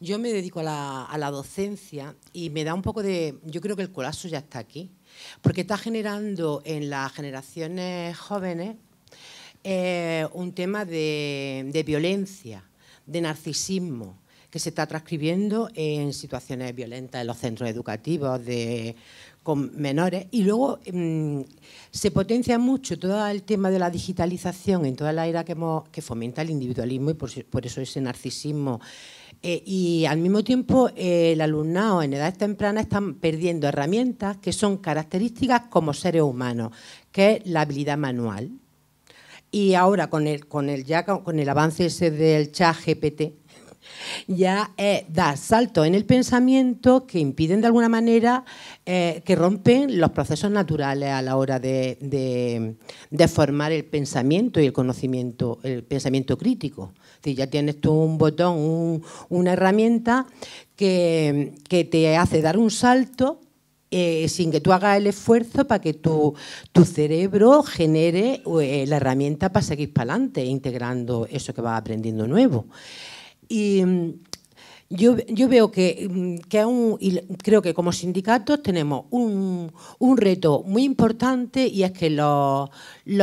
Yo me dedico a la, docencia y me da un poco de... Yo creo que el colapso ya está aquí, porque está generando en las generaciones jóvenes eh, un tema de violencia, de narcisismo, que se está transcribiendo en situaciones violentas en los centros educativos, de con menores. Y luego mm, se potencia mucho todo el tema de la digitalización en toda la era que, que fomenta el individualismo y por, eso ese narcisismo. Eh, y al mismo tiempo eh, el alumnado en edades tempranas están perdiendo herramientas que son características como seres humanos, que es la habilidad manual. Y ahora con el, con el, ya con, el avance del chat GPT, ya eh, da salto en el pensamiento que impiden de alguna manera, eh, que rompen los procesos naturales a la hora de, formar el pensamiento y el conocimiento, el pensamiento crítico. Si ya tienes tú un botón, una herramienta que, te hace dar un salto eh, sin que tú hagas el esfuerzo para que tu, cerebro genere eh, la herramienta para seguir para adelante, integrando eso que vas aprendiendo nuevo. Y mm, yo, yo veo que, mm, que aún, creo que como sindicatos tenemos un, un, reto muy importante y es que los,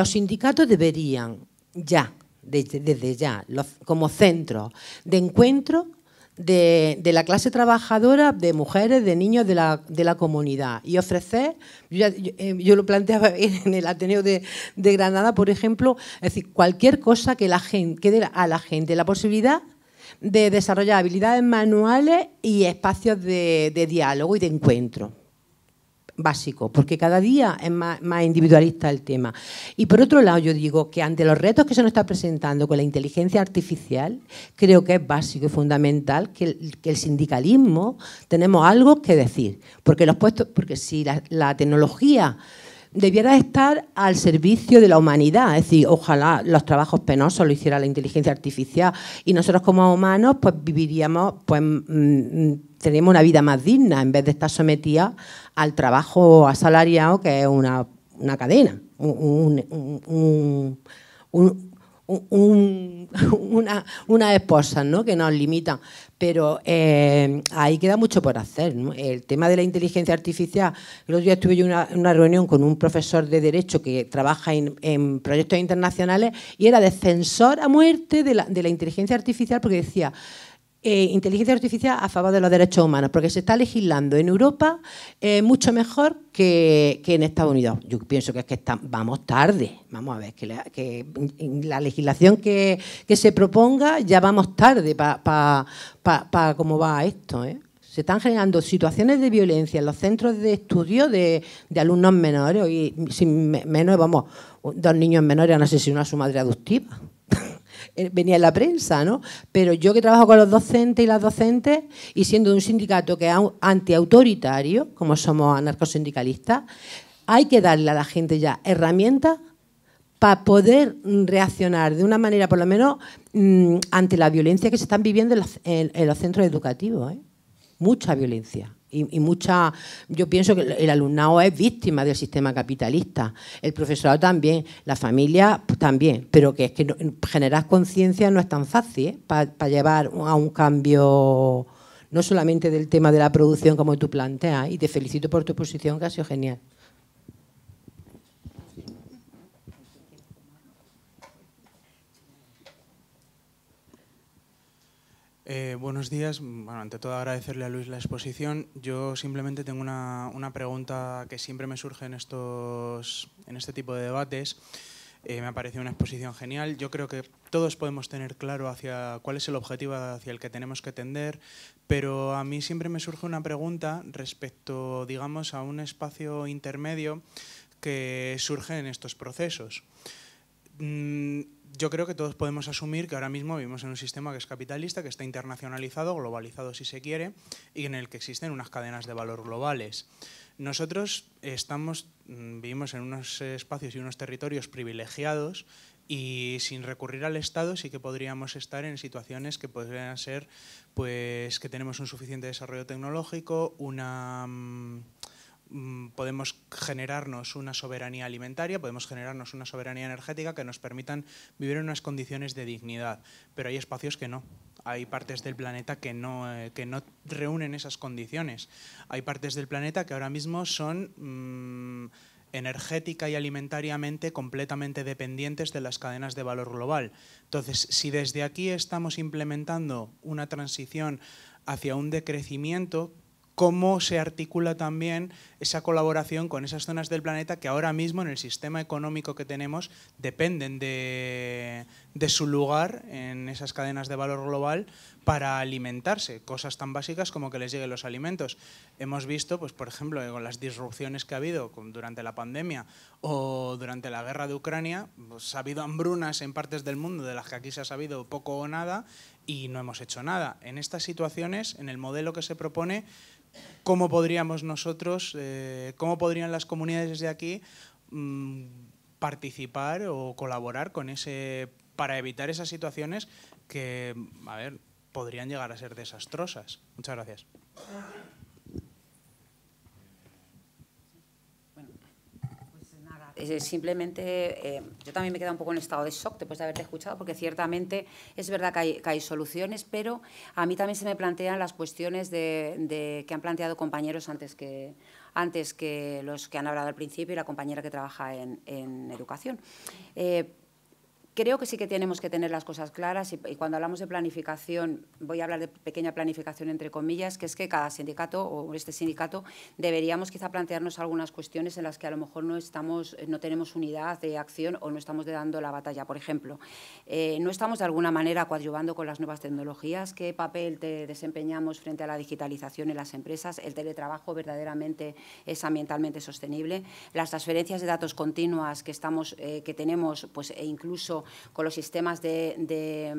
sindicatos deberían ya, desde, desde ya, como centro de encuentro de, de, la clase trabajadora, de mujeres, de niños de la, de la comunidad y ofrecer, yo, eh, lo planteaba en el Ateneo de, de, Granada, por ejemplo, es decir, cualquier cosa que, la gente, que dé a la gente la posibilidad de desarrollar habilidades manuales y espacios de, diálogo y de encuentro básico, porque cada día es más, individualista el tema. Y por otro lado, yo digo que ante los retos que se nos está presentando con la inteligencia artificial, creo que es básico y fundamental que el, sindicalismo tenemos algo que decir, porque los puestos, porque si la tecnología debiera estar al servicio de la humanidad. Es decir, ojalá los trabajos penosos lo hiciera la inteligencia artificial y nosotros como humanos pues viviríamos, pues mm, mm, tenemos una vida más digna en vez de estar sometida al trabajo asalariado que es una, cadena, una, esposa ¿no? que nos limita... Pero eh, ahí queda mucho por hacer. El tema de la inteligencia artificial, el otro día estuve yo en una, reunión con un profesor de Derecho que trabaja en, en proyectos internacionales y era defensor a muerte de la, de la inteligencia artificial porque decía, eh, inteligencia artificial a favor de los derechos humanos, porque se está legislando en Europa eh, mucho mejor que, que, en Estados Unidos. Yo pienso que es que vamos tarde, vamos a ver, que la, legislación que, se proponga ya vamos tarde para pa, cómo va esto. ¿eh? Se están generando situaciones de violencia en los centros de estudio de, de alumnos menores y menos, vamos, dos niños menores han asesinado a su madre adoptiva. Eh, venía en la prensa, ¿no? Pero yo que trabajo con los docentes y las docentes y siendo un sindicato que es antiautoritario, como somos anarcosindicalistas, hay que darle a la gente ya herramientas para poder reaccionar de una manera, por lo menos, mm, ante la violencia que se están viviendo en los, en centros educativos. ¿eh? Mucha violencia. Y, mucha, yo pienso que el alumnado es víctima del sistema capitalista, el profesorado también, la familia pues, también, pero que es que generar conciencia no es tan fácil ¿eh? para llevar a un cambio no solamente del tema de la producción como tú planteas, ¿eh? y te felicito por tu posición, que ha sido genial. Eh, buenos días. Bueno, ante todo agradecerle a Luis la exposición. Yo simplemente tengo una, pregunta que siempre me surge en, estos, en este tipo de debates. Eh, me ha parecido una exposición genial. Yo creo que todos podemos tener claro hacia cuál es el objetivo hacia el que tenemos que tender, pero a mí siempre me surge una pregunta respecto, digamos, a un espacio intermedio que surge en estos procesos. Mm, yo creo que todos podemos asumir que ahora mismo vivimos en un sistema que es capitalista, que está internacionalizado, globalizado si se quiere, y en el que existen unas cadenas de valor globales. Nosotros estamos, mm, vivimos en unos espacios y unos territorios privilegiados y sin recurrir al Estado sí que podríamos estar en situaciones que podrían ser pues, que tenemos un suficiente desarrollo tecnológico, una... Mm, Mm, podemos generarnos una soberanía alimentaria, podemos generarnos una soberanía energética que nos permitan vivir en unas condiciones de dignidad, pero hay espacios que no. Hay partes del planeta que no, eh, no reúnen esas condiciones. Hay partes del planeta que ahora mismo son mm, energética y alimentariamente completamente dependientes de las cadenas de valor global. Entonces, si desde aquí estamos implementando una transición hacia un decrecimiento, cómo se articula también esa colaboración con esas zonas del planeta que ahora mismo en el sistema económico que tenemos dependen de, su lugar en esas cadenas de valor global para alimentarse, cosas tan básicas como que les lleguen los alimentos. Hemos visto, pues, por ejemplo, con las disrupciones que ha habido durante la pandemia o durante la guerra de Ucrania, pues, ha habido hambrunas en partes del mundo de las que aquí se ha sabido poco o nada y no hemos hecho nada. En estas situaciones, en el modelo que se propone, cómo podríamos nosotros, eh, cómo podrían las comunidades desde aquí mm, participar o colaborar con ese para evitar esas situaciones que, a podrían llegar a ser desastrosas. Muchas gracias. simplemente eh, yo también me queda un poco en estado de shock después de haberte escuchado, porque ciertamente es verdad que hay, soluciones, pero a mí también se me plantean las cuestiones de, que han planteado compañeros antes que, antes que los que han hablado al principio y la compañera que trabaja en, educación. Eh, Creo que sí que tenemos que tener las cosas claras y, cuando hablamos de planificación, voy a hablar de pequeña planificación entre comillas, que es que cada sindicato o este sindicato deberíamos quizá plantearnos algunas cuestiones en las que a lo mejor no, estamos, eh, no tenemos unidad de acción o no estamos dando la batalla. Por ejemplo, eh, no estamos de alguna manera coadyuvando con las nuevas tecnologías, qué papel desempeñamos frente a la digitalización en las empresas, el teletrabajo verdaderamente es ambientalmente sostenible, las transferencias de datos continuas que, estamos, eh, que tenemos pues, e incluso con los sistemas de,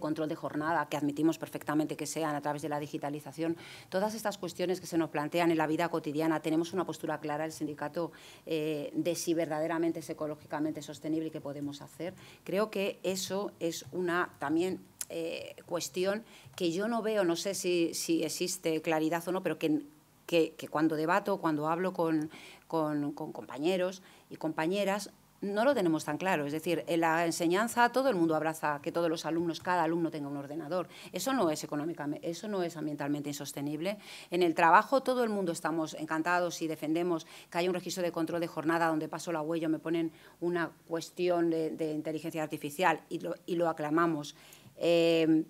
control de jornada, que admitimos perfectamente que sean a través de la digitalización. Todas estas cuestiones que se nos plantean en la vida cotidiana, tenemos una postura clara el sindicato eh, de si verdaderamente es ecológicamente sostenible y qué podemos hacer. Creo que eso es una también eh, cuestión que yo no veo, no sé si, existe claridad o no, pero que, cuando debato, cuando hablo con compañeros y compañeras, no lo tenemos tan claro. Es decir, en la enseñanza todo el mundo abraza que todos los alumnos, cada alumno tenga un ordenador. Eso no es económicamente, eso no es ambientalmente insostenible. En el trabajo todo el mundo estamos encantados y defendemos que haya un registro de control de jornada donde paso la huella, me ponen una cuestión de, inteligencia artificial y lo, aclamamos. Eh,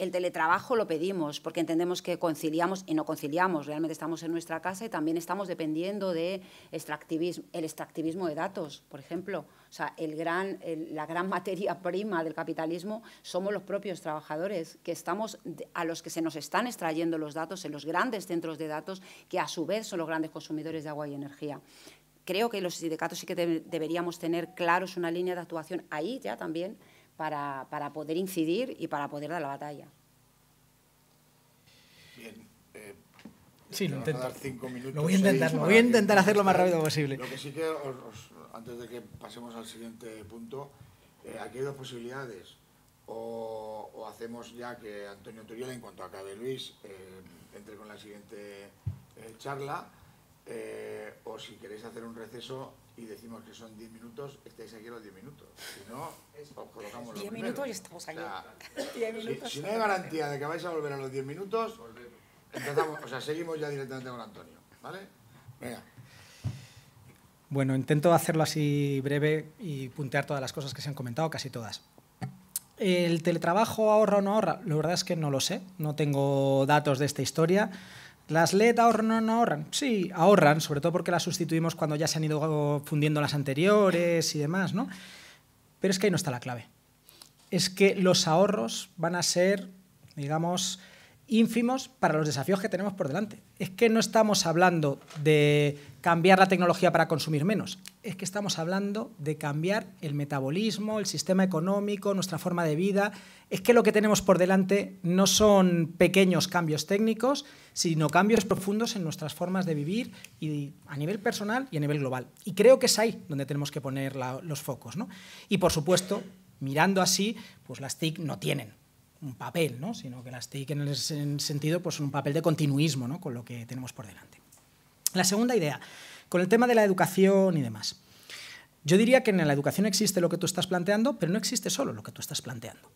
el teletrabajo lo pedimos porque entendemos que conciliamos y no conciliamos, realmente estamos en nuestra casa y también estamos dependiendo del extractivismo, de datos, por ejemplo. O sea, la gran materia prima del capitalismo somos los propios trabajadores, que estamos a los que se nos están extrayendo los datos en los grandes centros de datos, que a su vez son los grandes consumidores de agua y energía creo que los sindicatos sí que deberíamos tener claros una línea de actuación ahí ya también para, para poder incidir y para poder dar la batalla. Bien. Eh, sí, lo intento. lo voy a intentar, lo hacer lo más rápido posible. Lo que sí que, antes de que pasemos al siguiente punto, eh, aquí hay dos posibilidades. O, hacemos ya que Antonio Turiel, en cuanto acabe Luis, eh, entre con la siguiente charla eh, o si queréis hacer un receso y decimos que son 10 minutos, estáis aquí los 10 minutos. Si no, os colocamos los 10 minutos y estamos aquí. Si, no hay garantía de que vais a volver a los 10 minutos, empezamos, o sea, seguimos ya directamente con Antonio. ¿Vale? Venga. Bueno, intento hacerlo así breve y puntear todas las cosas que se han comentado, casi todas. ¿El teletrabajo ahorra o no ahorra? La verdad es que no lo sé, no tengo datos de esta historia. ¿Las LED ahorran o no ahorran? Sí, ahorran, sobre todo porque las sustituimos cuando ya se han ido fundiendo las anteriores y demás, ¿no? Pero es que ahí no está la clave. Es que los ahorros van a ser, digamos, ínfimos para los desafíos que tenemos por delante. Es que no estamos hablando de cambiar la tecnología para consumir menos. Es que estamos hablando de cambiar el metabolismo, el sistema económico, nuestra forma de vida. Es que lo que tenemos por delante no son pequeños cambios técnicos, sino cambios profundos en nuestras formas de vivir y a nivel personal y a nivel global. Y creo que es ahí donde tenemos que poner los focos. Y por supuesto, mirando así, pues las TIC no tienen un papel, ¿no? sino que las TIC en el sentido pues, son un papel de continuismo con lo que tenemos por delante. La segunda idea, con el tema de la educación y demás. Yo diría que en la educación existe lo que tú estás planteando, pero no existe solo lo que tú estás planteando.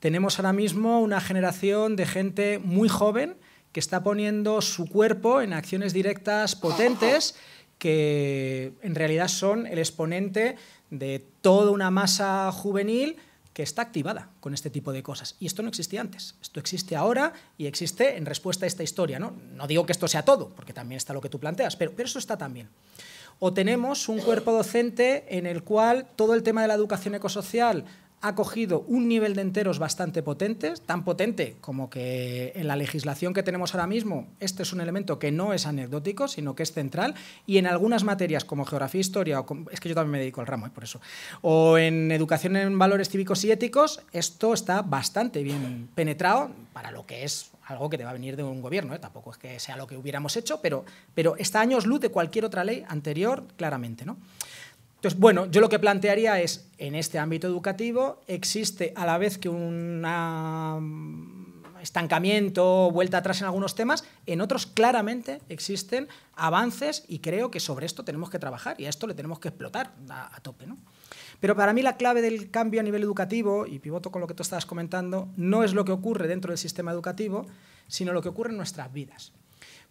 Tenemos ahora mismo una generación de gente muy joven que está poniendo su cuerpo en acciones directas potentes que en realidad son el exponente de toda una masa juvenil que está activada con este tipo de cosas. Y esto no existía antes. Esto existe ahora y existe en respuesta a esta historia. No, no digo que esto sea todo, porque también está lo que tú planteas, pero, pero eso está también. O tenemos un cuerpo docente en el cual todo el tema de la educación ecosocial ha cogido un nivel de enteros bastante potentes, tan potente como que en la legislación que tenemos ahora mismo, este es un elemento que no es anecdótico, sino que es central, y en algunas materias como geografía, e historia, o es que yo también me dedico al ramo, eh, por eso, o en educación en valores cívicos y éticos, esto está bastante bien penetrado para lo que es algo que te va a venir de un gobierno, eh. tampoco es que sea lo que hubiéramos hecho, pero, pero está años luz de cualquier otra ley anterior, claramente. ¿no? Entonces, bueno, yo lo que plantearía es, en este ámbito educativo existe a la vez que un mm, estancamiento, vuelta atrás en algunos temas, en otros claramente existen avances y creo que sobre esto tenemos que trabajar y a esto le tenemos que explotar a, tope. Pero para mí la clave del cambio a nivel educativo, y pivoto con lo que tú estabas comentando, no es lo que ocurre dentro del sistema educativo, sino lo que ocurre en nuestras vidas.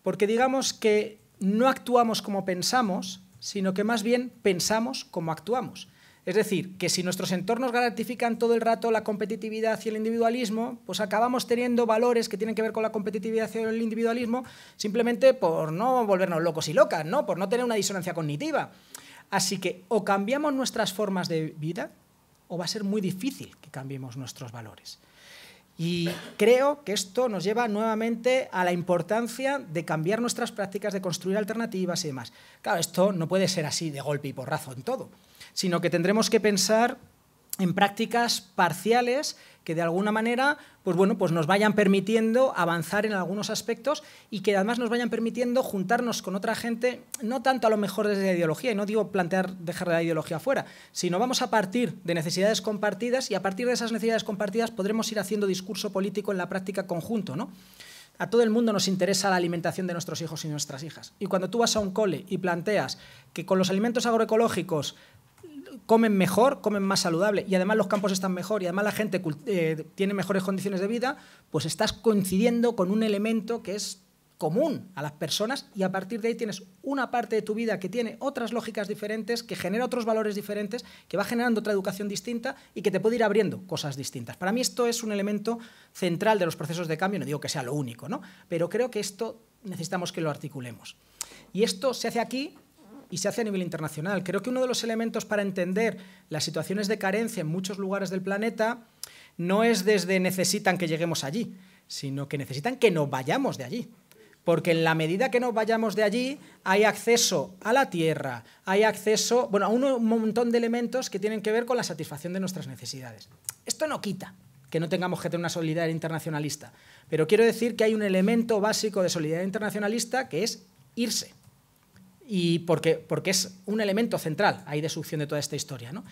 Porque digamos que no actuamos como pensamos, sino que más bien pensamos como actuamos. Es decir, que si nuestros entornos garantifican todo el rato la competitividad y el individualismo, pues acabamos teniendo valores que tienen que ver con la competitividad y el individualismo simplemente por no volvernos locos y locas, ¿no? Por no tener una disonancia cognitiva. Así que o cambiamos nuestras formas de vida o va a ser muy difícil que cambiemos nuestros valores. Y creo que esto nos lleva nuevamente a la importancia de cambiar nuestras prácticas, de construir alternativas y demás. Claro, esto no puede ser así de golpe y porrazo en todo, sino que tendremos que pensar en prácticas parciales que de alguna manera pues bueno, pues nos vayan permitiendo avanzar en algunos aspectos y que además nos vayan permitiendo juntarnos con otra gente, no tanto a lo mejor desde la ideología, y no digo plantear dejar la ideología fuera, sino vamos a partir de necesidades compartidas y a partir de esas necesidades compartidas podremos ir haciendo discurso político en la práctica conjunto, ¿no? A todo el mundo nos interesa la alimentación de nuestros hijos y nuestras hijas. Y cuando tú vas a un cole y planteas que con los alimentos agroecológicos comen mejor, comen más saludable y además los campos están mejor y además la gente eh, tiene mejores condiciones de vida, pues estás coincidiendo con un elemento que es común a las personas y a partir de ahí tienes una parte de tu vida que tiene otras lógicas diferentes, que genera otros valores diferentes, que va generando otra educación distinta y que te puede ir abriendo cosas distintas. Para mí esto es un elemento central de los procesos de cambio, no digo que sea lo único, pero creo que esto necesitamos que lo articulemos. Y esto se hace aquí y se hace a nivel internacional. Creo que uno de los elementos para entender las situaciones de carencia en muchos lugares del planeta no es desde necesitan que lleguemos allí, sino que necesitan que nos vayamos de allí. Porque en la medida que nos vayamos de allí, hay acceso a la tierra, hay acceso bueno, a un montón de elementos que tienen que ver con la satisfacción de nuestras necesidades. Esto no quita que no tengamos que tener una solidaridad internacionalista, pero quiero decir que hay un elemento básico de solidaridad internacionalista que es irse y porque, es un elemento central ahí de succión de toda esta historia. ¿no?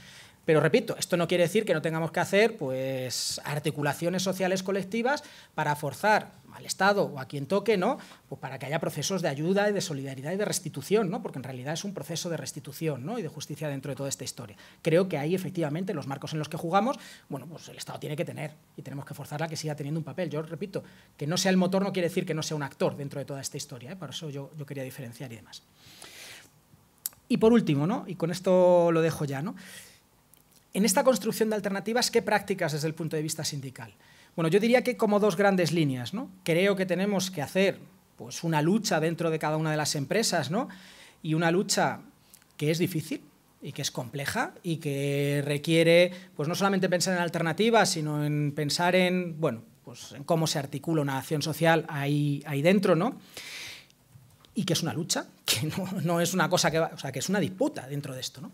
Pero repito, esto no quiere decir que no tengamos que hacer pues, articulaciones sociales colectivas para forzar al Estado o a quien toque, ¿no? Pues para que haya procesos de ayuda y de solidaridad y de restitución, ¿no? porque en realidad es un proceso de restitución ¿no? y de justicia dentro de toda esta historia. Creo que ahí efectivamente los marcos en los que jugamos, bueno, pues el Estado tiene que tener y tenemos que forzarla que siga teniendo un papel. Yo repito, que no sea el motor no quiere decir que no sea un actor dentro de toda esta historia, ¿eh? por eso yo, yo quería diferenciar y demás. Y por último, ¿no? y con esto lo dejo ya, ¿no? en esta construcción de alternativas, ¿qué prácticas desde el punto de vista sindical? Bueno, yo diría que como dos grandes líneas. ¿no? Creo que tenemos que hacer pues, una lucha dentro de cada una de las empresas ¿no? y una lucha que es difícil, y que es compleja y que requiere pues no solamente pensar en alternativas, sino en pensar en, bueno, pues en cómo se articula una acción social ahí, ahí dentro, ¿no? y que es una lucha, que no, no, es una cosa que va, o sea, que es una disputa dentro de esto. ¿no?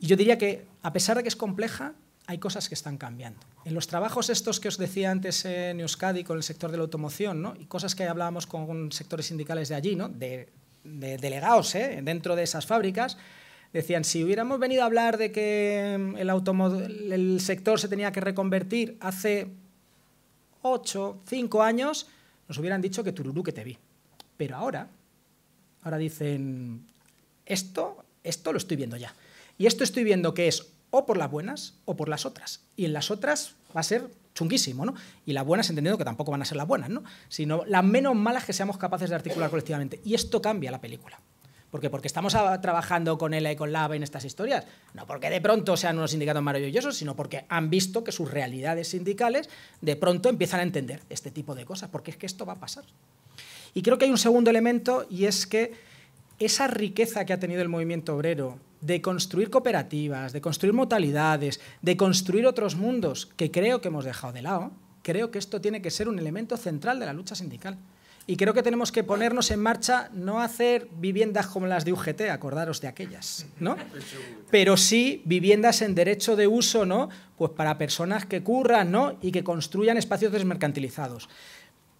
Y yo diría que, a pesar de que es compleja, hay cosas que están cambiando. En los trabajos estos que os decía antes en Euskadi con el sector de la automoción, ¿no? y cosas que hablábamos con sectores sindicales de allí, ¿no? de, de delegados ¿eh? dentro de esas fábricas, decían, si hubiéramos venido a hablar de que mm, el, el sector se tenía que reconvertir hace ocho, 5 años, nos hubieran dicho que tururú que te vi. Pero ahora Ahora dicen, esto, esto lo estoy viendo ya. Y esto estoy viendo que es o por las buenas o por las otras. Y en las otras va a ser chunguísimo, ¿no? Y las buenas, entendiendo que tampoco van a ser las buenas, ¿no? Sino las menos malas que seamos capaces de articular colectivamente. Y esto cambia la película. ¿Por Porque estamos trabajando con ELA y con LAVA en estas historias. No porque de pronto sean unos sindicatos maravillosos, sino porque han visto que sus realidades sindicales de pronto empiezan a entender este tipo de cosas. Porque es que esto va a pasar. Y creo que hay un segundo elemento y es que esa riqueza que ha tenido el movimiento obrero de construir cooperativas, de construir modalidades, de construir otros mundos que creo que hemos dejado de lado, creo que esto tiene que ser un elemento central de la lucha sindical. Y creo que tenemos que ponernos en marcha, no hacer viviendas como las de UGT, acordaros de aquellas, ¿no? Pero sí viviendas en derecho de uso, ¿no? Pues para personas que curran, ¿no? Y que construyan espacios desmercantilizados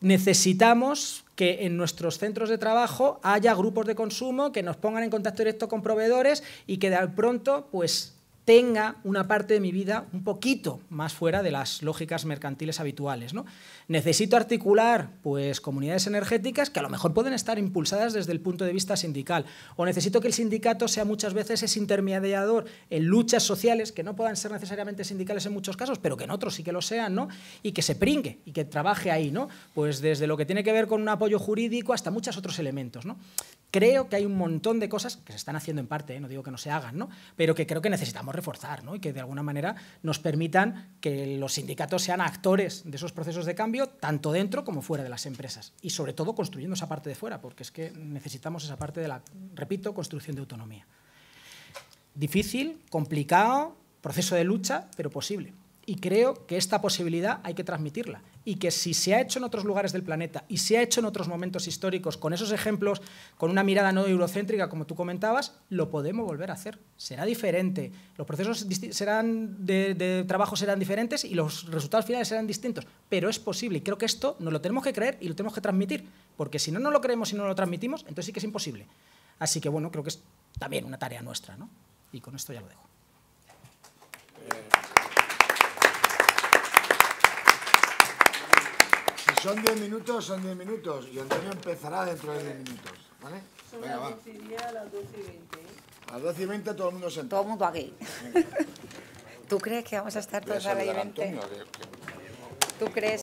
necesitamos que en nuestros centros de trabajo haya grupos de consumo que nos pongan en contacto directo con proveedores y que de pronto pues tenga una parte de mi vida un poquito más fuera de las lógicas mercantiles habituales. ¿no? Necesito articular pues, comunidades energéticas que a lo mejor pueden estar impulsadas desde el punto de vista sindical. O necesito que el sindicato sea muchas veces ese intermediador en luchas sociales que no puedan ser necesariamente sindicales en muchos casos, pero que en otros sí que lo sean, ¿no? y que se pringue y que trabaje ahí, ¿no? pues desde lo que tiene que ver con un apoyo jurídico hasta muchos otros elementos. ¿no? creo que hay un montón de cosas que se están haciendo en parte, ¿eh? no digo que no se hagan, ¿no? pero que creo que necesitamos reforzar y que de alguna manera nos permitan que los sindicatos sean actores de esos procesos de cambio, tanto dentro como fuera de las empresas. Y sobre todo construyendo esa parte de fuera, porque es que necesitamos esa parte de la, repito, construcción de autonomía. Difícil, complicado, proceso de lucha, pero posible y creo que esta posibilidad hay que transmitirla y que si se ha hecho en otros lugares del planeta y se ha hecho en otros momentos históricos con esos ejemplos, con una mirada no eurocéntrica como tú comentabas, lo podemos volver a hacer. Será diferente, los procesos serán de, trabajo serán diferentes y los resultados finales serán distintos, pero es posible y creo que esto nos lo tenemos que creer y lo tenemos que transmitir, porque si no no lo creemos y no lo transmitimos, entonces sí que es imposible. Así que bueno, creo que es también una tarea nuestra, ¿no? Y con esto ya lo dejo. Eh, Son 10 minutos, son 10 minutos. Y Antonio empezará dentro de 10 minutos. ¿Vale? Son Venga, las 12 y 10 a las 12 y 20. A ¿eh? las 12 y 20 todo el mundo sentado. Todo el mundo aquí. ¿Tú crees que vamos a estar todos a las 20? ¿Tú crees?